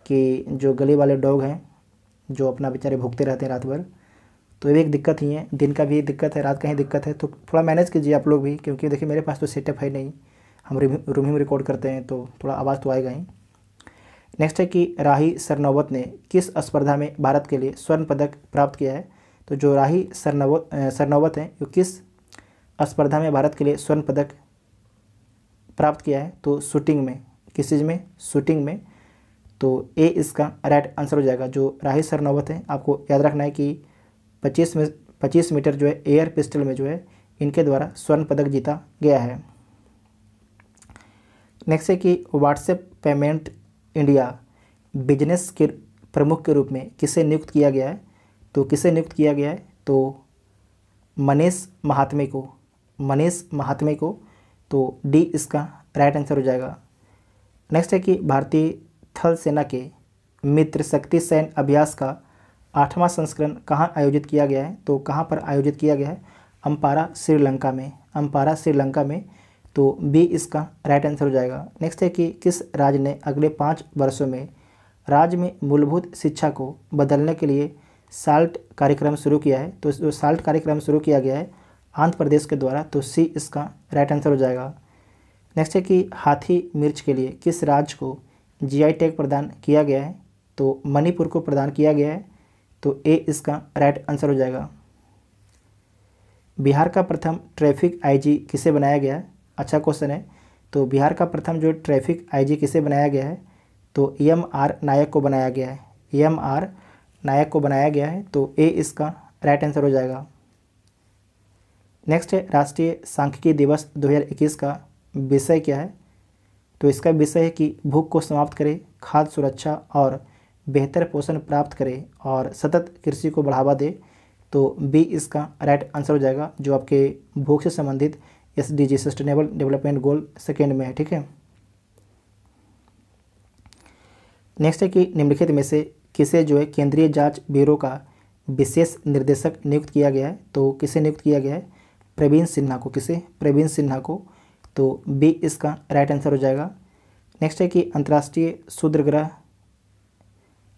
कि जो गली वाले डॉग हैं जो अपना बेचारे भुगते रहते हैं रात भर तो भी एक दिक्कत ही है दिन का भी दिक्कत है रात का ही दिक्कत है तो थोड़ा मैनेज कीजिए आप लोग भी क्योंकि देखिए मेरे पास तो सेटअप है नहीं हम रूम ही में रिकॉर्ड करते हैं तो थोड़ा आवाज़ तो आएगा ही नेक्स्ट है कि राही सरनौबत ने किस स्पर्धा में भारत के लिए स्वर्ण पदक प्राप्त किया है तो जो राही सरनौबत सरनौबत हैं वो किस स्पर्धा में भारत के लिए स्वर्ण पदक प्राप्त किया है तो शूटिंग में किस चीज़ में शूटिंग में तो ए इसका राइट आंसर हो जाएगा जो राही सरनौबत हैं आपको याद रखना है कि पच्चीस में पच्चीस मीटर जो है एयर पिस्टल में जो है इनके द्वारा स्वर्ण पदक जीता गया है नेक्स्ट है कि व्हाट्सएप पेमेंट इंडिया बिजनेस के प्रमुख के रूप में किसे नियुक्त किया गया है तो किसे नियुक्त किया गया है तो मनीष महात्मे को मनीष महात्मे को तो डी इसका राइट आंसर हो जाएगा नेक्स्ट है कि भारतीय थल सेना के मित्र शक्ति सैन्य अभ्यास का आठवां संस्करण कहाँ आयोजित किया गया है तो कहाँ पर आयोजित किया गया है अम्पारा श्रीलंका में अम्पारा श्रीलंका में तो बी इसका राइट आंसर हो जाएगा नेक्स्ट है कि किस राज्य ने अगले पाँच वर्षों में राज्य में मूलभूत शिक्षा को बदलने के लिए साल्ट कार्यक्रम शुरू किया है तो जो साल्ट कार्यक्रम शुरू किया गया है आंध्र प्रदेश के द्वारा तो सी इसका राइट आंसर हो जाएगा नेक्स्ट है कि हाथी मिर्च के लिए किस राज्य को जीआई टैग प्रदान किया गया है तो मणिपुर को प्रदान किया गया है तो ए इसका राइट आंसर हो जाएगा बिहार का प्रथम ट्रैफिक आईजी किसे बनाया गया है अच्छा क्वेश्चन है तो बिहार का प्रथम जो ट्रैफिक आईजी किसे बनाया गया है तो एम आर नायक को बनाया गया है एम आर नायक को बनाया गया है तो ए इसका राइट आंसर हो जाएगा नेक्स्ट है राष्ट्रीय सांख्यिकी दिवस 2021 का विषय क्या है तो इसका विषय है कि भूख को समाप्त करें खाद्य सुरक्षा और बेहतर पोषण प्राप्त करे और सतत कृषि को बढ़ावा दे तो बी इसका राइट आंसर हो जाएगा जो आपके भूख से संबंधित S D G sustainable development goal second में है ठीक है नेक्स्ट है कि निम्नलिखित में से किसे जो है केंद्रीय जांच ब्यूरो का विशेष निर्देशक नियुक्त किया गया है तो किसे नियुक्त किया गया है प्रवीण सिन्हा को किसे प्रवीण सिन्हा को तो बी इसका राइट आंसर हो जाएगा नेक्स्ट है कि अंतर्राष्ट्रीय शुद्र ग्रह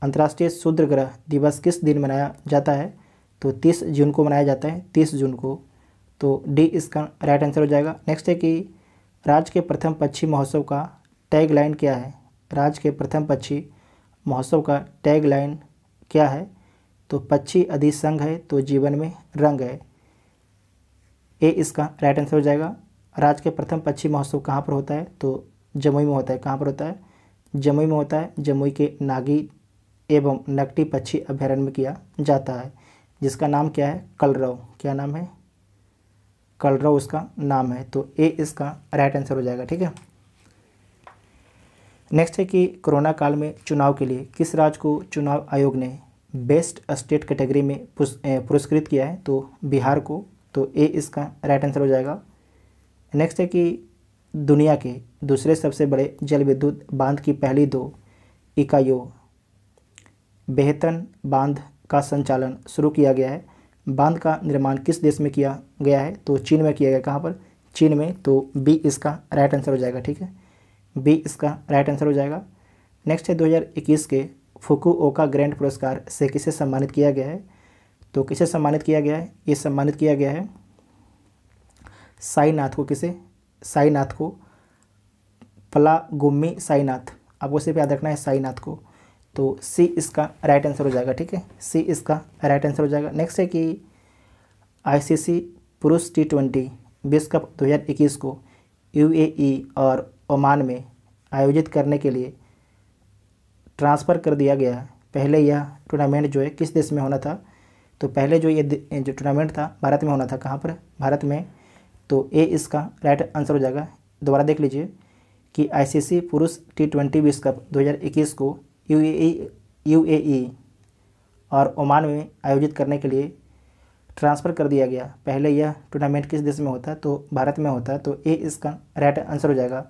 अंतर्राष्ट्रीय शूद्र ग्रह दिवस किस दिन मनाया जाता है तो 30 जून को मनाया जाता है 30 जून को तो डी इसका राइट आंसर हो जाएगा नेक्स्ट है कि राज्य के प्रथम पक्षी महोत्सव का टैग लाइन क्या है राज्य के प्रथम पक्षी महोत्सव का टैग लाइन क्या है तो पक्षी संघ है तो जीवन में रंग है ए इसका राइट आंसर हो जाएगा राज्य के प्रथम पक्षी महोत्सव कहाँ पर होता है तो जमुई में होता है कहाँ पर होता है जमुई में होता है जमुई के नागी एवं नकटी पक्षी अभ्यारण्य में किया जाता है जिसका नाम क्या है कलरव क्या नाम है कलरव उसका नाम है तो ए इसका राइट आंसर हो जाएगा ठीक है नेक्स्ट है कि कोरोना काल में चुनाव के लिए किस राज्य को चुनाव आयोग ने बेस्ट स्टेट कैटेगरी में पुरस्कृत किया है तो बिहार को तो ए इसका राइट आंसर हो जाएगा नेक्स्ट है कि दुनिया के दूसरे सबसे बड़े जल विद्युत बांध की पहली दो इकाइयों बेहतन बांध का संचालन शुरू किया गया है बांध का निर्माण किस देश में किया गया है तो चीन में किया गया कहाँ पर चीन में तो बी इसका राइट आंसर हो जाएगा ठीक है बी इसका राइट आंसर हो जाएगा नेक्स्ट है 2021 के फुकुओका ग्रैंड पुरस्कार से किसे सम्मानित किया गया है तो किसे सम्मानित किया गया है ये सम्मानित किया गया है साईनाथ को किसे साईनाथ को पला गुम्मी साईनाथ आपको सिर्फ याद रखना है साईनाथ को तो सी इसका राइट आंसर हो जाएगा ठीक है सी इसका राइट आंसर हो जाएगा नेक्स्ट है कि आईसीसी पुरुष टी ट्वेंटी विश्व कप दो हज़ार इक्कीस को यूएई e और ओमान में आयोजित करने के लिए ट्रांसफ़र कर दिया गया पहले यह टूर्नामेंट जो है किस देश में होना था तो पहले जो ये जो टूर्नामेंट था भारत में होना था कहाँ पर भारत में तो ए इसका राइट आंसर हो जाएगा दोबारा देख लीजिए कि आईसीसी पुरुष टी ट्वेंटी विश्व कप 2021 को यू ए और ओमान में आयोजित करने के लिए ट्रांसफ़र कर दिया गया पहले यह टूर्नामेंट किस देश में होता तो भारत में होता तो ए इसका राइट आंसर हो जाएगा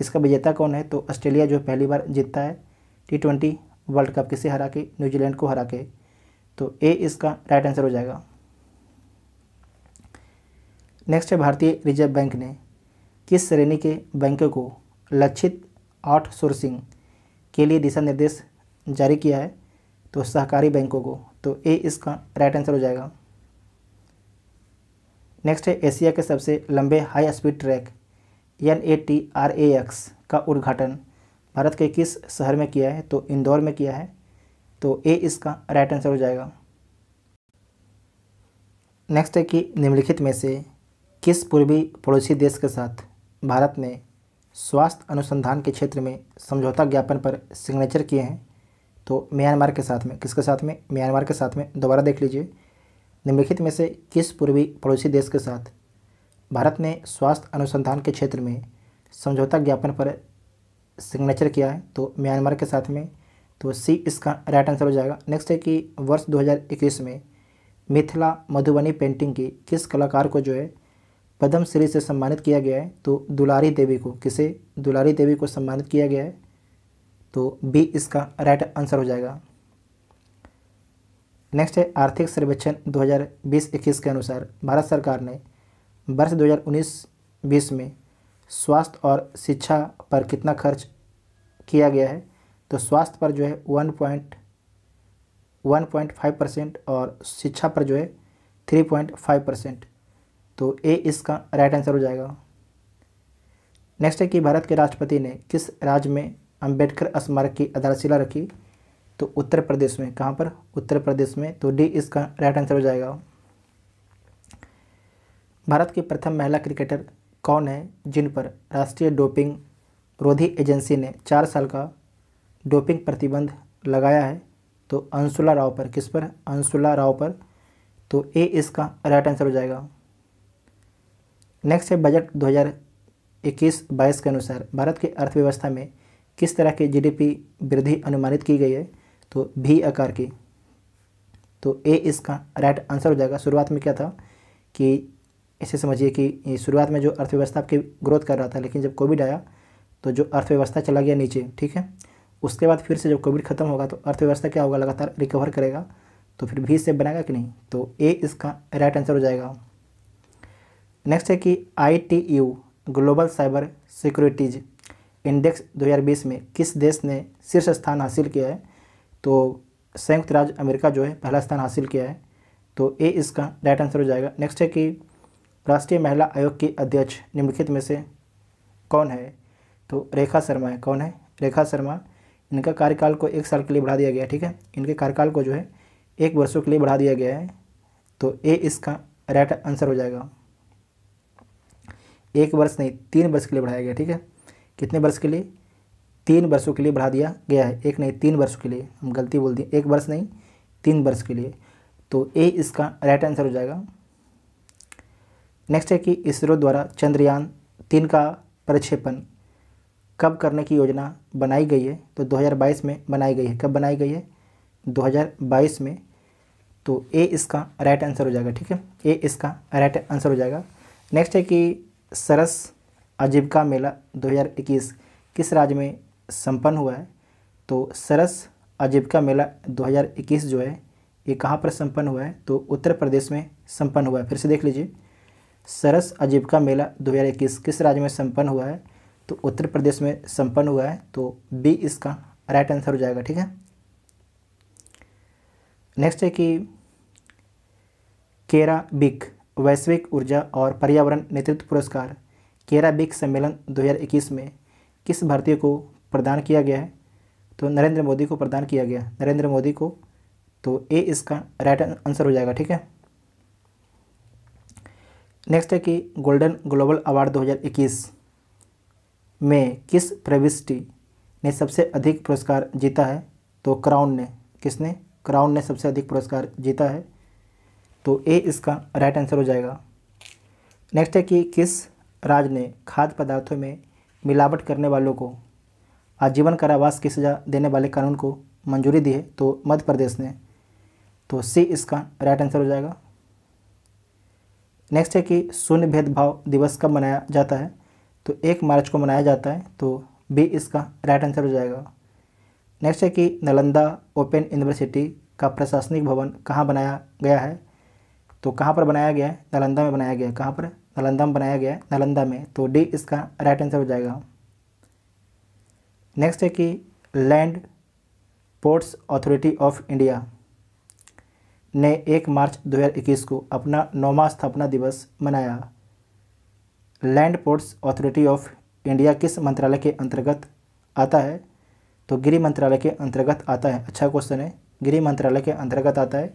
इसका विजेता कौन है तो ऑस्ट्रेलिया जो पहली बार जीतता है टी ट्वेंटी वर्ल्ड कप किसे हरा के न्यूजीलैंड को हरा के तो ए इसका राइट आंसर हो जाएगा नेक्स्ट है भारतीय रिजर्व बैंक ने किस श्रेणी के बैंकों को लक्षित आउटसोर्सिंग सोर्सिंग के लिए दिशा निर्देश जारी किया है तो सहकारी बैंकों को तो ए इसका राइट आंसर हो जाएगा नेक्स्ट है एशिया के सबसे लंबे high speed track N A T R A X का उद्घाटन भारत के किस शहर में किया है तो इंदौर में किया है तो ए इसका राइट आंसर हो जाएगा नेक्स्ट है कि निम्नलिखित में से किस पूर्वी पड़ोसी देश के साथ भारत ने स्वास्थ्य अनुसंधान के क्षेत्र में समझौता ज्ञापन पर सिग्नेचर किए हैं तो म्यांमार के साथ में किसके साथ में म्यांमार के साथ में दोबारा देख लीजिए निम्नलिखित में से किस पूर्वी पड़ोसी देश के साथ भारत ने स्वास्थ्य अनुसंधान के क्षेत्र में समझौता ज्ञापन पर सिग्नेचर किया है तो म्यांमार के साथ में तो सी इसका राइट आंसर हो जाएगा नेक्स्ट है कि वर्ष 2021 में मिथिला मधुबनी पेंटिंग की किस कलाकार को जो है पद्म श्री से सम्मानित किया गया है तो दुलारी देवी को किसे दुलारी देवी को सम्मानित किया गया है तो बी इसका राइट आंसर हो जाएगा नेक्स्ट है आर्थिक सर्वेक्षण 2020-21 के अनुसार भारत सरकार ने वर्ष 2019-20 में स्वास्थ्य और शिक्षा पर कितना खर्च किया गया है तो स्वास्थ्य पर जो है one point one point five percent और शिक्षा पर जो है थ्री पॉइंट फाइव परसेंट तो ए इसका राइट आंसर हो जाएगा नेक्स्ट है कि भारत के राष्ट्रपति ने किस राज्य में अंबेडकर स्मारक की आधारशिला रखी तो उत्तर प्रदेश में कहाँ पर उत्तर प्रदेश में तो डी इसका राइट आंसर हो जाएगा भारत की प्रथम महिला क्रिकेटर कौन है जिन पर राष्ट्रीय डोपिंग रोधी एजेंसी ने चार साल का डोपिंग प्रतिबंध लगाया है तो अंशुला राव पर किस पर अंशुला राव पर तो ए इसका राइट आंसर हो जाएगा नेक्स्ट है बजट 2021-22 के अनुसार भारत की अर्थव्यवस्था में किस तरह की जीडीपी वृद्धि अनुमानित की गई है तो भी आकार की तो ए इसका राइट आंसर हो जाएगा शुरुआत में क्या था कि इसे समझिए कि शुरुआत में जो अर्थव्यवस्था आपकी ग्रोथ कर रहा था लेकिन जब कोविड आया तो जो अर्थव्यवस्था चला गया नीचे ठीक है उसके बाद फिर से जब कोविड ख़त्म होगा तो अर्थव्यवस्था क्या होगा लगातार रिकवर करेगा तो फिर भी से बनेगा कि नहीं तो ए इसका राइट आंसर हो जाएगा नेक्स्ट है कि ITU global cyber securities index 2020 में किस देश ने शीर्ष स्थान हासिल किया है तो संयुक्त राज्य अमेरिका जो है पहला स्थान हासिल किया है तो ए इसका राइट आंसर हो जाएगा नेक्स्ट है कि राष्ट्रीय महिला आयोग की अध्यक्ष निम्नलिखित में से कौन है तो रेखा शर्मा है कौन है रेखा शर्मा इनका कार्यकाल को एक साल के लिए बढ़ा दिया गया है ठीक है इनके कार्यकाल को जो है एक वर्षों के लिए बढ़ा दिया गया है तो ए इसका राइट आंसर हो जाएगा एक वर्ष नहीं तीन वर्ष के लिए बढ़ाया गया ठीक है कितने वर्ष के लिए तीन वर्षों के लिए बढ़ा दिया गया है एक नहीं तीन वर्षों के लिए हम गलती बोल दिए एक वर्ष नहीं तीन वर्ष के लिए तो ए इसका राइट आंसर हो जाएगा नेक्स्ट है कि इसरो द्वारा चंद्रयान तीन का प्रक्षेपण कब करने की योजना बनाई गई है तो 2022 में बनाई गई है कब बनाई गई है 2022 में तो ए इसका राइट आंसर हो जाएगा ठीक है ए इसका राइट आंसर हो जाएगा नेक्स्ट है कि सरस आजीविका मेला 2021 किस राज्य में संपन्न हुआ है तो सरस आजीविका मेला 2021 जो है ये कहाँ पर संपन्न हुआ है तो उत्तर प्रदेश में संपन्न हुआ है फिर से देख लीजिए सरस आजीविका मेला 2021 किस राज्य में संपन्न हुआ है तो उत्तर प्रदेश में संपन्न हुआ है तो बी इसका राइट आंसर हो जाएगा ठीक है नेक्स्ट है कि केरा बिक वैश्विक ऊर्जा और पर्यावरण नेतृत्व पुरस्कार केरा बिक सम्मेलन 2021 में किस भारतीय को प्रदान किया गया है तो नरेंद्र मोदी को प्रदान किया गया नरेंद्र मोदी को तो ए इसका राइट आंसर हो जाएगा ठीक है नेक्स्ट है कि गोल्डन ग्लोबल अवार्ड 2021 में किस प्रविष्टि ने सबसे अधिक पुरस्कार जीता है तो क्राउन ने किसने क्राउन ने सबसे अधिक पुरस्कार जीता है तो ए इसका राइट आंसर हो जाएगा नेक्स्ट है कि किस राज्य ने खाद्य पदार्थों में मिलावट करने वालों को आजीवन कारावास की सज़ा देने वाले कानून को मंजूरी दी है तो मध्य प्रदेश ने तो सी इसका राइट आंसर हो जाएगा नेक्स्ट है कि शून्य भेदभाव दिवस कब मनाया जाता है तो एक मार्च को मनाया जाता है तो बी इसका राइट आंसर हो जाएगा नेक्स्ट है कि नालंदा ओपन यूनिवर्सिटी का प्रशासनिक भवन कहाँ बनाया गया है तो कहाँ पर बनाया गया है नालंदा में बनाया गया है कहाँ पर नालंदा में बनाया गया है नालंदा में तो डी इसका राइट आंसर हो जाएगा नेक्स्ट है कि land ports authority of India ने एक मार्च 2021 को अपना नौवा स्थापना दिवस मनाया land ports authority of India किस मंत्रालय के अंतर्गत आता है तो गृह मंत्रालय के अंतर्गत आता है अच्छा क्वेश्चन है गृह मंत्रालय के अंतर्गत आता है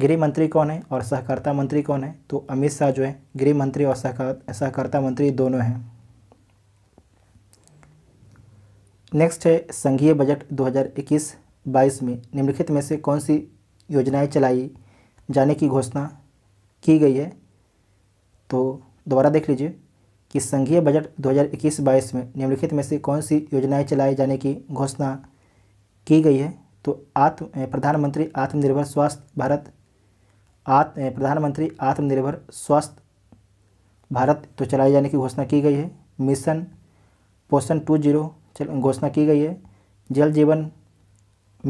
गृह मंत्री कौन है और सहकारिता मंत्री कौन है तो अमित शाह जो है गृह मंत्री और सहकारिता मंत्री दोनों हैं नेक्स्ट है संघीय बजट 2021-22 में निम्नलिखित में से कौन सी योजनाएं चलाई जाने की घोषणा की गई है तो दोबारा देख लीजिए कि संघीय बजट 2021-22 में निम्नलिखित में से कौन सी योजनाएं चलाए जाने की घोषणा की गई है तो आत्म प्रधानमंत्री आत्मनिर्भर स्वास्थ्य भारत आत्म प्रधानमंत्री आत्मनिर्भर स्वस्थ भारत तो चलाए जाने की घोषणा की गई है मिशन पोषण टू जीरो घोषणा की गई है जल जीवन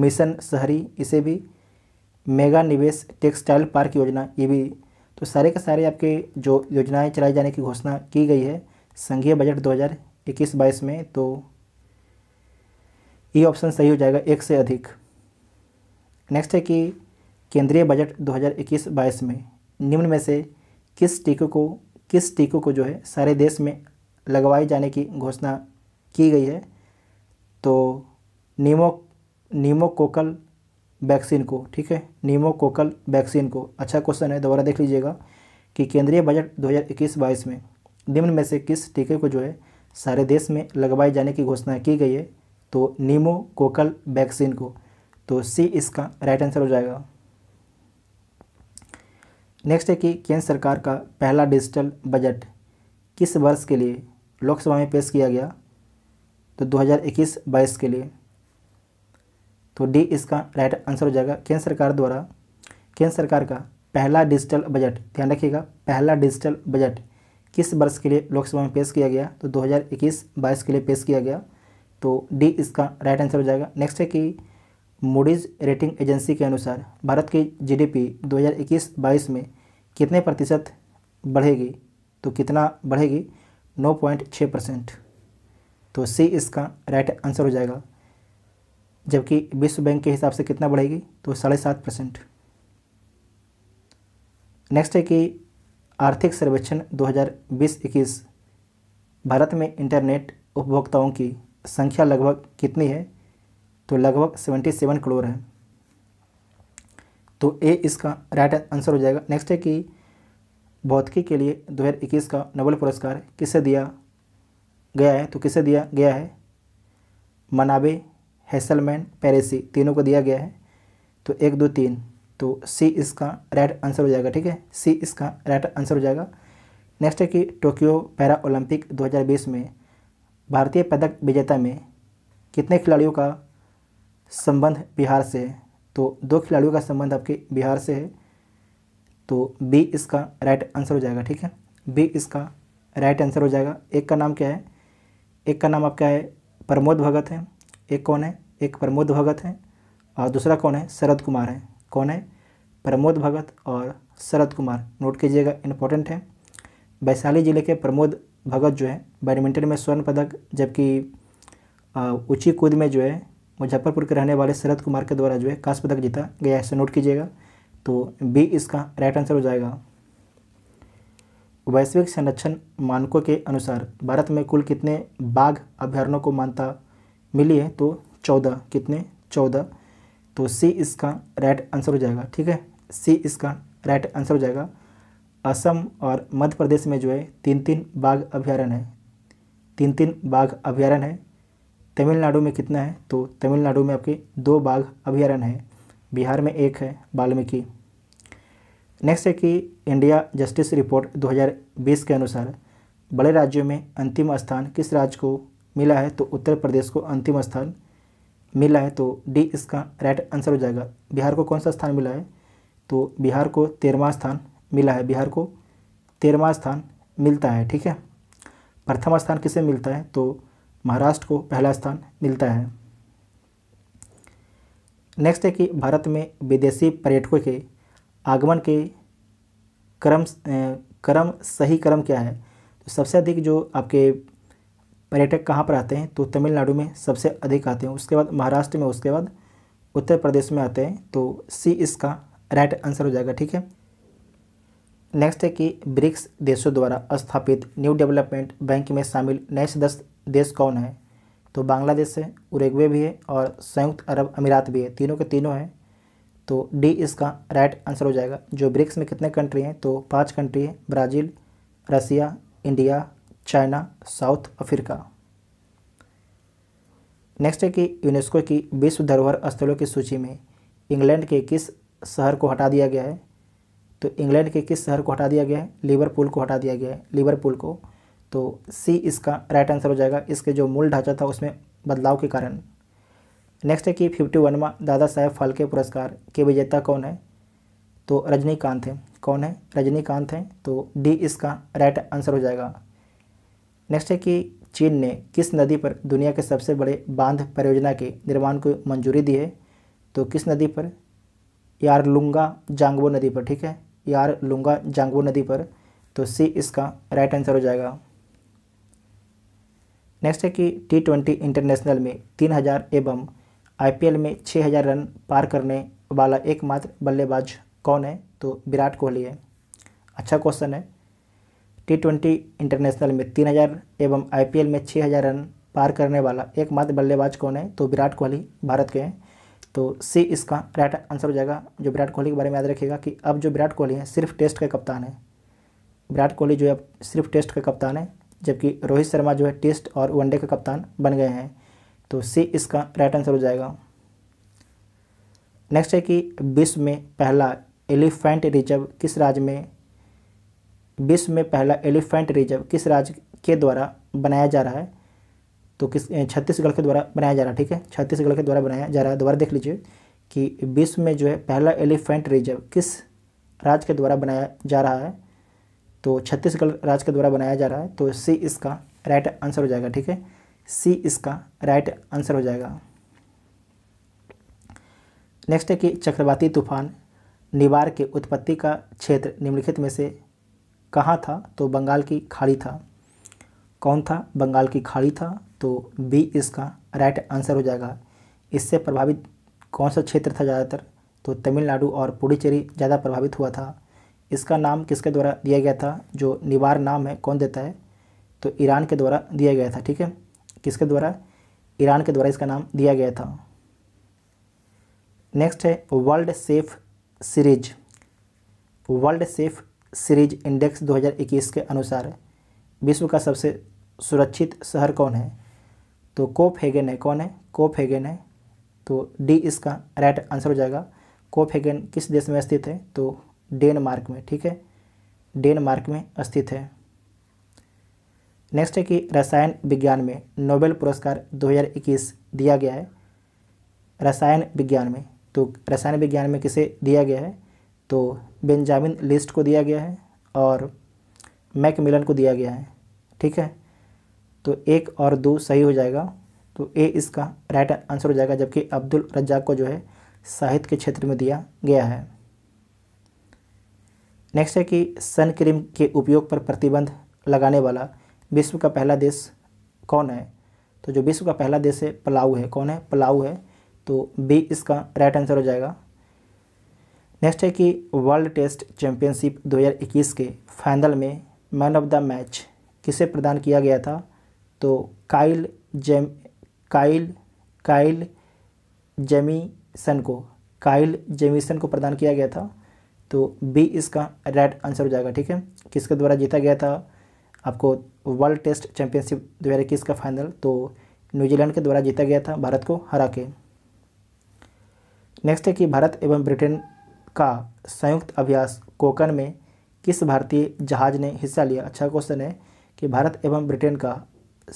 मिशन शहरी इसे भी मेगा निवेश टेक्सटाइल पार्क योजना ये भी तो सारे के सारे आपके जो योजनाएं चलाए जाने की घोषणा की गई है संघीय बजट 2021-22 में तो ये ऑप्शन सही हो जाएगा एक से अधिक नेक्स्ट है कि केंद्रीय बजट 2021-22 में निम्न में से किस टीके को किस टीकों को जो है सारे देश में लगवाए जाने की घोषणा की गई है तो नीमो नीमोकोकल वैक्सीन को ठीक है नीमोकोकल वैक्सीन को अच्छा क्वेश्चन है दोबारा देख लीजिएगा कि केंद्रीय बजट 2021-22 में निम्न में से किस टीके को जो है सारे देश में लगवाए जाने की घोषणा की गई है तो नीमोकोकल वैक्सीन को तो सी इसका राइट आंसर हो जाएगा नेक्स्ट है कि केंद्र सरकार का पहला डिजिटल बजट किस वर्ष के लिए लोकसभा में पेश किया गया तो 2021-22 के लिए तो डी इसका राइट आंसर हो जाएगा केंद्र सरकार द्वारा केंद्र सरकार का पहला डिजिटल बजट ध्यान रखिएगा पहला डिजिटल बजट किस वर्ष के लिए लोकसभा में पेश किया गया तो 2021-22 के लिए पेश किया गया तो डी इसका राइट आंसर हो जाएगा नेक्स्ट है कि मूडीज रेटिंग एजेंसी के अनुसार भारत की जीडीपी 2021-22 में कितने प्रतिशत बढ़ेगी तो कितना बढ़ेगी नौ पॉइंट छः परसेंट तो सी इसका राइट आंसर हो जाएगा जबकि विश्व बैंक के हिसाब से कितना बढ़ेगी तो साढ़े सात परसेंट नेक्स्ट है कि आर्थिक सर्वेक्षण 2020-21 भारत में इंटरनेट उपभोक्ताओं की संख्या लगभग कितनी है तो लगभग 77 करोड़ है तो ए इसका राइट आंसर हो जाएगा नेक्स्ट है कि भौतिकी के लिए 2021 का नोबल पुरस्कार किसे दिया गया है तो किसे दिया गया है मनाबे हैसलमैन पेरेसी तीनों को दिया गया है तो एक दो तीन तो सी इसका राइट आंसर हो जाएगा ठीक है सी इसका राइट आंसर हो जाएगा नेक्स्ट है कि टोक्यो पैरा ओलंपिक 2020 में भारतीय पदक विजेता में कितने खिलाड़ियों का संबंध बिहार से है तो दो खिलाड़ियों का संबंध आपके बिहार से है तो बी इसका राइट आंसर हो जाएगा ठीक है बी इसका राइट आंसर हो जाएगा एक का नाम क्या है एक का नाम आपका है प्रमोद भगत है एक कौन है एक प्रमोद भगत है और दूसरा कौन है शरद कुमार है कौन है प्रमोद भगत और शरद कुमार नोट कीजिएगा इम्पोर्टेंट है वैशाली जिले के प्रमोद भगत जो है बैडमिंटन में स्वर्ण पदक जबकि ऊँची कूद में जो है मुजफ्फरपुर के रहने वाले शरद कुमार के द्वारा जो है कांस्य पदक जीता गया है इसे नोट कीजिएगा तो बी इसका राइट आंसर हो जाएगा वैश्विक संरक्षण मानकों के अनुसार भारत में कुल कितने बाघ अभ्यारणों को मान्यता मिली है तो चौदह कितने चौदह तो सी इसका राइट आंसर हो जाएगा ठीक है सी इसका राइट आंसर हो जाएगा असम और मध्य प्रदेश में जो है तीन तीन बाघ अभ्यारण्य है तीन तीन बाघ अभ्यारण्य है तमिलनाडु में कितना है तो तमिलनाडु में आपके दो बाघ अभ्यारण्य है बिहार में एक है वाल्मीकि नेक्स्ट है कि इंडिया जस्टिस रिपोर्ट 2020 के अनुसार बड़े राज्यों में अंतिम स्थान किस राज्य को मिला है तो उत्तर प्रदेश को अंतिम स्थान मिला है तो डी इसका राइट आंसर हो जाएगा बिहार को कौन सा स्थान मिला है तो बिहार को तेरहवा स्थान मिला है बिहार को तेरहवा स्थान मिलता है ठीक है प्रथम स्थान किसे मिलता है तो महाराष्ट्र को पहला स्थान मिलता है नेक्स्ट है कि भारत में विदेशी पर्यटकों के आगमन के क्रम क्रम सही क्रम क्या है तो सबसे अधिक जो आपके पर्यटक कहाँ पर आते हैं तो तमिलनाडु में सबसे अधिक आते हैं उसके बाद महाराष्ट्र में उसके बाद उत्तर प्रदेश में आते हैं तो सी इसका राइट आंसर हो जाएगा ठीक है नेक्स्ट है कि ब्रिक्स देशों द्वारा स्थापित न्यू डेवलपमेंट बैंक में शामिल नए सदस्य देश कौन है तो बांग्लादेश है उरेगवे भी है और संयुक्त अरब अमीरात भी है तीनों के तीनों हैं तो डी इसका राइट आंसर हो जाएगा जो ब्रिक्स में कितने कंट्री हैं तो पांच कंट्री हैं Brazil Russia India China South Africa next है कि यूनेस्को की विश्व धरोहर स्थलों की सूची में इंग्लैंड के किस शहर को हटा दिया गया है तो इंग्लैंड के किस शहर को हटा दिया गया है लिवरपूल को हटा दिया गया है लिवरपूल को तो सी इसका राइट आंसर हो जाएगा इसके जो मूल ढांचा था उसमें बदलाव के कारण नेक्स्ट है कि फिफ्टी वनवा दादा साहेब फालके पुरस्कार के विजेता कौन है तो रजनीकांत है कौन है रजनीकांत हैं तो डी इसका राइट आंसर हो जाएगा नेक्स्ट है कि चीन ने किस नदी पर दुनिया के सबसे बड़े बांध परियोजना के निर्माण को मंजूरी दी है तो किस नदी पर यारलुंगा जांगवो नदी पर ठीक है यारलुंगा जांगवो नदी पर तो सी इसका राइट आंसर हो जाएगा नेक्स्ट है कि टी ट्वेंटी इंटरनेशनल में तीन हज़ार एवं आईपीएल में छः हज़ार रन पार करने वाला एकमात्र बल्लेबाज कौन है तो विराट कोहली है अच्छा क्वेश्चन है टी ट्वेंटी इंटरनेशनल में तीन हज़ार एवं आईपीएल में छः हज़ार रन पार करने वाला एकमात्र बल्लेबाज कौन है तो विराट कोहली भारत के हैं तो सी इसका राइट आंसर हो जाएगा जो विराट कोहली के बारे में याद रखिएगा कि अब जो विराट कोहली हैं सिर्फ टेस्ट के कप्तान हैं विराट कोहली जो है सिर्फ टेस्ट के कप्तान हैं जबकि रोहित शर्मा जो है टेस्ट और वनडे का कप्तान बन गए हैं तो सी इसका राइट आंसर हो जाएगा नेक्स्ट है कि विश्व में पहला एलिफेंट रिजर्व किस राज्य में विश्व में पहला एलिफेंट रिजर्व किस राज्य के द्वारा बनाया जा रहा है तो किस छत्तीसगढ़ के द्वारा बनाया जा रहा है ठीक है छत्तीसगढ़ के द्वारा बनाया जा रहा है दोबारा देख लीजिए कि विश्व में जो है पहला एलिफेंट रिजर्व किस राज्य के द्वारा बनाया जा रहा है तो छत्तीसगढ़ राज्य के द्वारा बनाया जा रहा है तो सी इसका राइट आंसर हो जाएगा ठीक है सी इसका राइट आंसर हो जाएगा नेक्स्ट है कि चक्रवाती तूफान निवार के उत्पत्ति का क्षेत्र निम्नलिखित में से कहाँ था तो बंगाल की खाड़ी था कौन था बंगाल की खाड़ी था तो बी इसका राइट आंसर हो जाएगा इससे प्रभावित कौन सा क्षेत्र था ज़्यादातर तो तमिलनाडु और पुडुचेरी ज़्यादा प्रभावित हुआ था इसका नाम किसके द्वारा दिया गया था जो निवार नाम है कौन देता है तो ईरान के द्वारा दिया गया था ठीक है किसके द्वारा ईरान के द्वारा इसका नाम दिया गया था नेक्स्ट है world safe series world safe series index 2021 के अनुसार विश्व का सबसे सुरक्षित शहर कौन है तो कोप हेगन है कौन है कोप हेगन है तो डी इसका राइट आंसर हो जाएगा कोप हेगन किस देश में स्थित है तो डेनमार्क में ठीक है डेनमार्क में स्थित है नेक्स्ट है कि रसायन विज्ञान में नोबेल पुरस्कार 2021 दिया गया है रसायन विज्ञान में तो रसायन विज्ञान में किसे दिया गया है तो बेंजामिन लिस्ट को दिया गया है और मैकमिलन को दिया गया है ठीक है तो एक और दो सही हो जाएगा तो ए इसका राइट आंसर हो जाएगा जबकि अब्दुल रज्जाक को जो है साहित्य के क्षेत्र में दिया गया है नेक्स्ट है कि सन क्रीम के उपयोग पर प्रतिबंध लगाने वाला विश्व का पहला देश कौन है तो जो विश्व का पहला देश है पलाऊ है कौन है पलाऊ है तो बी इसका राइट आंसर हो जाएगा नेक्स्ट है कि वर्ल्ड टेस्ट चैंपियनशिप 2021 के फाइनल में मैन ऑफ द मैच किसे प्रदान किया गया था तो Kyle Jame Kyle Kyle Jamieson को काइल जेमीसन को प्रदान किया गया था तो बी इसका राइट आंसर हो जाएगा ठीक है किसके द्वारा जीता गया था आपको वर्ल्ड टेस्ट चैंपियनशिप दो हज़ार इक्कीस का फाइनल तो न्यूजीलैंड के द्वारा जीता गया था भारत को हरा के नेक्स्ट है कि भारत एवं ब्रिटेन का संयुक्त अभ्यास कोकन में किस भारतीय जहाज ने हिस्सा लिया अच्छा क्वेश्चन है कि भारत एवं ब्रिटेन का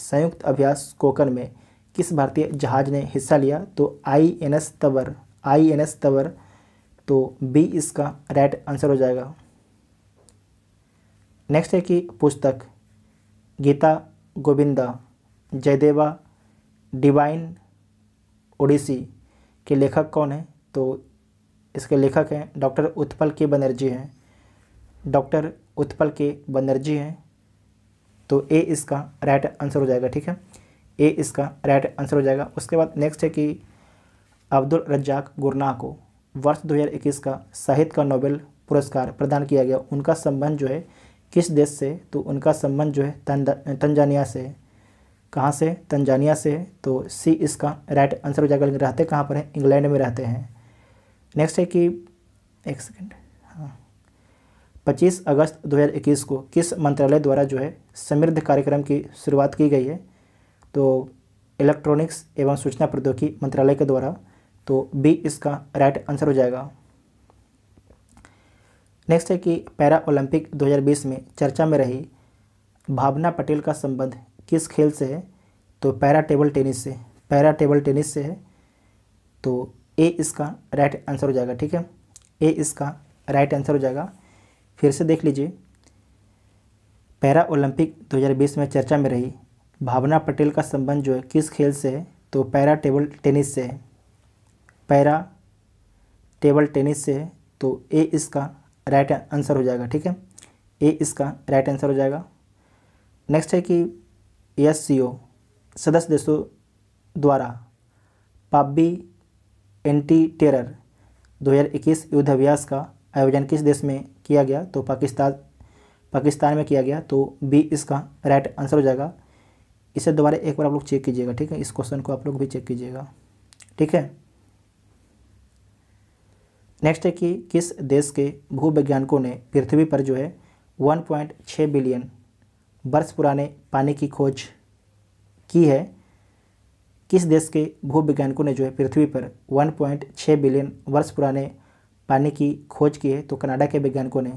संयुक्त अभ्यास कोकन में किस भारतीय जहाज ने हिस्सा लिया तो I N S Tabar I N S Tabar तो बी इसका राइट आंसर हो जाएगा नेक्स्ट है कि पुस्तक गीता गोविंदा जयदेवा डिवाइन ओडिसी के लेखक कौन है तो इसके लेखक हैं डॉक्टर उत्पल के बनर्जी हैं डॉक्टर उत्पल के बनर्जी हैं तो ए इसका राइट आंसर हो जाएगा ठीक है ए इसका राइट आंसर हो जाएगा उसके बाद नेक्स्ट है कि अब्दुल रज्जाक गुरनाको वर्ष 2021 का साहित्य का नोबेल पुरस्कार प्रदान किया गया उनका संबंध जो है किस देश से तो उनका संबंध जो है तंजानिया से है कहाँ से तंजानिया से है तो सी इसका राइट आंसर हो जाएगा लेकिन रहते कहाँ पर हैं इंग्लैंड में रहते हैं नेक्स्ट है कि एक सेकेंड हाँ पच्चीस अगस्त 2021 को किस मंत्रालय द्वारा जो है समृद्ध कार्यक्रम की शुरुआत की गई है तो इलेक्ट्रॉनिक्स एवं सूचना प्रौद्योगिकी मंत्रालय के द्वारा तो बी इसका राइट आंसर हो जाएगा नेक्स्ट है कि पैरा ओलंपिक 2020 में चर्चा में रही भावना पटेल का संबंध किस खेल से है तो पैरा टेबल टेनिस से पैरा टेबल टेनिस से है तो ए इसका राइट आंसर हो जाएगा ठीक है ए इसका राइट आंसर हो जाएगा फिर से देख लीजिए पैरा ओलंपिक 2020 में चर्चा में रही भावना पटेल का संबंध जो है किस खेल से है तो पैरा टेबल टेनिस से है पैरा टेबल टेनिस से है तो ए इसका राइट आंसर हो जाएगा ठीक है ए इसका राइट आंसर हो जाएगा नेक्स्ट है कि एस सी ओ सदस्य देशों द्वारा पाबी एंटी टेरर 2021 युद्ध अभ्यास का आयोजन किस देश में किया गया तो पाकिस्तान पाकिस्तान में किया गया तो बी इसका राइट आंसर हो जाएगा इसे दोबारा एक बार आप लोग चेक कीजिएगा ठीक है इस क्वेश्चन को आप लोग भी चेक कीजिएगा ठीक है नेक्स्ट है कि किस देश के भूवैज्ञानिकों ने पृथ्वी पर जो है 1.6 बिलियन वर्ष पुराने पानी की खोज की है किस देश के भूवैज्ञानिकों ने जो है पृथ्वी पर 1.6 बिलियन वर्ष पुराने पानी की खोज की है तो कनाडा के वैज्ञानिकों ने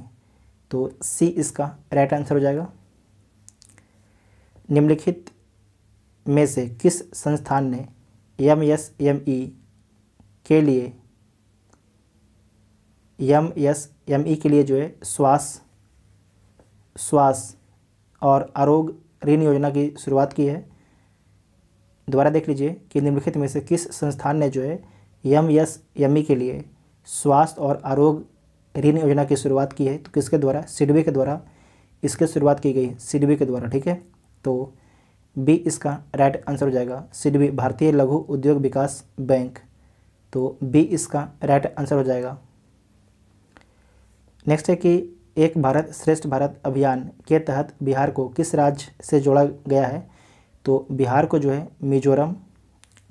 तो सी इसका राइट आंसर हो जाएगा निम्नलिखित में से किस संस्थान ने एम एस एम ई के लिए यम यस यम ई के लिए जो है श्वास श्वास और आरोग ऋण योजना की शुरुआत की है दोबारा देख लीजिए कि निम्नलिखित में से किस संस्थान ने जो है यम यस ई के लिए स्वास्थ्य और आरोग्य ऋण योजना की शुरुआत की है तो किसके द्वारा सिडबी के द्वारा इसके शुरुआत की गई सिडबी के द्वारा ठीक है तो बी इसका राइट आंसर हो जाएगा सिडबी भारतीय लघु उद्योग विकास बैंक तो बी इसका राइट आंसर हो जाएगा नेक्स्ट है कि एक भारत श्रेष्ठ भारत अभियान के तहत बिहार को किस राज्य से जोड़ा गया है तो बिहार को जो है मिजोरम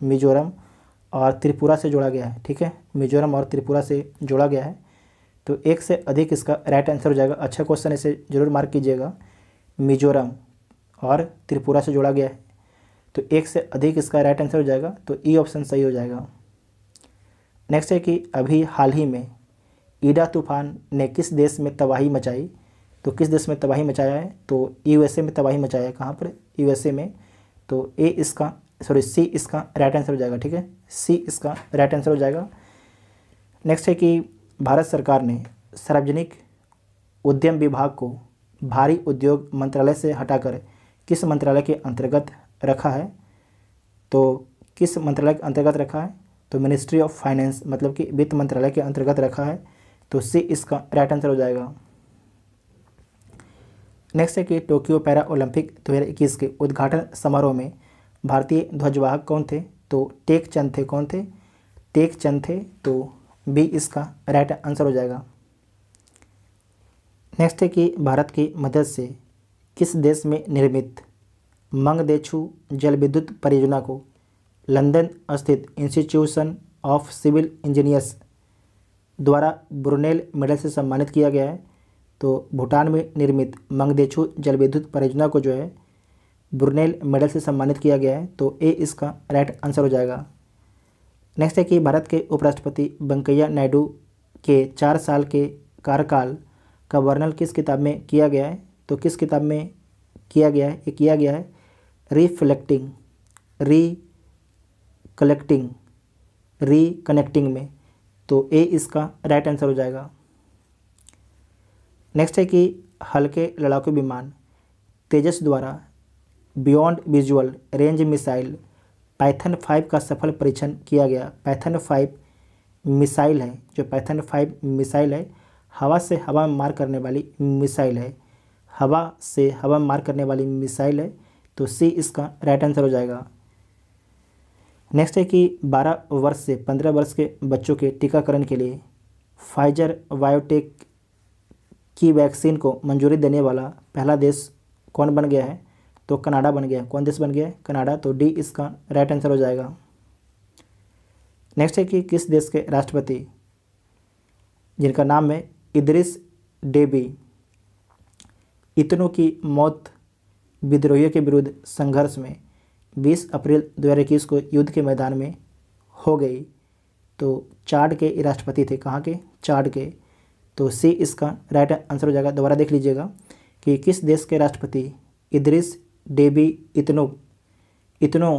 मिजोरम और त्रिपुरा से जोड़ा गया है ठीक है मिजोरम और त्रिपुरा से जोड़ा गया है तो एक से अधिक इसका राइट आंसर हो जाएगा अच्छा क्वेश्चन इसे जरूर मार्क कीजिएगा मिजोरम और त्रिपुरा से जोड़ा गया है तो एक से अधिक इसका राइट आंसर हो जाएगा तो ई e ऑप्शन सही हो जाएगा नेक्स्ट है कि अभी हाल ही में ईडा तूफान ने किस देश में तबाही मचाई तो किस देश में तबाही मचाया है तो यूएसए में तबाही मचाया है कहाँ पर यूएसए में तो ए इसका सॉरी सी इसका राइट आंसर हो जाएगा ठीक है सी इसका राइट आंसर हो जाएगा नेक्स्ट है कि भारत सरकार ने सार्वजनिक उद्यम विभाग को भारी उद्योग मंत्रालय से हटाकर किस मंत्रालय के अंतर्गत रखा है तो किस मंत्रालय के अंतर्गत रखा है तो मिनिस्ट्री ऑफ फाइनेंस मतलब कि वित्त मंत्रालय के अंतर्गत रखा है तो सी इसका राइट आंसर हो जाएगा नेक्स्ट है कि टोक्यो पैरा ओलंपिक दो हज़ार इक्कीस के उद्घाटन समारोह में भारतीय ध्वजवाहक कौन थे तो टेक चंद थे कौन थे टेक चंद थे तो बी इसका राइट आंसर हो जाएगा नेक्स्ट है कि भारत की मदद से किस देश में निर्मित मंगदेछू जल विद्युत परियोजना को लंदन स्थित इंस्टीट्यूशन ऑफ सिविल इंजीनियर्स द्वारा ब्रुनेल मेडल से सम्मानित किया गया है तो भूटान में निर्मित मंगदेछू जल विद्युत परियोजना को जो है ब्रुनेल मेडल से सम्मानित किया गया है तो ए इसका राइट आंसर हो जाएगा नेक्स्ट है कि भारत के उपराष्ट्रपति वेंकैया नायडू के चार साल के कार्यकाल का वर्णन किस किताब में किया गया है तो किस किताब में किया गया है ये किया गया है रिफ्लेक्टिंग री कलेक्टिंग री कनेक्टिंग में तो ए इसका राइट आंसर हो जाएगा नेक्स्ट है कि हल्के लड़ाकू विमान तेजस द्वारा beyond visual range missile Python five का सफल परीक्षण किया गया पैथन फाइव मिसाइल है जो पैथन फाइव मिसाइल है हवा से हवा में मार करने वाली मिसाइल है हवा से हवा में मार करने वाली मिसाइल है तो सी इसका राइट आंसर हो जाएगा नेक्स्ट है कि 12 वर्ष से 15 वर्ष के बच्चों के टीकाकरण के लिए फाइजर बायोटेक की वैक्सीन को मंजूरी देने वाला पहला देश कौन बन गया है तो कनाडा बन गया कौन देश बन गया है कनाडा तो डी इसका राइट आंसर हो जाएगा नेक्स्ट है कि किस देश के राष्ट्रपति जिनका नाम है इदरिस डेबी इतनों की मौत विद्रोहियों के विरुद्ध संघर्ष में 20 अप्रैल 2021 को युद्ध के मैदान में हो गई तो चाड के राष्ट्रपति थे कहाँ के चाड के तो सी इसका राइट आंसर हो जाएगा दोबारा देख लीजिएगा कि किस देश के राष्ट्रपति इद्रिस डेबी इतनो इतनो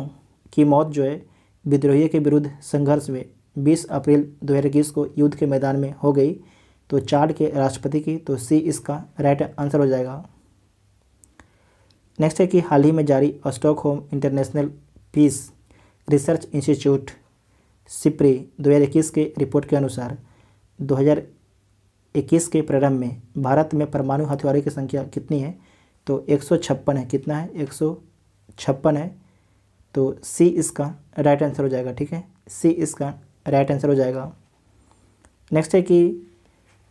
की मौत जो है विद्रोही के विरुद्ध संघर्ष में 20 अप्रैल 2021 को युद्ध के मैदान में हो गई तो चाड के राष्ट्रपति की तो सी इसका राइट आंसर हो जाएगा नेक्स्ट है कि हाल ही में जारी होम international peace research institute SIPRI 2021 के रिपोर्ट के अनुसार 2021 के प्रारंभ में भारत में परमाणु हथियारों की संख्या कितनी है तो एक है कितना है एक है तो सी इसका राइट आंसर हो जाएगा ठीक है सी इसका राइट आंसर हो जाएगा नेक्स्ट है कि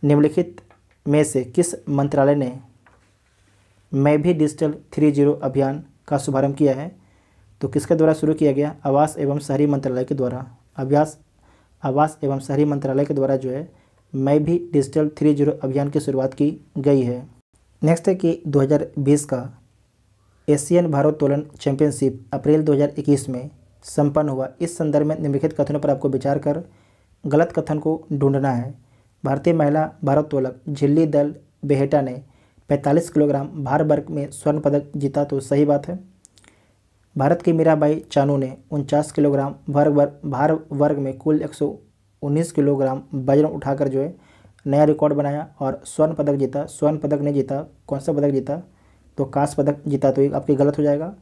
निम्नलिखित में से किस मंत्रालय ने मैं भी डिजिटल थ्री जीरो अभियान का शुभारंभ किया है तो किसके द्वारा शुरू किया गया आवास एवं शहरी मंत्रालय के द्वारा अभ्यास आवास एवं शहरी मंत्रालय के द्वारा जो है मैं भी डिजिटल थ्री जीरो अभियान की शुरुआत की गई है नेक्स्ट है कि 2020 का एशियन भारोत्तोलन चैंपियनशिप अप्रैल 2021 में संपन्न हुआ इस संदर्भ में निम्नलिखित कथनों पर आपको विचार कर गलत कथन को ढूंढना है भारतीय महिला भारोत्तोलक झिल्ली दल बेहटा ने पैंतालीस किलोग्राम भार वर्ग में स्वर्ण पदक जीता तो सही बात है भारत की मीराबाई चानू ने उनचास किलोग्राम भार वर्ग भार वर्ग में कुल 119 किलोग्राम वजन उठाकर जो है नया रिकॉर्ड बनाया और स्वर्ण पदक जीता स्वर्ण पदक नहीं जीता कौन सा पदक जीता तो कांस पदक जीता तो आपके गलत हो जाएगा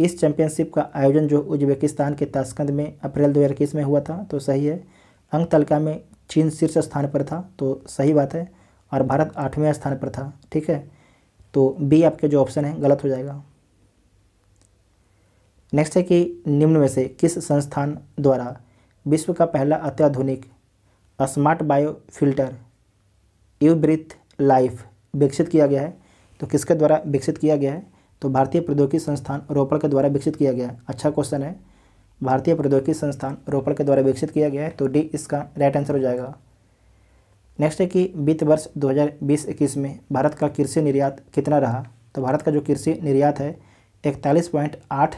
इस चैंपियनशिप का आयोजन जो उज्बेकिस्तान के ताशकंद में अप्रैल दो में हुआ था तो सही है अंक तलका में चीन शीर्ष स्थान पर था तो सही बात है और भारत आठवें स्थान पर था ठीक है तो बी आपके जो ऑप्शन है गलत हो जाएगा नेक्स्ट है कि निम्न में से किस संस्थान द्वारा विश्व का पहला अत्याधुनिक smart bio filter U breathe life विकसित किया गया है तो किसके द्वारा विकसित किया गया है तो भारतीय प्रौद्योगिकी संस्थान रोपड़ के द्वारा विकसित किया गया है अच्छा क्वेश्चन है भारतीय प्रौद्योगिकी संस्थान रोपड़ के द्वारा विकसित किया गया है तो डी इसका राइट आंसर हो जाएगा नेक्स्ट है कि वित्त वर्ष 2020-21 में भारत का कृषि निर्यात कितना रहा तो भारत का जो कृषि निर्यात है इकतालीस पॉइंट आठ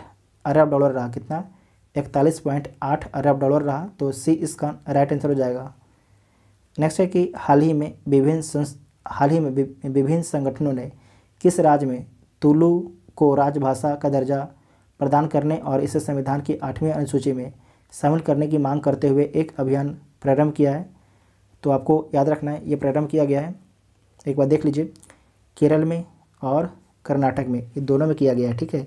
अरब डॉलर रहा कितना इकतालीस पॉइंट आठ अरब डॉलर रहा तो सी इसका राइट आंसर हो जाएगा नेक्स्ट है कि हाल ही में विभिन्न हाल ही में विभिन्न संगठनों ने किस राज्य में तुलू को राजभाषा का दर्जा प्रदान करने और इसे संविधान की आठवीं अनुसूची में शामिल करने की मांग करते हुए एक अभियान प्रारंभ किया है तो आपको याद रखना है ये प्रारंभ किया गया है एक बार देख लीजिए केरल में और कर्नाटक में ये दोनों में किया गया है ठीक है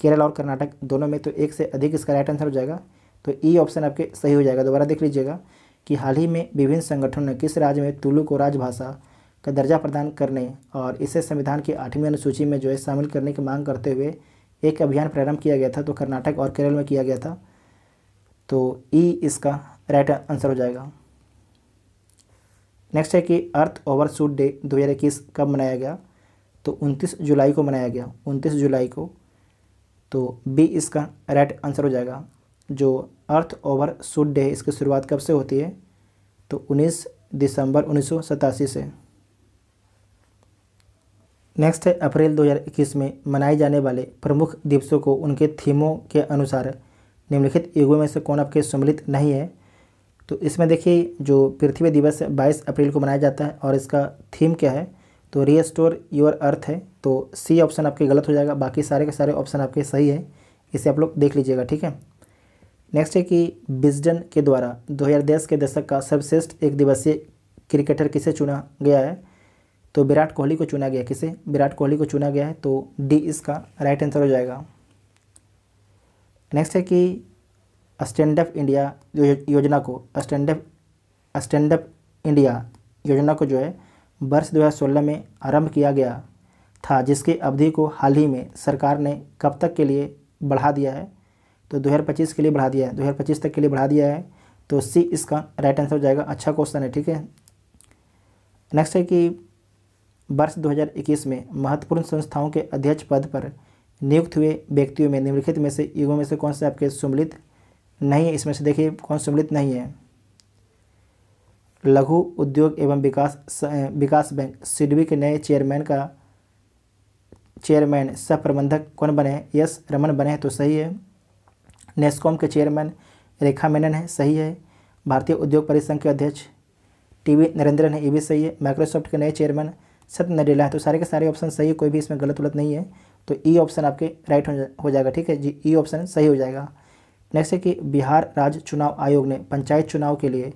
केरल और कर्नाटक दोनों में तो एक से अधिक इसका राइट आंसर हो जाएगा तो ई e ऑप्शन आपके सही हो जाएगा दोबारा देख लीजिएगा कि हाल ही में विभिन्न संगठनों ने किस राज्य में तुलु को राजभाषा का दर्जा प्रदान करने और इसे संविधान की आठवीं अनुसूची में जो है शामिल करने की मांग करते हुए एक अभियान प्रारंभ किया गया था तो कर्नाटक और केरल में किया गया था तो ई e इसका राइट आंसर हो जाएगा नेक्स्ट है कि अर्थ ओवरशूट डे दो हज़ार इक्कीस कब मनाया गया तो 29 जुलाई को मनाया गया 29 जुलाई को तो बी इसका राइट आंसर हो जाएगा जो अर्थ ओवर शूट डे इसकी शुरुआत कब से होती है तो 19 दिसंबर उन्नीस से नेक्स्ट है अप्रैल 2021 में मनाए जाने वाले प्रमुख दिवसों को उनके थीमों के अनुसार निम्नलिखित युगों में से कौन आपके सम्मिलित नहीं है तो इसमें देखिए जो पृथ्वी दिवस है बाईस अप्रैल को मनाया जाता है और इसका थीम क्या है तो रीस्टोर योर अर्थ है तो सी ऑप्शन आपके गलत हो जाएगा बाकी सारे के सारे ऑप्शन आपके सही है इसे आप लोग देख लीजिएगा ठीक है नेक्स्ट है कि बिजडन के द्वारा 2010 के दशक का सर्वश्रेष्ठ एक दिवसीय क्रिकेटर किसे चुना गया है तो विराट कोहली को चुना गया किसे विराट कोहली को चुना गया है तो डी इसका राइट आंसर हो जाएगा नेक्स्ट है कि स्टैंड अप इंडिया योजना को stand up stand up India योजना को जो है वर्ष 2016 में आरंभ किया गया था जिसके अवधि को हाल ही में सरकार ने कब तक के लिए बढ़ा दिया है तो 2025 के लिए बढ़ा दिया है 2025 तक के लिए बढ़ा दिया है तो सी इसका राइट आंसर हो जाएगा अच्छा क्वेश्चन है ठीक है नेक्स्ट है कि वर्ष 2021 में महत्वपूर्ण संस्थाओं के अध्यक्ष पद पर नियुक्त हुए व्यक्तियों में निम्नलिखित में से युगों में से कौन से आपके सम्मिलित नहीं है इसमें से देखिए कौन सम्मिलित नहीं है लघु उद्योग एवं विकास विकास बैंक सिडबी के नए चेयरमैन का चेयरमैन सह प्रबंधक कौन बने यस रमन बने हैं तो सही है नेस्कॉम के चेयरमैन रेखा मेनन है सही है भारतीय उद्योग परिसंघ के अध्यक्ष टी वी नरेंद्रन है ये भी सही है माइक्रोसॉफ्ट के नए चेयरमैन सत्य नडेला है तो सारे के सारे ऑप्शन सही है कोई भी इसमें गलत वलत नहीं है तो ई ऑप्शन आपके राइट हो जाएगा ठीक है जी ई ऑप्शन सही हो जाएगा नेक्स्ट है कि बिहार राज्य चुनाव आयोग ने पंचायत चुनाव के लिए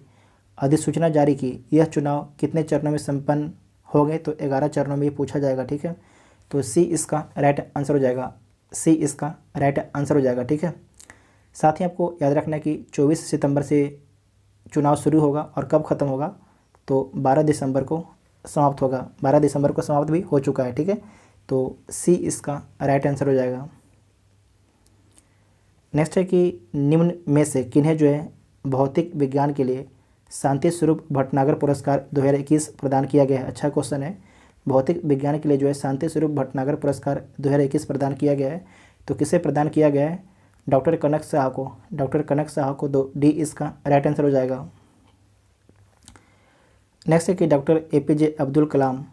अधिसूचना जारी की यह चुनाव कितने चरणों में संपन्न होंगे तो ग्यारह चरणों में ये पूछा जाएगा ठीक है तो सी इसका राइट आंसर हो जाएगा सी इसका राइट आंसर हो जाएगा ठीक है साथ ही आपको याद रखना है कि 24 सितंबर से चुनाव शुरू होगा और कब ख़त्म होगा तो 12 दिसंबर को समाप्त होगा 12 दिसंबर को समाप्त भी हो चुका है ठीक है तो सी इसका राइट आंसर हो जाएगा नेक्स्ट है कि निम्न में से किन्हें जो है भौतिक विज्ञान के लिए शांति स्वरूप भटनागर पुरस्कार 2021 प्रदान किया गया है अच्छा क्वेश्चन है भौतिक विज्ञान के लिए जो है शांति स्वरूप भटनागर पुरस्कार 2021 प्रदान किया गया है तो किसे प्रदान किया गया है डॉक्टर कनक शाह को डॉक्टर कनक शाह को दो तो डी इसका राइट आंसर हो जाएगा नेक्स्ट है कि doctor A P J Abdul Kalam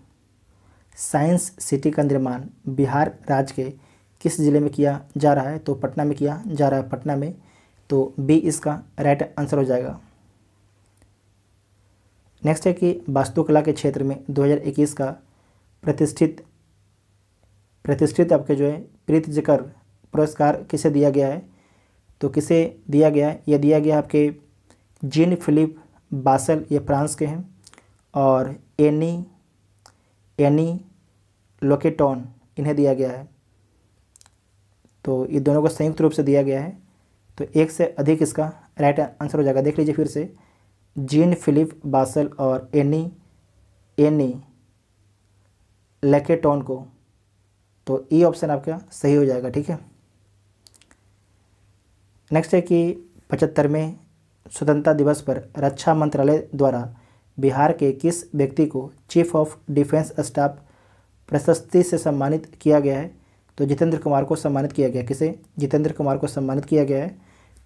science city का निर्माण बिहार राज्य के किस ज़िले में किया जा रहा है तो पटना में किया जा रहा है पटना में तो बी इसका राइट आंसर हो जाएगा नेक्स्ट है कि वास्तुकला के क्षेत्र में 2021 का प्रतिष्ठित प्रतिष्ठित आपके जो है प्रीत जिकर पुरस्कार किसे दिया गया है तो किसे दिया गया है यह दिया गया आपके जीन फिलिप बासल ये फ्रांस के हैं और एनी एनी लोकेटॉन इन्हें दिया गया है तो ये दोनों को संयुक्त रूप से दिया गया है तो एक से अधिक इसका राइट आंसर हो जाएगा देख लीजिए फिर से जीन फिलिप बासल और एनी एनी लेकेटॉन को तो ई e ऑप्शन आपका सही हो जाएगा ठीक है नेक्स्ट है कि पचहत्तरवें स्वतंत्रता दिवस पर रक्षा मंत्रालय द्वारा बिहार के किस व्यक्ति को चीफ ऑफ डिफेंस स्टाफ प्रशस्ति से सम्मानित किया गया है तो जितेंद्र कुमार को सम्मानित किया गया किसे जितेंद्र कुमार को सम्मानित किया गया है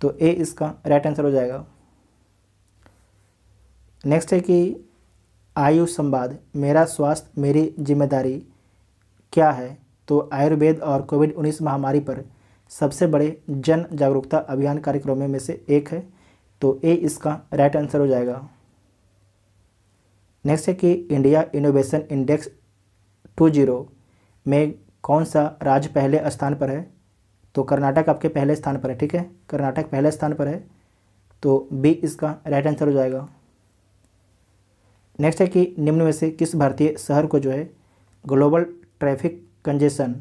तो ए इसका राइट आंसर हो जाएगा नेक्स्ट है कि आयु संवाद मेरा स्वास्थ्य मेरी जिम्मेदारी क्या है तो आयुर्वेद और कोविड उन्नीस महामारी पर सबसे बड़े जन जागरूकता अभियान कार्यक्रमों में से एक है तो ए इसका राइट आंसर हो जाएगा नेक्स्ट है कि India innovation index two zero में कौन सा राज्य पहले स्थान पर है तो कर्नाटक आपके पहले स्थान पर है ठीक है कर्नाटक पहले स्थान पर है तो बी इसका राइट आंसर हो जाएगा नेक्स्ट है कि निम्न में से किस भारतीय शहर को जो है ग्लोबल ट्रैफिक कंजेशन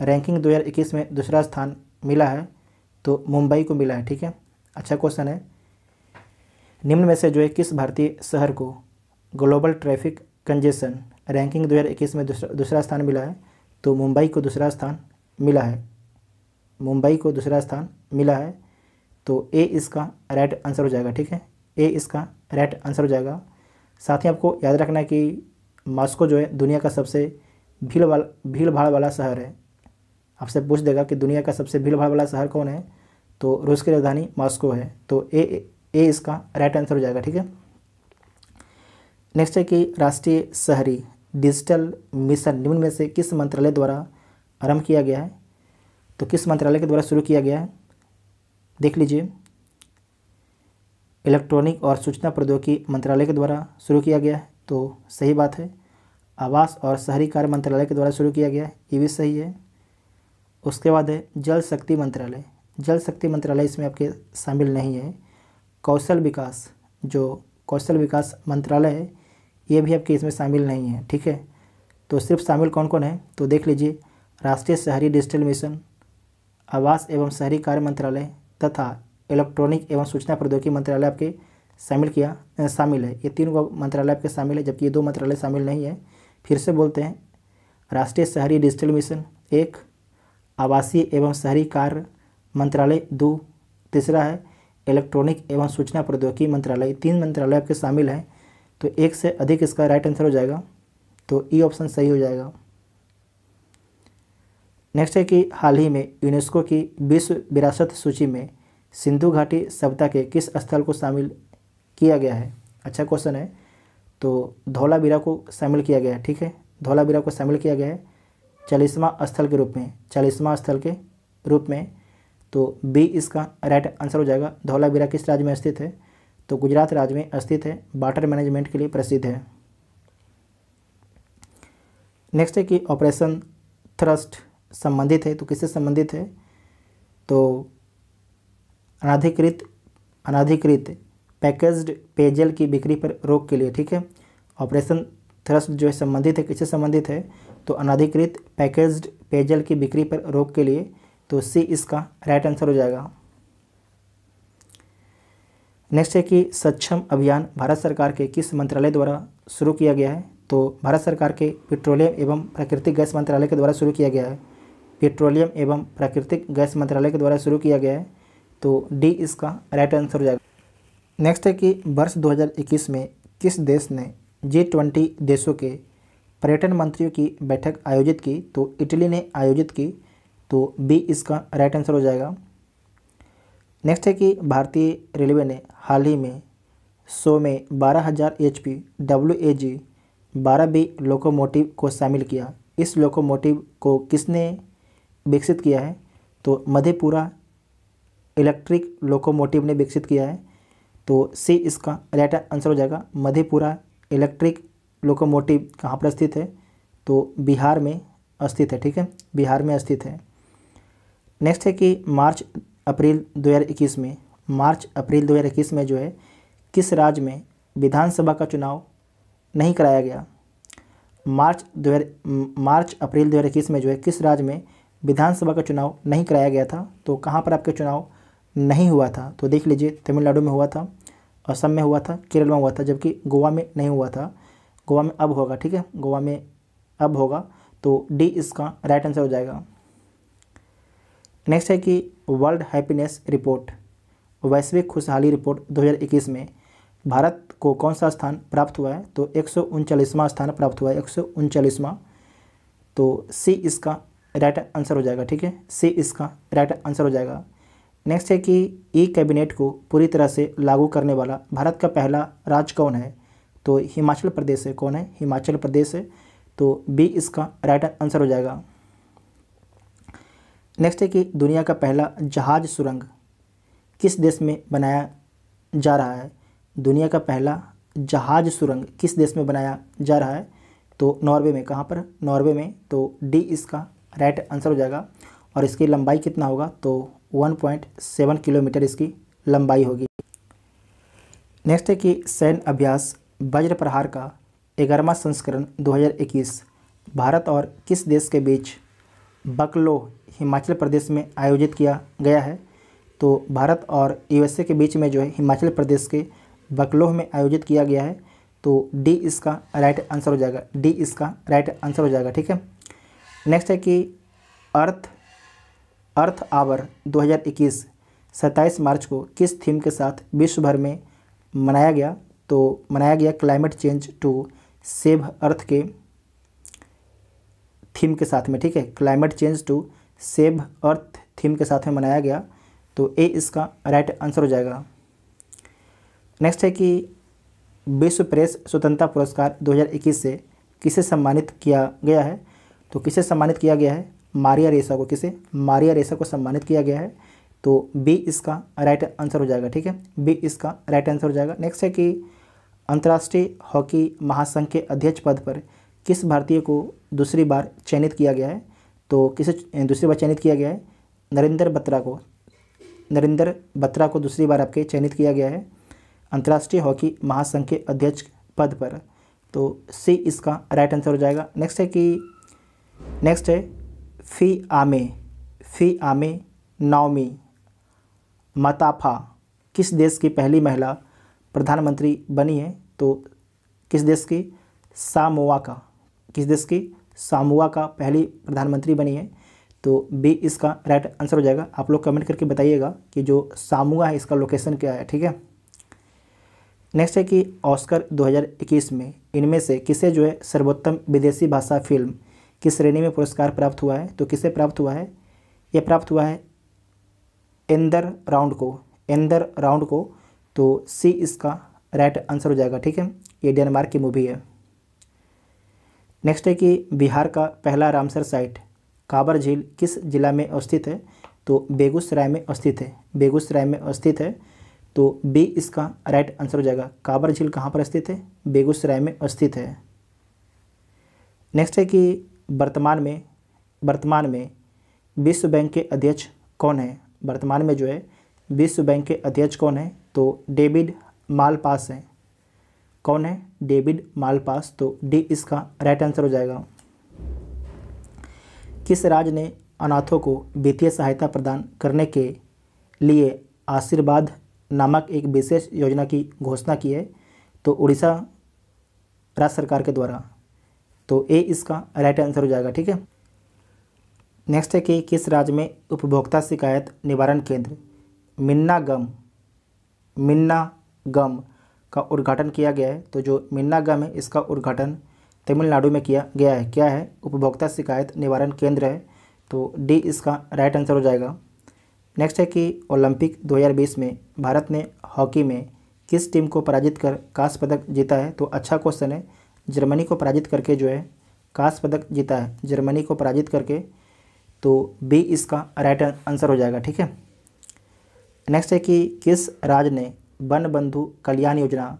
रैंकिंग 2021 में दूसरा स्थान मिला है तो मुंबई को मिला है ठीक है अच्छा क्वेश्चन है निम्न में से जो है किस भारतीय शहर को ग्लोबल ट्रैफिक कंजेशन रैंकिंग 2021 में दूसरा दूसरा स्थान मिला है तो मुंबई को दूसरा स्थान मिला है मुंबई को दूसरा स्थान मिला है तो ए इसका राइट आंसर हो जाएगा ठीक है ए इसका राइट आंसर हो जाएगा साथ ही आपको याद रखना है कि मॉस्को जो है दुनिया का सबसे भीड़ वाला भीड़ भाड़ वाला शहर है आपसे पूछ देगा कि दुनिया का सबसे भीड़ भाड़ वाला शहर कौन है तो रूस की राजधानी मॉस्को है तो ए ए इसका राइट आंसर हो जाएगा ठीक है नेक्स्ट है कि राष्ट्रीय शहरी डिजिटल मिशन निम्न में से किस मंत्रालय द्वारा आरंभ किया गया है तो किस मंत्रालय के द्वारा शुरू किया गया है देख लीजिए इलेक्ट्रॉनिक और सूचना प्रौद्योगिकी मंत्रालय के द्वारा शुरू किया गया है तो सही बात है आवास और शहरी कार्य मंत्रालय के द्वारा शुरू किया गया है ये भी सही है उसके बाद है जल शक्ति मंत्रालय जल शक्ति मंत्रालय इसमें आपके शामिल नहीं है कौशल विकास जो कौशल विकास मंत्रालय है ये भी आपके इसमें शामिल नहीं है ठीक है तो सिर्फ शामिल कौन कौन है तो देख लीजिए राष्ट्रीय शहरी डिजिटल मिशन आवास एवं शहरी कार्य मंत्रालय तथा इलेक्ट्रॉनिक एवं सूचना प्रौद्योगिकी मंत्रालय आपके शामिल किया शामिल है ये तीन मंत्रालय आपके शामिल है जबकि ये दो मंत्रालय शामिल नहीं है फिर से बोलते हैं राष्ट्रीय शहरी डिजिटल मिशन एक आवासीय एवं शहरी कार्य मंत्रालय दो तीसरा है इलेक्ट्रॉनिक एवं सूचना प्रौद्योगिकी मंत्रालय तीन मंत्रालय आपके शामिल हैं तो एक से अधिक इसका राइट आंसर हो जाएगा तो ई e ऑप्शन सही हो जाएगा नेक्स्ट है कि हाल ही में यूनेस्को की विश्व विरासत सूची में सिंधु घाटी सभ्यता के किस स्थल को शामिल किया गया है अच्छा क्वेश्चन है तो धौलाबीरा को शामिल किया गया है ठीक है धौलाबीरा को शामिल किया गया है चालीसवा स्थल के रूप में चालीसवा स्थल के रूप में तो बी इसका राइट आंसर हो जाएगा धौलाबीरा किस राज्य में स्थित है तो गुजरात राज्य में स्थित है वाटर मैनेजमेंट के लिए प्रसिद्ध है नेक्स्ट है कि ऑपरेशन थ्रस्ट संबंधित है तो किससे संबंधित है तो अनाधिकृत अनाधिकृत पैकेज्ड पेयजल की बिक्री पर रोक के लिए ठीक है ऑपरेशन थ्रस्ट जो है संबंधित है किससे संबंधित है तो अनाधिकृत पैकेज्ड पेयजल की बिक्री पर रोक के लिए तो सी इसका राइट आंसर हो जाएगा नेक्स्ट है कि सक्षम अभियान भारत सरकार के किस मंत्रालय द्वारा शुरू किया गया है तो भारत सरकार के पेट्रोलियम एवं प्राकृतिक गैस मंत्रालय के द्वारा शुरू किया गया है पेट्रोलियम एवं प्राकृतिक गैस मंत्रालय के द्वारा शुरू किया गया है तो डी इसका राइट आंसर हो जाएगा नेक्स्ट है कि वर्ष 2021 में किस देश ने जी ट्वेंटी देशों के पर्यटन मंत्रियों की बैठक आयोजित की तो इटली ने आयोजित की तो बी इसका राइट आंसर हो जाएगा नेक्स्ट है कि भारतीय रेलवे ने हाल ही में सो में बारह हज़ार H P W A G बारह बी लोकोमोटिव को शामिल किया इस लोकोमोटिव को किसने विकसित किया है तो मधेपुरा इलेक्ट्रिक लोकोमोटिव ने विकसित किया है तो सी इसका राइट आंसर हो जाएगा मधेपुरा इलेक्ट्रिक लोकोमोटिव कहाँ पर स्थित है तो बिहार में स्थित है ठीक है बिहार में स्थित है नेक्स्ट है कि मार्च अप्रैल 2021 में मार्च अप्रैल 2021 में जो है किस राज्य में विधानसभा का चुनाव नहीं कराया गया मार्च दो मार्च अप्रैल 2021 में जो है किस राज्य में विधानसभा का चुनाव नहीं कराया गया था तो कहाँ पर आपके चुनाव नहीं हुआ था तो देख लीजिए तमिलनाडु में हुआ था असम में हुआ था केरल में हुआ था जबकि गोवा में नहीं हुआ था गोवा में अब होगा ठीक है गोवा में अब होगा तो डी इसका राइट आंसर हो जाएगा नेक्स्ट है कि वर्ल्ड हैप्पीनेस रिपोर्ट वैश्विक खुशहाली रिपोर्ट 2021 में भारत को कौन सा स्थान प्राप्त हुआ है तो एक स्थान प्राप्त हुआ है एक तो सी इसका राइट आंसर हो जाएगा ठीक है सी इसका राइट आंसर हो जाएगा नेक्स्ट है कि ई कैबिनेट को पूरी तरह से लागू करने वाला भारत का पहला राज्य कौन है तो हिमाचल प्रदेश है कौन है हिमाचल प्रदेश है तो बी इसका राइट आंसर हो जाएगा नेक्स्ट है कि दुनिया का पहला जहाज सुरंग किस देश में बनाया जा रहा है दुनिया का पहला जहाज सुरंग किस देश में बनाया जा रहा है तो नॉर्वे में कहाँ पर नॉर्वे में तो डी इसका राइट आंसर हो जाएगा और इसकी लंबाई कितना होगा तो 1.7 किलोमीटर इसकी लंबाई होगी नेक्स्ट है कि सैन्य अभ्यास वज्र प्रहार का ग्यारहवा संस्करण 2021 भारत और किस देश के बीच बकलो हिमाचल प्रदेश में आयोजित किया गया है तो भारत और यूएसए के बीच में जो है हिमाचल प्रदेश के बकलोह में आयोजित किया गया है तो डी इसका राइट आंसर हो जाएगा डी इसका राइट आंसर हो जाएगा ठीक है नेक्स्ट है कि अर्थ अर्थ आवर 2021 27 मार्च को किस थीम के साथ विश्व भर में मनाया गया तो मनाया गया climate change to save earth के थीम के साथ में ठीक है climate change to save earth theme के साथ में मनाया गया तो ए इसका राइट आंसर हो जाएगा नेक्स्ट है कि विश्व प्रेस स्वतंत्रता पुरस्कार 2021 से किसे सम्मानित किया गया है तो किसे सम्मानित किया गया है मारिया रेसा को किसे मारिया रेसा को सम्मानित किया गया है तो बी इसका राइट आंसर हो जाएगा ठीक है बी इसका राइट आंसर हो जाएगा नेक्स्ट है कि अंतर्राष्ट्रीय हॉकी महासंघ के अध्यक्ष पद पर किस भारतीय को दूसरी बार चयनित किया गया है तो किसे दूसरी बार चयनित किया गया है नरेंद्र बत्रा को नरेंद्र बत्रा को दूसरी बार आपके चयनित किया गया है अंतर्राष्ट्रीय हॉकी महासंघ के अध्यक्ष पद पर तो सी इसका राइट आंसर हो जाएगा नेक्स्ट है कि नेक्स्ट है फी आमे फी आमे नाओमी मताफा किस देश की पहली महिला प्रधानमंत्री बनी है तो किस देश की सामोआ का किस देश की सामुआ का पहली प्रधानमंत्री बनी है तो बी इसका राइट आंसर हो जाएगा आप लोग कमेंट करके बताइएगा कि जो सामुआ है इसका लोकेशन क्या है ठीक है नेक्स्ट है कि ऑस्कर 2021 में इनमें से किसे जो है सर्वोत्तम विदेशी भाषा फिल्म किस श्रेणी में पुरस्कार प्राप्त हुआ है तो किसे प्राप्त हुआ है यह प्राप्त हुआ है एंदर राउंड को एंदर राउंड को तो सी इसका राइट आंसर हो जाएगा ठीक है ये डेनमार्क की मूवी है नेक्स्ट है कि बिहार का पहला रामसर साइट काबर झील किस जिला में अवस्थित है तो बेगूसराय में अवस्थित है बेगूसराय में अवस्थित है तो बी इसका राइट आंसर हो जाएगा काबर झील कहाँ पर स्थित है बेगूसराय में अवस्थित है नेक्स्ट है कि वर्तमान में वर्तमान में विश्व बैंक के अध्यक्ष कौन है वर्तमान में जो है विश्व बैंक के अध्यक्ष कौन है तो डेविड मालपास हैं कौन है डेविड मालपास तो डी इसका राइट आंसर हो जाएगा किस राज्य ने अनाथों को वित्तीय सहायता प्रदान करने के लिए आशीर्वाद नामक एक विशेष योजना की घोषणा की है तो उड़ीसा राज्य सरकार के द्वारा तो ए इसका राइट आंसर हो जाएगा ठीक है नेक्स्ट है कि किस राज्य में उपभोक्ता शिकायत निवारण केंद्र मिन्ना गम मिन्ना गम का उद्घाटन किया गया है तो जो मिन्नागम है इसका उद्घाटन तमिलनाडु में किया गया है क्या है उपभोक्ता शिकायत निवारण केंद्र है तो डी इसका राइट आंसर हो जाएगा नेक्स्ट है कि ओलंपिक 2020 में भारत ने हॉकी में किस टीम को पराजित कर कांस्य पदक जीता है तो अच्छा क्वेश्चन है जर्मनी को पराजित करके जो है कांस्य पदक जीता है जर्मनी को पराजित करके तो बी इसका राइट आंसर हो जाएगा ठीक है नेक्स्ट है कि किस राज्य ने वन बंधु कल्याण योजना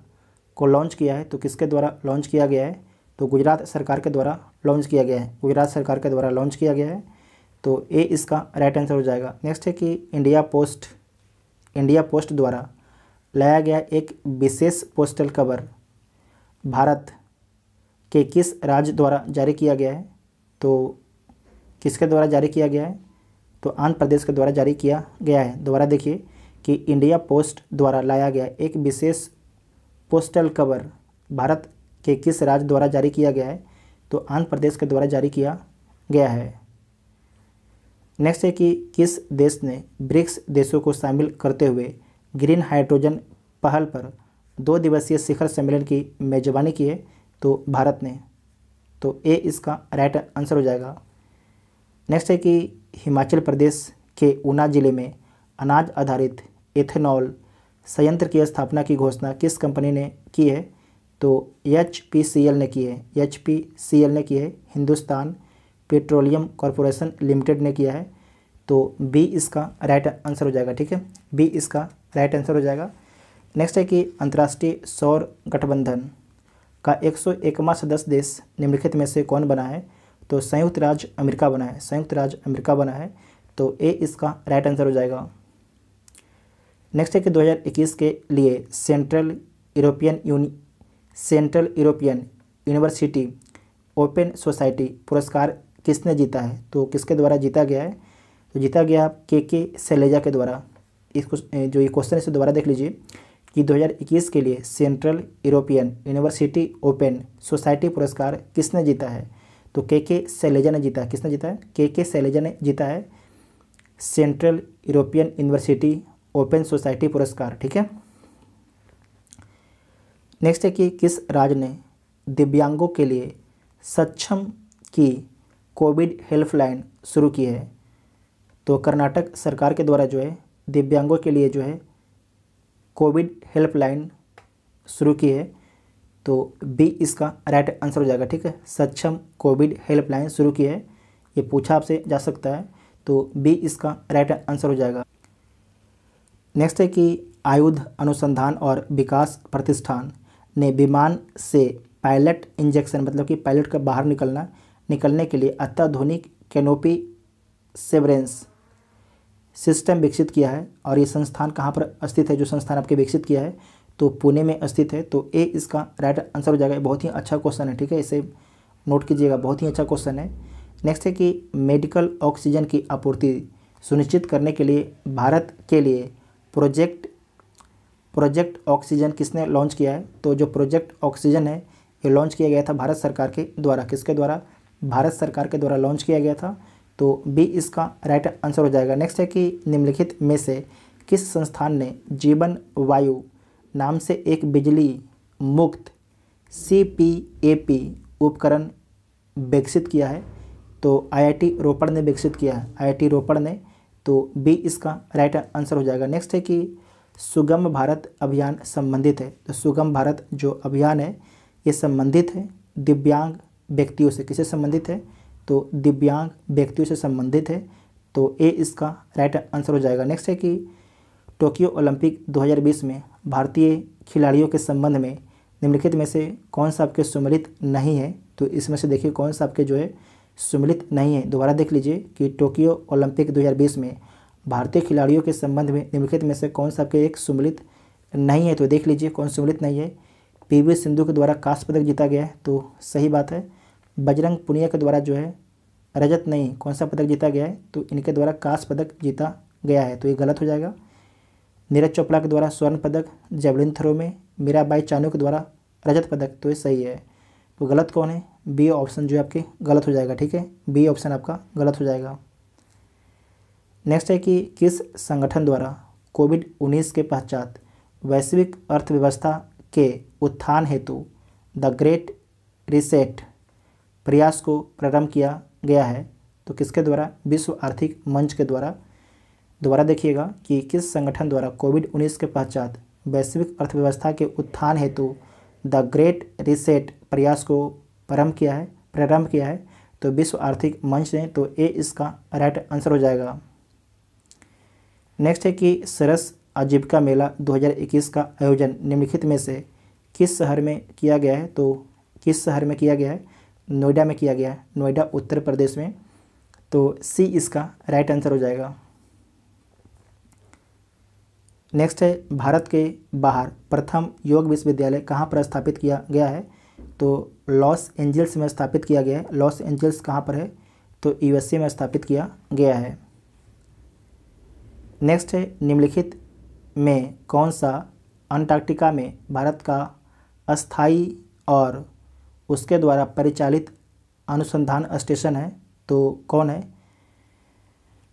को लॉन्च किया है तो किसके द्वारा लॉन्च किया गया है तो गुजरात सरकार के द्वारा लॉन्च किया गया है गुजरात सरकार के द्वारा लॉन्च किया गया है तो ए इसका राइट आंसर हो जाएगा नेक्स्ट है कि इंडिया पोस्ट इंडिया पोस्ट द्वारा लाया गया एक विशेष पोस्टल कवर भारत के किस राज्य द्वारा जारी किया गया है तो किसके द्वारा जारी किया गया है तो आंध्र प्रदेश के द्वारा जारी किया गया है दोबारा देखिए कि इंडिया पोस्ट द्वारा लाया गया एक विशेष पोस्टल कवर भारत के किस राज्य द्वारा जारी किया गया है तो आंध्र प्रदेश के द्वारा जारी किया गया है नेक्स्ट है कि किस देश ने ब्रिक्स देशों को शामिल करते हुए ग्रीन हाइड्रोजन पहल पर दो दिवसीय शिखर सम्मेलन की मेजबानी की है तो भारत ने तो ए इसका राइट आंसर हो जाएगा नेक्स्ट है कि हिमाचल प्रदेश के ऊना ज़िले में अनाज आधारित एथेनॉल संयंत्र की स्थापना की घोषणा किस कंपनी ने की है तो एच ने की है एच ने की है हिंदुस्तान पेट्रोलियम कॉरपोरेशन लिमिटेड ने किया है तो बी इसका राइट आंसर हो जाएगा ठीक है बी इसका राइट आंसर हो जाएगा नेक्स्ट है कि अंतर्राष्ट्रीय सौर गठबंधन का एक सौ एकमा सदस्य देश निम्नलिखित में से कौन बना है तो संयुक्त राज्य अमेरिका बना है संयुक्त राज्य अमेरिका बना है तो ए इसका राइट आंसर हो जाएगा नेक्स्ट है कि 2021 के लिए central European uni central European university open society पुरस्कार किसने जीता है तो किसके द्वारा जीता गया है तो जीता गया के के सैलेजा के द्वारा इस जो ये क्वेश्चन है इसे दोबारा देख लीजिए कि 2021 के लिए central European university open society पुरस्कार किसने जीता है तो के के सैलेजा ने जीता किसने जीता है के के सैलेजा ने जीता है central European university open society पुरस्कार ठीक है नेक्स्ट है कि किस राज्य ने दिव्यांगों के लिए सक्षम की कोविड हेल्पलाइन शुरू की है तो कर्नाटक सरकार के द्वारा जो है दिव्यांगों के लिए जो है कोविड हेल्पलाइन शुरू की है तो बी इसका राइट आंसर हो जाएगा ठीक है सक्षम कोविड हेल्पलाइन शुरू की है ये पूछा आपसे जा सकता है तो बी इसका राइट आंसर हो जाएगा नेक्स्ट है कि आयुध अनुसंधान और विकास प्रतिष्ठान ने विमान से पायलट इंजेक्शन मतलब कि पायलट का बाहर निकलना निकलने के लिए अत्याधुनिक कैनोपी सेवरेंस सिस्टम विकसित किया है और ये संस्थान कहाँ पर स्थित है जो संस्थान आपके विकसित किया है तो पुणे में स्थित है तो ए इसका राइट आंसर हो जाएगा बहुत ही अच्छा क्वेश्चन है ठीक है इसे नोट कीजिएगा बहुत ही अच्छा क्वेश्चन है नेक्स्ट है कि मेडिकल ऑक्सीजन की आपूर्ति सुनिश्चित करने के लिए भारत के लिए प्रोजेक्ट प्रोजेक्ट ऑक्सीजन किसने लॉन्च किया है तो जो प्रोजेक्ट ऑक्सीजन है ये लॉन्च किया गया था भारत सरकार के द्वारा किसके द्वारा भारत सरकार के द्वारा लॉन्च किया गया था तो बी इसका राइट आंसर हो जाएगा नेक्स्ट है कि निम्नलिखित में से किस संस्थान ने जीवन वायु नाम से एक बिजली मुक्त सी पी ए पी उपकरण विकसित किया है तो आईआईटी रोपड़ ने विकसित किया है आईआईटी रोपड़ ने तो बी इसका राइट आंसर हो जाएगा नेक्स्ट है कि सुगम भारत अभियान संबंधित है तो सुगम भारत जो अभियान है ये संबंधित है दिव्यांग व्यक्तियों से किसे संबंधित है तो दिव्यांग व्यक्तियों से संबंधित है तो ए इसका राइट आंसर हो जाएगा नेक्स्ट है कि टोक्यो ओलंपिक 2020 में भारतीय खिलाड़ियों के संबंध में निम्नलिखित में से कौन सा आपके सम्मिलित नहीं है तो इसमें से देखिए कौन सा आपके जो है सुमिलित नहीं है दोबारा देख लीजिए कि टोक्यो ओलंपिक 2020 में भारतीय खिलाड़ियों के संबंध में निम्नलिखित में से कौन सा के एक सुमिलित नहीं है तो देख लीजिए कौन सुमिलित नहीं है पीवी सिंधु के द्वारा कांस्य पदक जीता गया है तो सही बात है बजरंग पुनिया के द्वारा जो है रजत नहीं कौन सा पदक जीता गया है तो इनके द्वारा कांस्य पदक जीता गया है तो ये गलत हो जाएगा नीरज चोपड़ा के द्वारा स्वर्ण पदक जेवलिन थ्रो में मीराबाई चानू के द्वारा रजत पदक तो ये सही है तो गलत कौन है बी ऑप्शन जो है आपके गलत हो जाएगा ठीक है बी ऑप्शन आपका गलत हो जाएगा नेक्स्ट है कि किस संगठन द्वारा कोविड उन्नीस के पश्चात वैश्विक अर्थव्यवस्था के उत्थान हेतु द ग्रेट रिसेट प्रयास को प्रारंभ किया गया है तो किसके द्वारा विश्व आर्थिक मंच के द्वारा द्वारा देखिएगा कि किस संगठन द्वारा कोविड उन्नीस के पश्चात वैश्विक अर्थव्यवस्था के उत्थान हेतु द ग्रेट रिसेट प्रयास को प्रारंभ किया है प्रारंभ किया है तो विश्व आर्थिक मंच ने तो ए इसका राइट आंसर हो जाएगा नेक्स्ट है कि सरस आजीविका मेला 2021 का आयोजन निम्नलिखित में से किस शहर में किया गया है तो किस शहर में किया गया है नोएडा में किया गया है नोएडा उत्तर प्रदेश में तो सी इसका राइट आंसर हो जाएगा नेक्स्ट है भारत के बाहर प्रथम योग विश्वविद्यालय कहाँ पर स्थापित किया गया है तो लॉस एंजल्स में स्थापित किया गया है लॉस एंजल्स कहाँ पर है तो यूएसए में स्थापित किया गया है नेक्स्ट है निम्नलिखित में कौन सा अंटार्कटिका में भारत का अस्थाई और उसके द्वारा परिचालित अनुसंधान स्टेशन है तो कौन है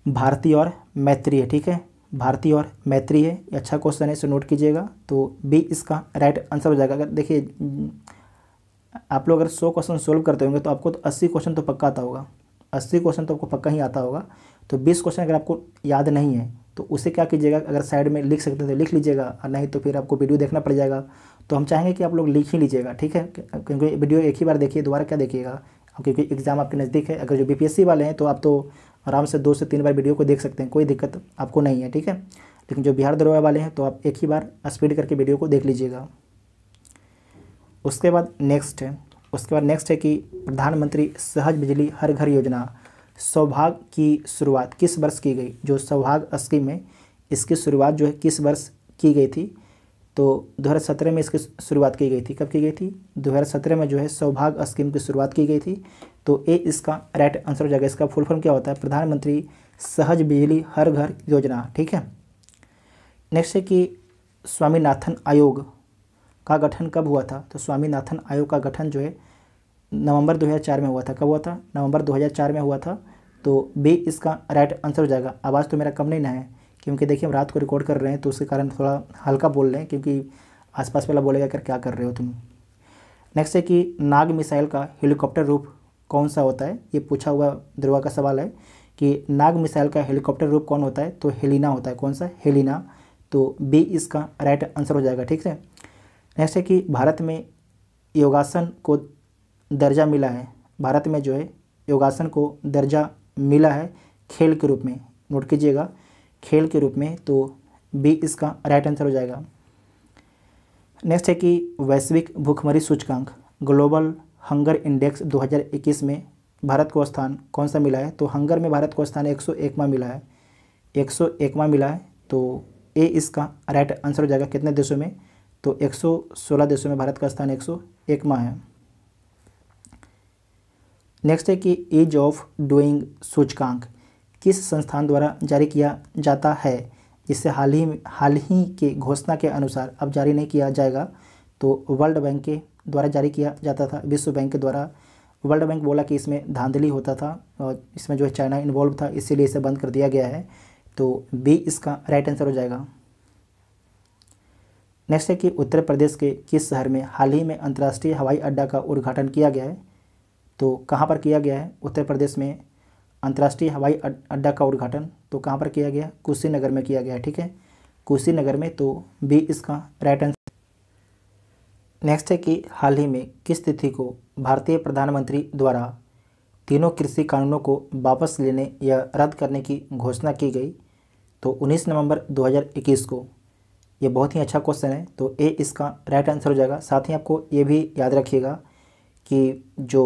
भारतीय और मैत्री है ठीक है भारतीय और मैत्री है अच्छा क्वेश्चन है इसे नोट कीजिएगा तो बी इसका राइट आंसर हो जाएगा अगर देखिए आप लोग अगर सौ क्वेश्चन सोल्व करते होंगे तो आपको तो अस्सी क्वेश्चन तो पक्का आता होगा अस्सी क्वेश्चन तो आपको पक्का ही आता होगा तो बीस क्वेश्चन अगर आपको याद नहीं है तो उसे क्या कीजिएगा अगर साइड में लिख सकते हैं तो लिख लीजिएगा और नहीं तो फिर आपको वीडियो देखना पड़ जाएगा तो हम चाहेंगे कि आप लोग लिख ही लीजिएगा ठीक है क्योंकि वीडियो एक ही बार देखिए दोबारा क्या देखिएगा क्योंकि एग्ज़ाम आपके नज़दीक है अगर जो बी वाले हैं तो आप तो आराम से दो से तीन बार वीडियो को देख सकते हैं कोई दिक्कत आपको नहीं है ठीक है लेकिन जो बिहार दरोगा वाले हैं तो आप एक ही बार स्पीड करके वीडियो को देख लीजिएगा उसके बाद नेक्स्ट है उसके बाद नेक्स्ट है कि प्रधानमंत्री सहज बिजली हर घर योजना सौभाग की शुरुआत किस वर्ष की गई जो सौभाग स्कीम है इसकी शुरुआत जो है किस वर्ष की गई थी तो दो में इसकी शुरुआत की गई थी कब की गई थी दो में जो है सौभाग स्कीम की शुरुआत की गई थी तो ए इसका राइट आंसर हो जाएगा इसका फुल फॉर्म क्या होता है प्रधानमंत्री सहज बिजली हर घर योजना ठीक है नेक्स्ट है कि स्वामीनाथन आयोग का गठन कब हुआ था तो स्वामीनाथन आयोग का गठन जो है नवंबर 2004 में हुआ था कब हुआ था नवंबर 2004 में हुआ था तो बी इसका राइट आंसर हो जाएगा आवाज़ तो मेरा कम नहीं ना है क्योंकि देखिए हम रात को रिकॉर्ड कर रहे हैं तो उसके कारण थोड़ा हल्का बोल रहे हैं क्योंकि आसपास वाला बोलेगा कर क्या कर रहे हो तुम नेक्स्ट है कि नाग मिसाइल का हेलीकॉप्टर रूप कौन सा होता है ये पूछा हुआ ध्रुवा का सवाल है कि नाग मिसाइल का हेलीकॉप्टर रूप कौन होता है तो हेलिना होता है कौन सा हेलिना तो बी इसका राइट आंसर हो जाएगा ठीक है ऐसे कि भारत में योगासन को दर्जा मिला है भारत में जो है योगासन को दर्जा मिला है खेल के रूप में नोट कीजिएगा खेल के रूप में तो बी इसका राइट आंसर हो जाएगा नेक्स्ट है कि वैश्विक भूखमरी सूचकांक ग्लोबल हंगर इंडेक्स 2021 में भारत को स्थान कौन सा मिला है तो हंगर में भारत को स्थान 101वां मिला है 101वां मिला है तो ए इसका राइट आंसर हो जाएगा कितने देशों में तो 116 देशों में भारत का स्थान एक सौ है नेक्स्ट है कि एज ऑफ डूइंग सूचकांक किस संस्थान द्वारा जारी किया जाता है जिसे हाल ही हाल ही के घोषणा के अनुसार अब जारी नहीं किया जाएगा तो वर्ल्ड बैंक के द्वारा जारी किया जाता था विश्व बैंक के द्वारा वर्ल्ड बैंक बोला कि इसमें धांधली होता था और इसमें जो है चाइना इन्वॉल्व था इसीलिए इसे बंद कर दिया गया है तो बी इसका राइट आंसर हो जाएगा नेक्स्ट है कि उत्तर प्रदेश के किस शहर में हाल ही में अंतर्राष्ट्रीय हवाई अड्डा का उद्घाटन किया गया है तो कहाँ पर किया गया है उत्तर प्रदेश में अंतर्राष्ट्रीय हवाई अड्डा का उद्घाटन तो कहाँ पर किया गया कुशीनगर में किया गया ठीक है कुशीनगर में तो बी इसका राइट आंसर नेक्स्ट है कि हाल ही में किस तिथि को भारतीय प्रधानमंत्री द्वारा तीनों कृषि कानूनों को वापस लेने या रद्द करने की घोषणा की गई तो 19 नवंबर 2021 को ये बहुत ही अच्छा क्वेश्चन है तो ए इसका राइट आंसर हो जाएगा साथ ही आपको ये भी याद रखिएगा कि जो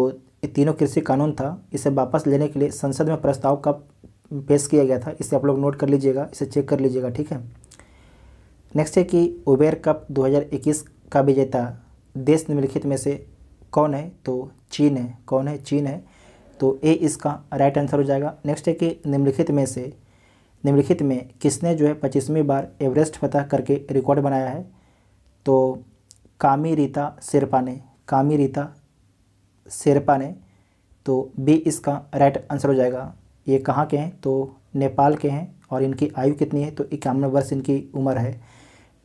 तीनों कृषि कानून था इसे वापस लेने के लिए संसद में प्रस्ताव का पेश किया गया था इसे आप लोग नोट कर लीजिएगा इसे चेक कर लीजिएगा ठीक है नेक्स्ट है कि उबेर कप 2021 का विजेता देश निम्नलिखित में से कौन है तो चीन है कौन है चीन है तो ए इसका राइट आंसर हो जाएगा नेक्स्ट है कि निम्नलिखित में से निम्नलिखित में किसने जो है पच्चीसवीं बार एवरेस्ट फतह करके रिकॉर्ड बनाया है तो कामी रीता शेरपा ने कामी रीता शेरपा ने तो बी इसका राइट आंसर हो जाएगा ये कहाँ के हैं तो नेपाल के हैं और इनकी आयु कितनी है तो इक्यावन वर्ष इनकी उम्र है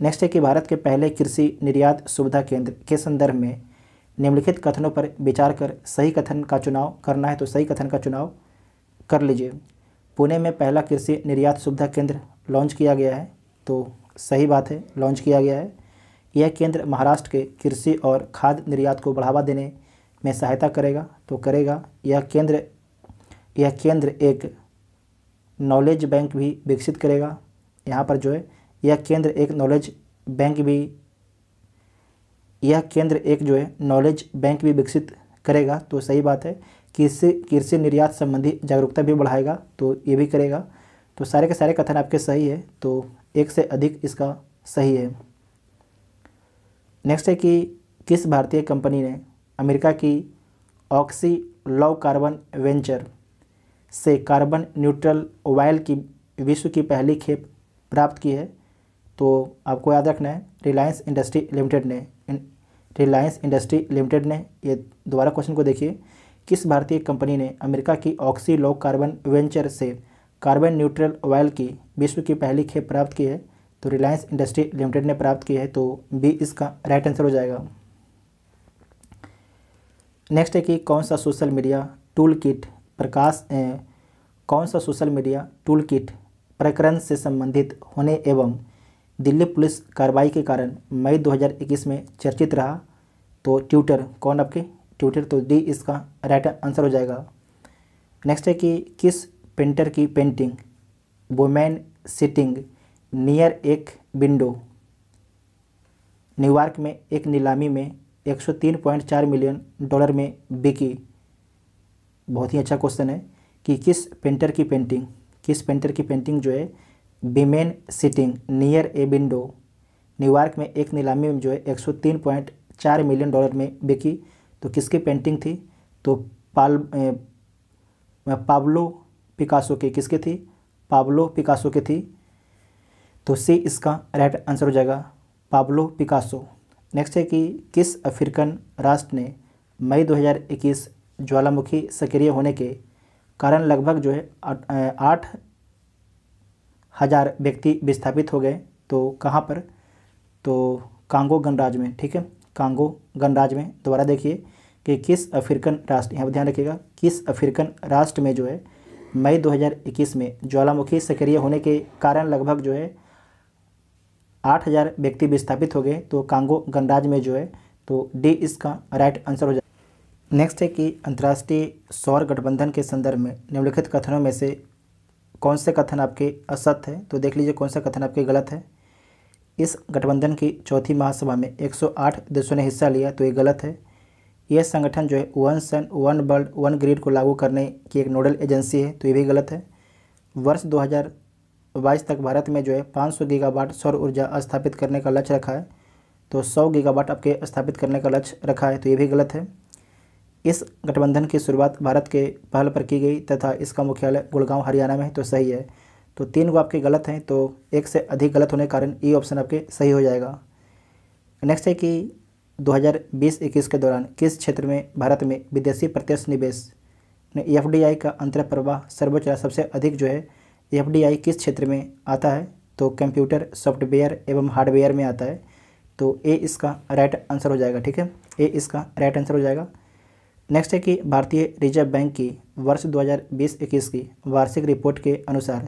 नेक्स्ट है कि भारत के पहले कृषि निर्यात सुविधा केंद्र के संदर्भ में निम्नलिखित कथनों पर विचार कर सही कथन का चुनाव करना है तो सही कथन का चुनाव कर लीजिए पुणे में पहला कृषि निर्यात सुविधा केंद्र लॉन्च किया गया है तो सही बात है लॉन्च किया गया है यह केंद्र महाराष्ट्र के कृषि और खाद निर्यात को बढ़ावा देने में सहायता करेगा तो करेगा यह केंद्र यह केंद्र एक नॉलेज बैंक भी विकसित करेगा यहाँ पर जो है यह केंद्र एक नॉलेज बैंक भी यह केंद्र एक जो है नॉलेज बैंक भी विकसित करेगा तो सही बात है कृषि कृषि निर्यात संबंधी जागरूकता भी बढ़ाएगा तो ये भी करेगा तो सारे के सारे कथन आपके सही है तो एक से अधिक इसका सही है नेक्स्ट है कि किस भारतीय कंपनी ने अमेरिका की ऑक्सी लव कार्बन वेंचर से कार्बन न्यूट्रल ऑयल की विश्व की पहली खेप प्राप्त की है तो आपको याद रखना है रिलायंस इंडस्ट्री लिमिटेड ने रिलायंस इंडस्ट्री लिमिटेड ने ये दोबारा क्वेश्चन को देखिए किस भारतीय कंपनी ने अमेरिका की ऑक्सी लो कार्बन वेंचर से कार्बन न्यूट्रल ऑयल की विश्व की पहली खेप प्राप्त की है तो रिलायंस इंडस्ट्री लिमिटेड ने प्राप्त की है तो बी इसका राइट आंसर हो जाएगा नेक्स्ट है कि कौन सा सोशल मीडिया टूल किट प्रकाश कौन सा सोशल मीडिया टूल किट प्रकरण से संबंधित होने एवं दिल्ली पुलिस कार्रवाई के कारण मई 2021 में चर्चित रहा तो ट्विटर कौन आपके ट्विटर तो डी इसका राइट आंसर हो जाएगा नेक्स्ट है कि किस पेंटर की पेंटिंग वोमैन सिटिंग नियर एक विंडो न्यूयॉर्क में एक नीलामी में 103.4 मिलियन डॉलर में बिकी बहुत ही अच्छा क्वेश्चन है कि किस पेंटर की पेंटिंग किस पेंटर की पेंटिंग जो है woman sitting near a window New York में एक नीलामी में जो है 103.4 मिलियन डॉलर में बिकी तो किसकी पेंटिंग थी तो पाल ए, पाब्लो पिकासो के किसकी थी पाब्लो पिकासो के थी तो सी इसका राइट आंसर हो जाएगा पाब्लो पिकासो नेक्स्ट है कि किस अफ्रीकन राष्ट्र ने मई 2021 ज्वालामुखी सक्रिय होने के कारण लगभग जो है आठ हज़ार व्यक्ति विस्थापित हो गए तो कहाँ पर तो कांगो गणराज्य में ठीक है कांगो गणराज्य में दोबारा देखिए कि किस अफ्रीकन राष्ट्र यहाँ पर ध्यान रखिएगा किस अफ्रीकन राष्ट्र में जो है मई 2021 में ज्वालामुखी सक्रिय होने के कारण लगभग जो है 8000 व्यक्ति विस्थापित हो गए तो कांगो गणराज्य में जो है तो डी इसका राइट आंसर हो जाए नेक्स्ट है कि अंतर्राष्ट्रीय सौर गठबंधन के संदर्भ में निम्नलिखित कथनों में से कौन से कथन आपके असत्य है तो देख लीजिए कौन सा कथन आपके गलत है इस गठबंधन की चौथी महासभा में 108 देशों ने हिस्सा लिया तो ये गलत है यह संगठन जो है one sun one world one grid को लागू करने की एक नोडल एजेंसी है तो ये भी गलत है वर्ष 2022 तक भारत में जो है 500 गीगावाट सौर ऊर्जा स्थापित करने का लक्ष्य रखा है तो 100 गीगावाट आपके स्थापित करने का लक्ष्य रखा है तो ये भी गलत है इस गठबंधन की शुरुआत भारत के पहल पर की गई तथा इसका मुख्यालय गुड़गांव हरियाणा में है तो सही है तो तीन गो आपके गलत हैं तो एक से अधिक गलत होने के कारण ई ऑप्शन आपके सही हो जाएगा नेक्स्ट है कि 2020-21 के दौरान किस क्षेत्र में भारत में विदेशी प्रत्यक्ष निवेश एफ का अंतर प्रवाह सर्वोच्च सबसे अधिक जो है एफ किस क्षेत्र में आता है तो कंप्यूटर सॉफ्टवेयर एवं हार्डवेयर में आता है तो ए इसका राइट आंसर हो जाएगा ठीक है ए इसका राइट आंसर हो जाएगा नेक्स्ट है कि भारतीय रिजर्व बैंक की वर्ष 2020-21 की वार्षिक रिपोर्ट के अनुसार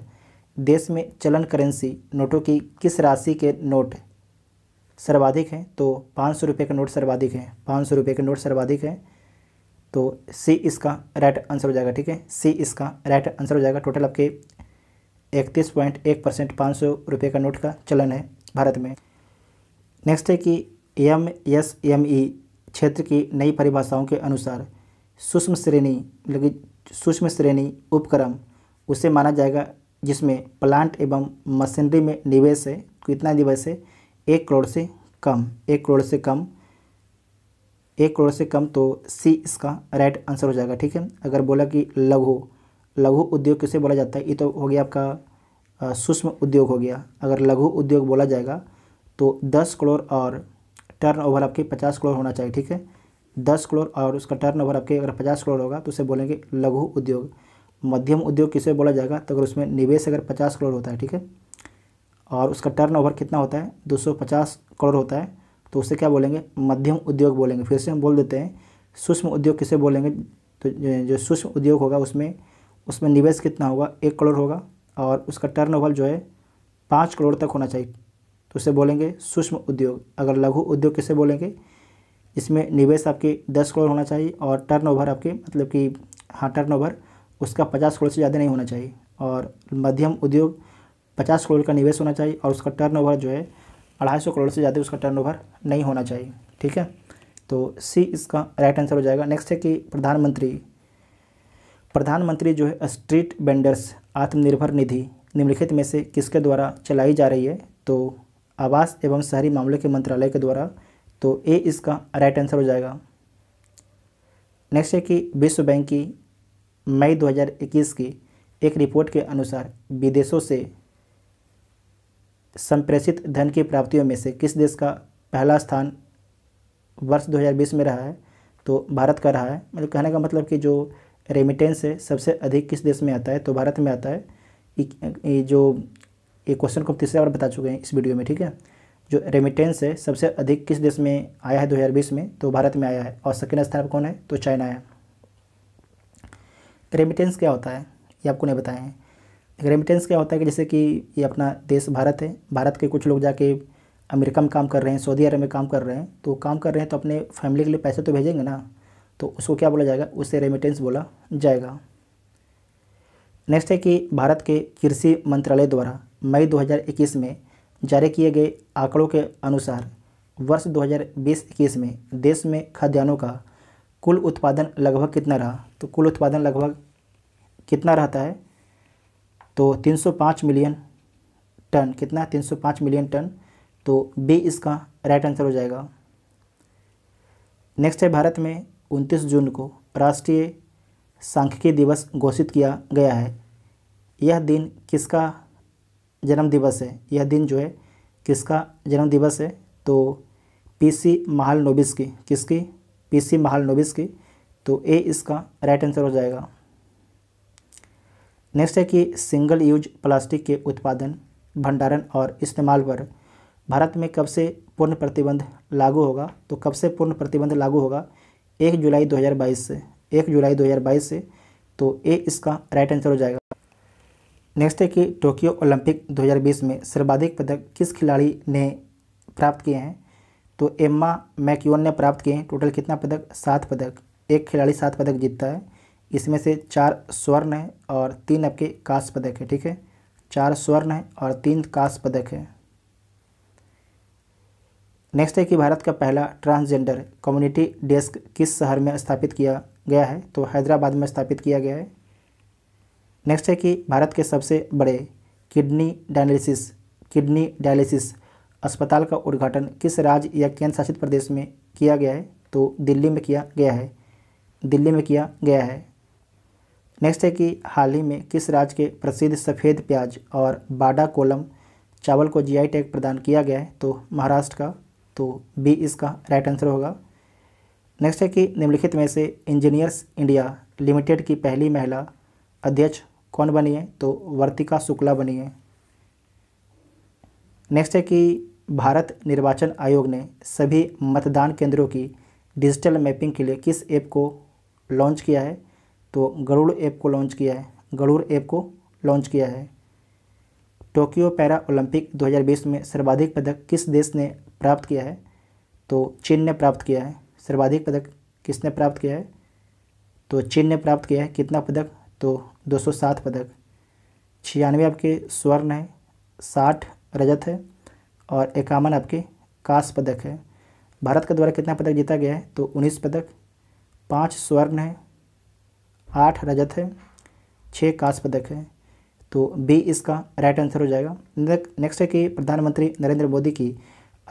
देश में चलन करेंसी नोटों की किस राशि के नोट सर्वाधिक हैं तो पाँच सौ रुपये का नोट सर्वाधिक है पाँच सौ रुपये के नोट सर्वाधिक हैं तो सी इसका राइट आंसर हो जाएगा ठीक है सी इसका राइट आंसर हो जाएगा टोटल आपके इकतीस पॉइंट एक परसेंट पाँच सौ रुपये का नोट का चलन है भारत में नेक्स्ट है कि एम एस एम ई क्षेत्र की नई परिभाषाओं के अनुसार सूक्ष्म श्रेणी मतलब सूक्ष्म श्रेणी उपक्रम उसे माना जाएगा जिसमें प्लांट एवं मशीनरी में निवेश है कितना तो निवेश है एक करोड़ से कम एक करोड़ से कम एक करोड़ से कम तो सी इसका राइट आंसर हो जाएगा ठीक है अगर बोला कि लघु लघु उद्योग किसे बोला जाता है ये तो हो गया आपका सूक्ष्म उद्योग हो गया अगर लघु उद्योग बोला जाएगा तो दस करोड़ और टर्न ओवर आपके पचास करोड़ होना चाहिए ठीक है दस करोड़ और उसका टर्न ओवर आपके अगर पचास करोड़ होगा तो उसे बोलेंगे लघु उद्योग मध्यम उद्योग किसे बोला जाएगा तो अगर उसमें निवेश अगर पचास करोड़ होता है ठीक है और उसका टर्नओवर कितना होता है पचास करोड़ होता है तो उसे क्या बोलेंगे मध्यम उद्योग बोलेंगे फिर से हम बोल देते हैं सूक्ष्म उद्योग किसे बोलेंगे तो जो सूक्ष्म उद्योग होगा उसमें उसमें निवेश कितना होगा एक करोड़ होगा और उसका ओवर जो है पाँच करोड़ तक होना चाहिए तो उसे बोलेंगे सूक्ष्म उद्योग अगर लघु उद्योग किसे बोलेंगे इसमें निवेश आपके दस करोड़ होना चाहिए और टर्नओवर आपके मतलब कि हाँ टर्नओवर उसका पचास करोड़ से ज़्यादा नहीं होना चाहिए और मध्यम उद्योग पचास करोड़ का निवेश होना चाहिए और उसका टर्नओवर जो है अढ़ाई सौ करोड़ से ज़्यादा उसका टर्नओवर नहीं होना चाहिए ठीक है तो सी इसका राइट आंसर हो जाएगा नेक्स्ट है कि प्रधानमंत्री प्रधानमंत्री जो है स्ट्रीट वेंडर्स आत्मनिर्भर निधि निम्नलिखित में से किसके द्वारा चलाई जा रही है तो आवास एवं शहरी मामले के मंत्रालय के द्वारा तो ए इसका राइट आंसर हो जाएगा नेक्स्ट है कि विश्व बैंक की मई 2021 की एक रिपोर्ट के अनुसार विदेशों से संप्रेषित धन की प्राप्तियों में से किस देश का पहला स्थान वर्ष 2020 में रहा है तो भारत का रहा है मतलब कहने का मतलब कि जो रेमिटेंस है सबसे अधिक किस देश में आता है तो भारत में आता है ये जो ये क्वेश्चन को हम तीसरे बार बता चुके हैं इस वीडियो में ठीक है जो रेमिटेंस है सबसे अधिक किस देश में आया है 2020 में तो भारत में आया है और सेकेंड स्थान कौन है तो चाइना है रेमिटेंस क्या होता है ये आपको नहीं बताए हैं रेमिटेंस क्या होता है कि जैसे कि ये अपना देश भारत है भारत के कुछ लोग जाके अमेरिका में काम कर रहे हैं सऊदी अरब में काम कर रहे हैं तो काम कर रहे हैं तो अपने फैमिली के लिए पैसे तो भेजेंगे ना तो उसको क्या बोला जाएगा उससे रेमिटेंस बोला जाएगा नेक्स्ट है कि भारत के कृषि मंत्रालय द्वारा मई 2021 में जारी किए गए आंकड़ों के अनुसार वर्ष 2020-21 में देश में खाद्यान्नों का कुल उत्पादन लगभग कितना रहा तो कुल उत्पादन लगभग कितना रहता है तो 305 मिलियन टन कितना 305 मिलियन टन तो बी इसका राइट आंसर हो जाएगा नेक्स्ट है भारत में 29 जून को राष्ट्रीय सांख्यिकी दिवस घोषित किया गया है यह दिन किसका जन्म दिवस है यह दिन जो है किसका जन्म दिवस है तो पीसी महालनोबिस की किसकी पीसी नोबिस की तो ए इसका राइट आंसर हो जाएगा नेक्स्ट है कि सिंगल यूज प्लास्टिक के उत्पादन भंडारण और इस्तेमाल पर भारत में कब से पूर्ण प्रतिबंध लागू होगा तो कब से पूर्ण प्रतिबंध लागू होगा एक जुलाई 2022 से एक जुलाई 2022 से तो ए इसका राइट आंसर हो जाएगा नेक्स्ट है कि टोक्यो ओलंपिक 2020 में सर्वाधिक पदक किस खिलाड़ी ने प्राप्त किए हैं तो एम्मा मैक्यून ने प्राप्त किए हैं टोटल कितना पदक सात पदक एक खिलाड़ी सात पदक जीतता है इसमें से चार स्वर्ण है और तीन आपके कांस पदक है ठीक है चार स्वर्ण है और तीन कांस पदक है नेक्स्ट है कि भारत का पहला ट्रांसजेंडर कम्युनिटी डेस्क किस शहर में स्थापित किया गया है तो हैदराबाद में स्थापित किया गया है नेक्स्ट है कि भारत के सबसे बड़े किडनी डायलिसिस किडनी डायलिसिस अस्पताल का उद्घाटन किस राज्य या केंद्र शासित प्रदेश में किया गया है तो दिल्ली में किया गया है दिल्ली में किया गया है नेक्स्ट है कि हाल ही में किस राज्य के प्रसिद्ध सफ़ेद प्याज और बाडा कोलम चावल को जीआई टैग प्रदान किया गया है तो महाराष्ट्र का तो बी इसका राइट आंसर होगा नेक्स्ट है कि निम्नलिखित में से इंजीनियर्स इंडिया लिमिटेड की पहली महिला अध्यक्ष कौन बनी है तो वर्तिका शुक्ला बनी है नेक्स्ट है कि भारत निर्वाचन आयोग ने सभी मतदान केंद्रों की डिजिटल मैपिंग के लिए किस ऐप को लॉन्च किया है तो गरुड़ ऐप को लॉन्च किया है गरुड़ ऐप को लॉन्च किया है टोक्यो पैरा ओलंपिक 2020 में सर्वाधिक पदक किस देश ने प्राप्त किया है तो चीन ने प्राप्त किया है सर्वाधिक पदक किसने प्राप्त किया है तो चीन ने प्राप्त किया है कितना पदक तो 207 पदक छियानवे आपके स्वर्ण है साठ रजत है और इक्यावन आपके कांस्य पदक है भारत के द्वारा कितना पदक जीता गया है तो उन्नीस पदक पाँच स्वर्ण है आठ रजत है छः कांस्य पदक है तो बी इसका राइट आंसर हो जाएगा नेक्स्ट है कि प्रधानमंत्री नरेंद्र मोदी की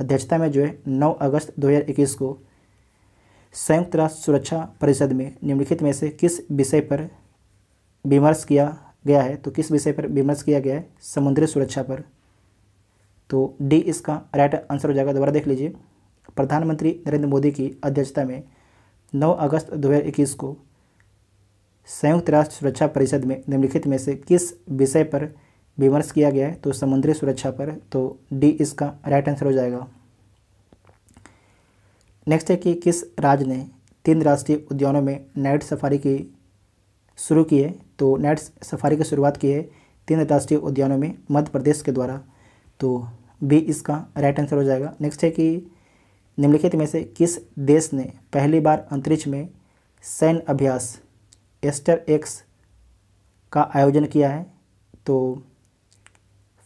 अध्यक्षता में जो है 9 अगस्त 2021 को संयुक्त राष्ट्र सुरक्षा परिषद में निम्नलिखित में से किस विषय पर विमर्श किया गया है तो किस विषय पर विमर्श किया गया है समुद्री सुरक्षा पर तो डी इसका राइट आंसर हो जाएगा दोबारा देख लीजिए प्रधानमंत्री नरेंद्र मोदी की अध्यक्षता में 9 अगस्त 2021 को संयुक्त राष्ट्र सुरक्षा परिषद में निम्नलिखित में से किस विषय पर विमर्श किया गया है तो समुद्री सुरक्षा पर तो डी इसका राइट आंसर हो जाएगा नेक्स्ट है कि किस राज्य ने तीन राष्ट्रीय उद्यानों में नाइट सफारी की शुरू की है तो नाइट सफारी की शुरुआत की है तीन राष्ट्रीय उद्यानों में मध्य प्रदेश के द्वारा तो भी इसका राइट आंसर हो जाएगा नेक्स्ट है कि निम्नलिखित में से किस देश ने पहली बार अंतरिक्ष में सैन्य अभ्यास एस्टर एक्स का आयोजन किया है तो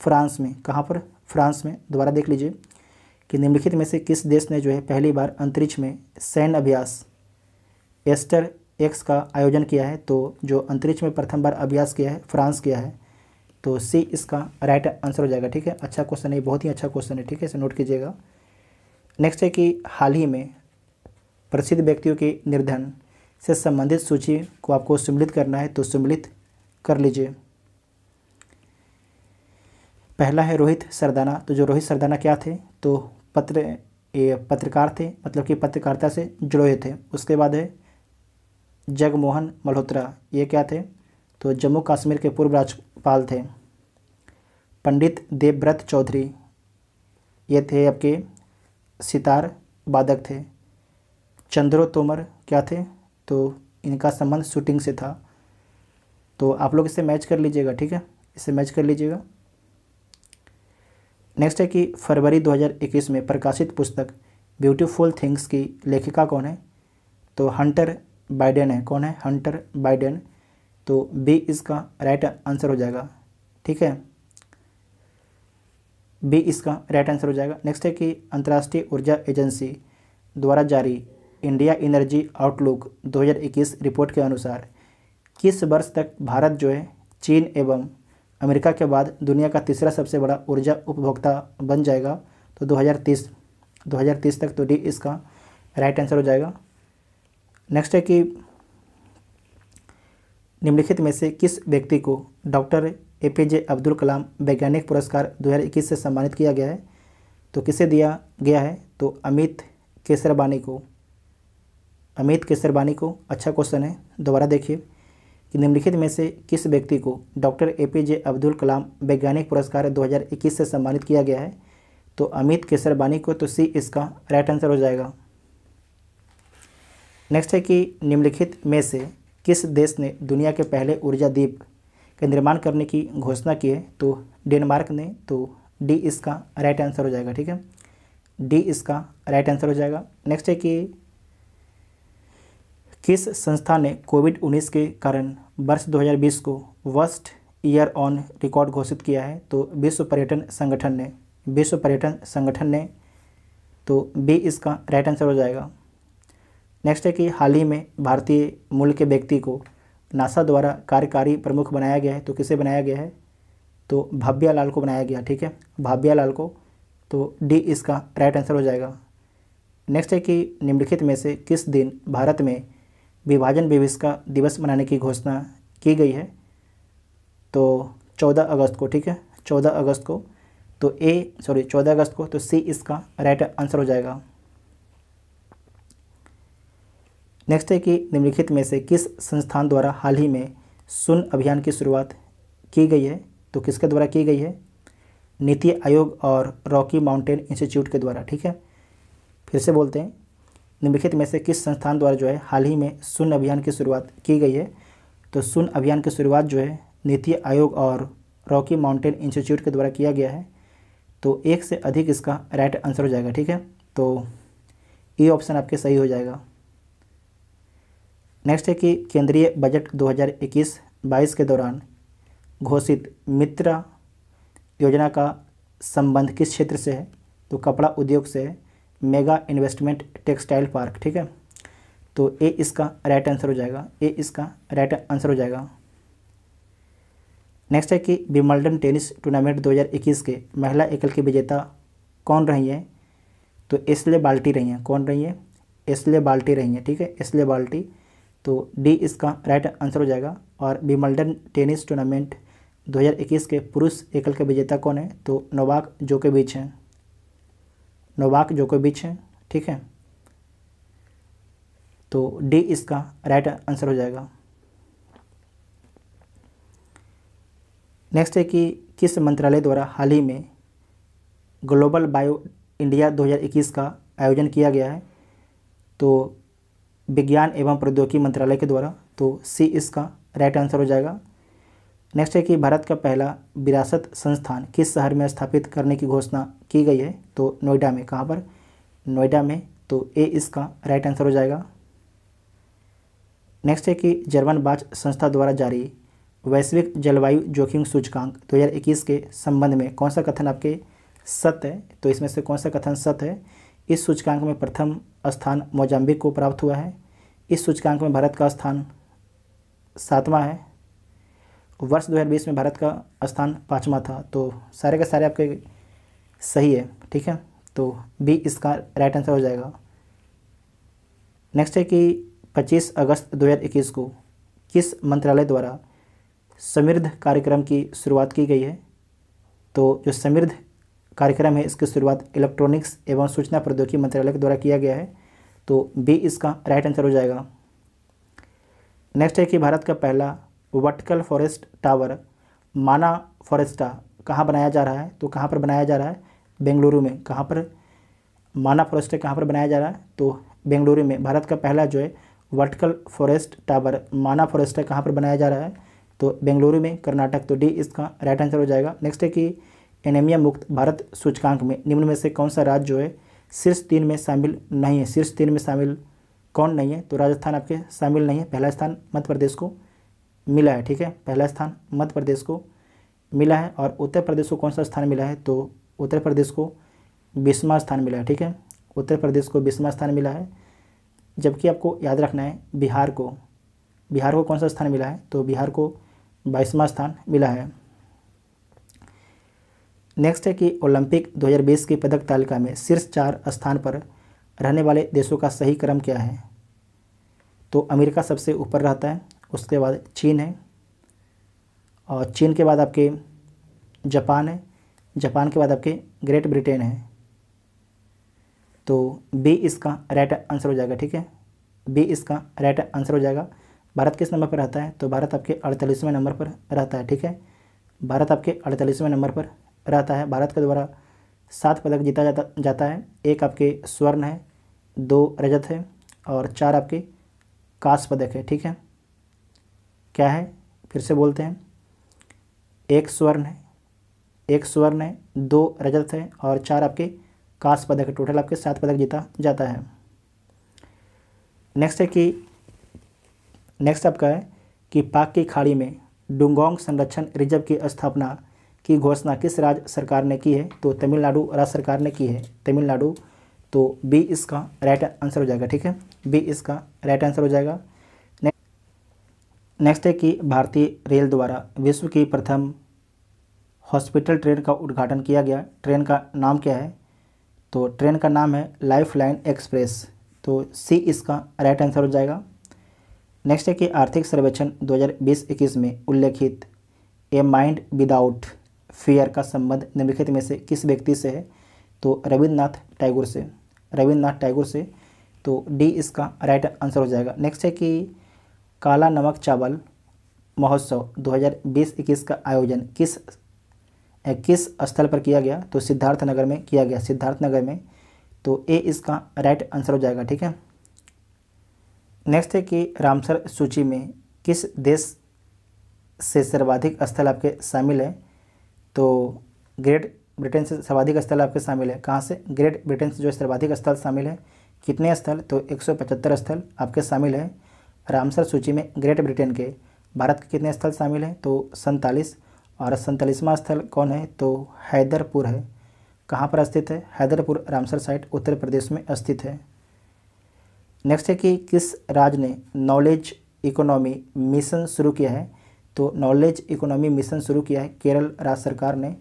फ्रांस में कहाँ पर फ्रांस में दोबारा देख लीजिए कि निम्नलिखित में से किस देश ने जो है पहली बार अंतरिक्ष में सैन्य अभ्यास एस्टर एक्स का आयोजन किया है तो जो अंतरिक्ष में प्रथम बार अभ्यास किया है फ्रांस किया है तो सी इसका राइट आंसर हो जाएगा ठीक है अच्छा क्वेश्चन है बहुत ही अच्छा क्वेश्चन है ठीक है इसे नोट कीजिएगा नेक्स्ट है कि हाल ही में प्रसिद्ध व्यक्तियों के निर्धन से संबंधित सूची को आपको सम्मिलित करना है तो सम्मिलित कर लीजिए पहला है रोहित सरदाना तो जो रोहित सरदाना क्या थे तो पत्र ये पत्रकार थे मतलब कि पत्रकारिता से जुड़े हुए थे उसके बाद है जगमोहन मल्होत्रा ये क्या थे तो जम्मू कश्मीर के पूर्व राज पाल थे पंडित देवव्रत चौधरी ये थे आपके सितार वादक थे चंद्रो तोमर क्या थे तो इनका संबंध शूटिंग से था तो आप लोग इसे मैच कर लीजिएगा ठीक है इसे मैच कर लीजिएगा नेक्स्ट है कि फरवरी 2021 में प्रकाशित पुस्तक ब्यूटीफुल थिंग्स की लेखिका कौन है तो हंटर बाइडेन है कौन है हंटर बाइडेन तो बी इसका राइट आंसर हो जाएगा ठीक है बी इसका राइट आंसर हो जाएगा नेक्स्ट है कि अंतर्राष्ट्रीय ऊर्जा एजेंसी द्वारा जारी इंडिया एनर्जी आउटलुक 2021 रिपोर्ट के अनुसार किस वर्ष तक भारत जो है चीन एवं अमेरिका के बाद दुनिया का तीसरा सबसे बड़ा ऊर्जा उपभोक्ता बन जाएगा तो 2030 2030 तक तो डी इसका राइट आंसर हो जाएगा नेक्स्ट है कि निम्नलिखित में से किस व्यक्ति को doctor A P J Abdul Kalam वैज्ञानिक पुरस्कार 2021 से सम्मानित किया गया है तो किसे दिया गया है तो अमित केसरबानी को अमित केसरबानी को अच्छा क्वेश्चन है दोबारा देखिए कि निम्नलिखित में से किस व्यक्ति को doctor A P J Abdul Kalam वैज्ञानिक पुरस्कार 2021 से सम्मानित किया गया है तो अमित केसरबानी को तो सी इसका राइट आंसर हो जाएगा नेक्स्ट है कि निम्नलिखित में से किस देश ने दुनिया के पहले ऊर्जा द्वीप के निर्माण करने की घोषणा की है तो डेनमार्क ने तो डी इसका राइट आंसर हो जाएगा ठीक है डी इसका राइट आंसर हो जाएगा नेक्स्ट है कि किस संस्था ने कोविड 19 के कारण वर्ष 2020 को वर्स्ट ईयर ऑन रिकॉर्ड घोषित किया है तो विश्व पर्यटन संगठन ने विश्व पर्यटन संगठन ने तो बी इसका राइट आंसर हो जाएगा नेक्स्ट है कि हाल ही में भारतीय मूल के व्यक्ति को नासा द्वारा कार्यकारी प्रमुख बनाया गया है तो किसे बनाया गया है तो भाव्या लाल को बनाया गया ठीक है भाव्या लाल को तो डी इसका राइट आंसर हो जाएगा नेक्स्ट है कि निम्नलिखित में से किस दिन भारत में विभाजन का दिवस मनाने की घोषणा की गई है तो चौदह अगस्त को ठीक है चौदह अगस्त को तो ए सॉरी चौदह अगस्त को तो सी इसका राइट आंसर हो जाएगा नेक्स्ट है कि निम्नलिखित में से किस संस्थान द्वारा हाल ही में सुन अभियान की शुरुआत की गई है तो किसके द्वारा की गई है नीति आयोग और रॉकी माउंटेन इंस्टीट्यूट के द्वारा ठीक है फिर से बोलते हैं निम्नलिखित में से किस संस्थान द्वारा जो है हाल ही में सुन अभियान की शुरुआत की गई है तो सुन अभियान की शुरुआत जो है नीति आयोग और रॉकी माउंटेन इंस्टीट्यूट के द्वारा किया गया है तो एक से अधिक इसका राइट आंसर हो जाएगा ठीक है तो ये ऑप्शन आपके सही हो जाएगा नेक्स्ट है कि केंद्रीय बजट 2021-22 के दौरान घोषित मित्र योजना का संबंध किस क्षेत्र से है तो कपड़ा उद्योग से मेगा इन्वेस्टमेंट टेक्सटाइल पार्क ठीक है तो ए इसका राइट आंसर हो जाएगा ए इसका राइट आंसर हो जाएगा नेक्स्ट है कि विमल्डन टेनिस टूर्नामेंट 2021 के महिला एकल की विजेता कौन रही हैं तो इसलिए बाल्टी रही हैं कौन रही हैं इसलिए बाल्टी रही हैं ठीक है इसलिए बाल्टी तो डी इसका राइट आंसर हो जाएगा और विमल्डन टेनिस टूर्नामेंट 2021 के पुरुष एकल के विजेता कौन है तो नोवाक जोकोविच हैं नोवाक जोकोविच हैं ठीक है तो डी इसका राइट आंसर हो जाएगा नेक्स्ट है कि किस मंत्रालय द्वारा हाल ही में ग्लोबल बायो इंडिया 2021 का आयोजन किया गया है तो विज्ञान एवं प्रौद्योगिकी मंत्रालय के द्वारा तो सी इसका राइट आंसर हो जाएगा नेक्स्ट है कि भारत का पहला विरासत संस्थान किस शहर में स्थापित करने की घोषणा की गई है तो नोएडा में कहाँ पर नोएडा में तो ए इसका राइट आंसर हो जाएगा नेक्स्ट है कि जर्मन बाच संस्था द्वारा जारी वैश्विक जलवायु जोखिम सूचकांक 2021 के संबंध में कौन सा कथन आपके सत्य है तो इसमें से कौन सा कथन सत्य है इस सूचकांक में प्रथम स्थान मोजाम्बिक को प्राप्त हुआ है इस सूचकांक में भारत का स्थान सातवां है वर्ष 2020 में भारत का स्थान पाँचवा था तो सारे के सारे आपके सही है ठीक है तो बी इसका राइट आंसर हो जाएगा नेक्स्ट है कि 25 अगस्त 2021 को किस मंत्रालय द्वारा समृद्ध कार्यक्रम की शुरुआत की गई है तो जो समृद्ध कार्यक्रम है इसकी शुरुआत इलेक्ट्रॉनिक्स एवं सूचना प्रौद्योगिकी मंत्रालय के द्वारा किया गया है तो बी इसका राइट आंसर हो जाएगा नेक्स्ट है कि भारत का पहला vertical forest tower Mana Foresta कहाँ बनाया जा रहा है तो कहाँ पर बनाया जा रहा है बेंगलुरु में कहाँ पर माना फॉरेस्ट कहाँ पर बनाया जा रहा है तो बेंगलुरु में भारत का पहला जो है vertical forest tower Mana forest कहाँ पर बनाया जा रहा है तो बेंगलुरु में कर्नाटक तो डी इसका राइट आंसर हो जाएगा नेक्स्ट है कि एनेमिया मुक्त भारत सूचकांक में निम्न में से कौन सा राज्य जो है शीर्ष तीन में शामिल नहीं है शीर्ष तीन में शामिल कौन नहीं है तो राजस्थान आपके शामिल नहीं है पहला स्थान मध्य प्रदेश को मिला है ठीक है पहला स्थान मध्य प्रदेश को मिला है और उत्तर प्रदेश को कौन सा स्थान मिला है तो उत्तर प्रदेश को बीसवा स्थान मिला है ठीक है उत्तर प्रदेश को बीसवा स्थान मिला है जबकि आपको याद रखना है बिहार को बिहार को कौन सा स्थान मिला है तो बिहार को बाईसवा स्थान मिला है नेक्स्ट है कि ओलंपिक 2020 की पदक तालिका में शीर्ष चार स्थान पर रहने वाले देशों का सही क्रम क्या है तो अमेरिका सबसे ऊपर रहता है उसके बाद चीन है और चीन के बाद आपके जापान है जापान के बाद आपके ग्रेट ब्रिटेन है तो बी इसका राइट आंसर हो जाएगा ठीक है बी इसका राइट आंसर हो जाएगा भारत किस नंबर पर रहता है तो भारत आपके अड़तालीसवें नंबर पर रहता है ठीक है भारत आपके अड़तालीसवें नंबर पर रहता है भारत के द्वारा सात पदक जीता जाता जाता है एक आपके स्वर्ण है दो रजत है और चार आपके कास पदक है ठीक है क्या है फिर से बोलते हैं एक स्वर्ण है एक स्वर्ण है दो रजत है और चार आपके कास पदक है टोटल आपके सात पदक जीता जाता है नेक्स्ट है कि नेक्स्ट आपका है कि पाक की खाड़ी में डुंगोंग संरक्षण रिजर्व की स्थापना की घोषणा किस राज्य सरकार ने की है तो तमिलनाडु राज्य सरकार ने की है तमिलनाडु तो बी इसका राइट आंसर हो जाएगा ठीक है बी इसका राइट आंसर हो जाएगा नेक्स्ट है कि भारतीय रेल द्वारा विश्व की प्रथम हॉस्पिटल ट्रेन का उद्घाटन किया गया ट्रेन का नाम क्या है तो ट्रेन का नाम है लाइफलाइन एक्सप्रेस तो सी इसका राइट आंसर हो जाएगा नेक्स्ट है कि आर्थिक सर्वेक्षण 2020-21 में उल्लेखित ए माइंड विदाउट फेयर का संबंध निम्नलिखित में से किस व्यक्ति से है तो रविन्द्रनाथ टैगोर से रविन्द्रनाथ टैगोर से तो डी इसका राइट आंसर हो जाएगा नेक्स्ट है कि काला नमक चावल महोत्सव दो हज़ार का आयोजन किस किस स्थल पर किया गया तो सिद्धार्थ नगर में किया गया सिद्धार्थ नगर में तो ए इसका राइट आंसर हो जाएगा ठीक है नेक्स्ट है कि रामसर सूची में किस देश से सर्वाधिक स्थल आपके शामिल है तो ग्रेट ब्रिटेन से सर्वाधिक स्थल आपके शामिल है कहाँ से ग्रेट ब्रिटेन से जो सर्वाधिक स्थल शामिल है कितने स्थल तो एक स्थल आपके शामिल है रामसर सूची में ग्रेट ब्रिटेन के भारत के कितने स्थल शामिल हैं तो सैंतालीस और सैंतालीसवां स्थल कौन है तो हैदरपुर है कहाँ पर स्थित है हैदरपुर रामसर साइट उत्तर प्रदेश में स्थित है नेक्स्ट है कि किस राज्य ने नॉलेज इकोनॉमी मिशन शुरू किया है तो नॉलेज इकोनॉमी मिशन शुरू किया है केरल राज्य सरकार ने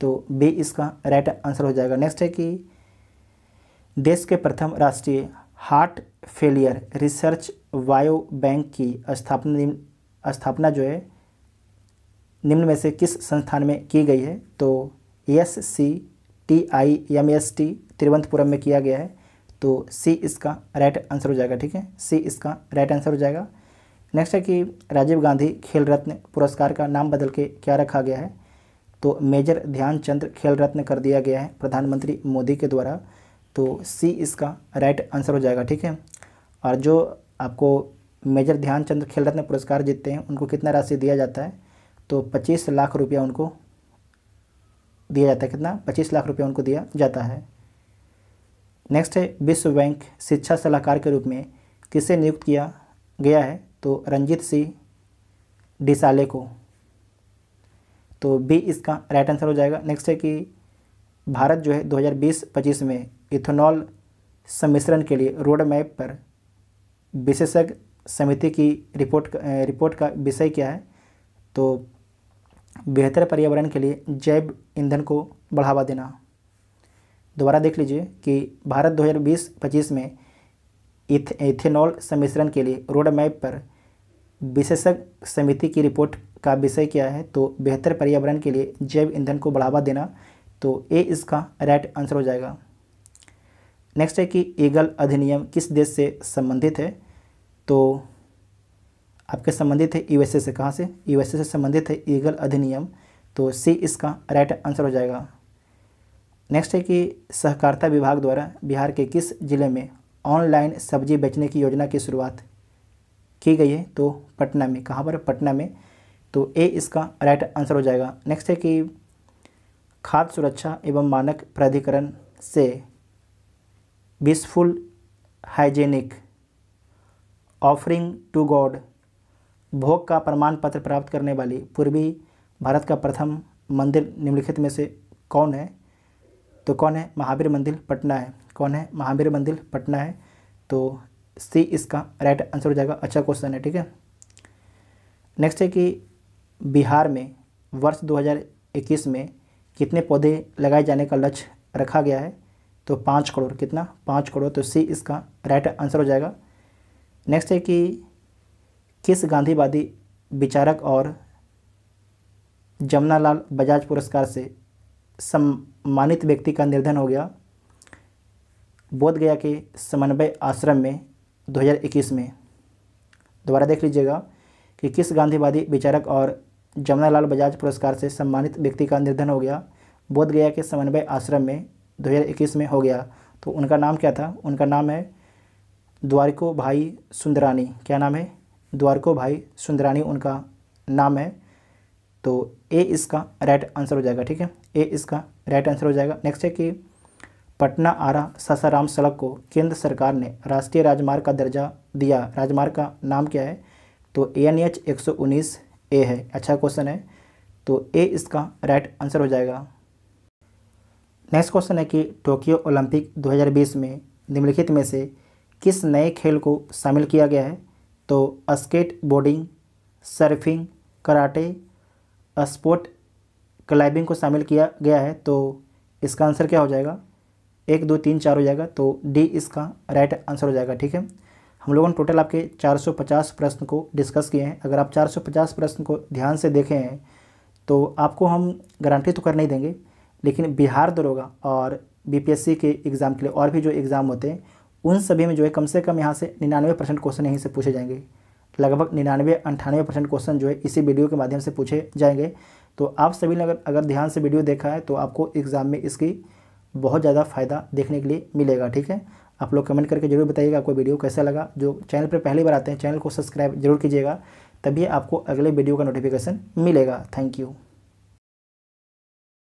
तो बी इसका राइट आंसर हो जाएगा नेक्स्ट है कि देश के प्रथम राष्ट्रीय heart failure research bio bank की स्थापना स्थापना जो है निम्न में से किस संस्थान में की गई है तो S C T I M S T Thiruvananthapuram में किया गया है तो सी इसका राइट आंसर हो जाएगा ठीक है सी इसका राइट आंसर हो जाएगा नेक्स्ट है कि राजीव गांधी खेल रत्न पुरस्कार का नाम बदल के क्या रखा गया है तो मेजर ध्यानचंद खेल रत्न कर दिया गया है प्रधानमंत्री मोदी के द्वारा तो सी इसका राइट आंसर हो जाएगा ठीक है और जो आपको मेजर ध्यानचंद खेल रत्न पुरस्कार जीतते हैं उनको कितना राशि दिया जाता है तो पच्चीस लाख रुपया उनको दिया जाता है कितना पच्चीस लाख रुपया उनको दिया जाता है नेक्स्ट है विश्व बैंक शिक्षा सलाहकार के रूप में किसे नियुक्त किया गया है तो रंजीत सिंह डिसाले को तो बी इसका राइट आंसर हो जाएगा नेक्स्ट है कि भारत जो है 2020-25 में इथेनॉल सम्मिश्रण के लिए रोड मैप पर विशेषज्ञ समिति की रिपोर्ट रिपोर्ट का विषय क्या है तो बेहतर पर्यावरण के लिए जैव ईंधन को बढ़ावा देना दोबारा देख लीजिए कि भारत 2020-25 में इथ, इथेनॉल सम्मिश्रण के लिए रोड मैप पर विशेषज्ञ समिति की रिपोर्ट का विषय क्या है तो बेहतर पर्यावरण के लिए जैव ईंधन को बढ़ावा देना तो ए इसका राइट आंसर हो जाएगा नेक्स्ट है कि ईगल अधिनियम किस देश से संबंधित है तो आपके संबंधित है यूएसए से कहाँ से यूएसए से संबंधित है ईगल अधिनियम तो सी इसका राइट आंसर हो जाएगा नेक्स्ट है कि सहकारिता विभाग द्वारा बिहार के किस जिले में ऑनलाइन सब्जी बेचने की योजना की शुरुआत की गई है तो पटना में कहाँ पर पटना में तो ए इसका राइट आंसर हो जाएगा नेक्स्ट है कि खाद्य सुरक्षा एवं मानक प्राधिकरण से blissful hygienic offering to God Bhog का प्रमाण पत्र प्राप्त करने वाली पूर्वी भारत का प्रथम मंदिर निम्नलिखित में से कौन है तो कौन है महावीर मंदिर पटना है कौन है महावीर मंदिर पटना है तो सी इसका राइट आंसर हो जाएगा अच्छा क्वेश्चन है ठीक है नेक्स्ट है कि बिहार में वर्ष 2021 में कितने पौधे लगाए जाने का लक्ष्य रखा गया है तो पाँच करोड़ कितना पाँच करोड़ तो सी इसका राइट आंसर हो जाएगा नेक्स्ट है कि किस गांधीवादी विचारक और लाल बजाज पुरस्कार से सम्मानित व्यक्ति का निर्धन हो गया बोधगया के समन्वय आश्रम में 2021 में दोबारा देख लीजिएगा कि किस गांधीवादी विचारक और जमुनालाल बजाज पुरस्कार से सम्मानित व्यक्ति का निर्धन हो गया बोधगया के समन्वय आश्रम में 2021 में हो गया तो उनका नाम क्या था उनका नाम है द्वारको भाई सुंदरानी क्या नाम है द्वारको भाई सुंदरानी उनका नाम है तो ए इसका राइट आंसर हो जाएगा ठीक है ए इसका राइट आंसर हो जाएगा नेक्स्ट है कि पटना आरा सासाराम सड़क को केंद्र सरकार ने राष्ट्रीय राजमार्ग का दर्जा दिया राजमार्ग का नाम क्या है तो ए एन एच एक सौ उन्नीस ए है अच्छा क्वेश्चन है तो ए इसका राइट आंसर हो जाएगा नेक्स्ट क्वेश्चन है कि टोक्यो ओलंपिक 2020 में निम्नलिखित में से किस नए खेल को शामिल किया गया है तो skateboarding surfing karate sport climbing को शामिल किया गया है तो इसका आंसर क्या हो जाएगा एक दो तीन चार हो जाएगा तो डी इसका राइट आंसर हो जाएगा ठीक है हम लोगों ने टोटल आपके 450 प्रश्न को डिस्कस किए हैं अगर आप 450 प्रश्न को ध्यान से देखे हैं तो आपको हम गारंटी तो कर नहीं देंगे लेकिन बिहार दरोगा और बीपीएससी के एग्ज़ाम के लिए और भी जो एग्ज़ाम होते हैं उन सभी में जो है कम से कम यहाँ से निन्यानवे परसेंट क्वेश्चन यहीं से पूछे जाएंगे लगभग निन्यानवे अंठानवे परसेंट क्वेश्चन जो है इसी वीडियो के माध्यम से पूछे जाएंगे तो आप सभी ने अगर अगर ध्यान से वीडियो देखा है तो आपको एग्ज़ाम में इसकी बहुत ज़्यादा फ़ायदा देखने के लिए मिलेगा ठीक है आप लोग कमेंट करके जरूर बताइएगा आपको वीडियो कैसा लगा जो चैनल पर पहली बार आते हैं चैनल को सब्सक्राइब जरूर कीजिएगा तभी आपको अगले वीडियो का नोटिफिकेशन मिलेगा थैंक यू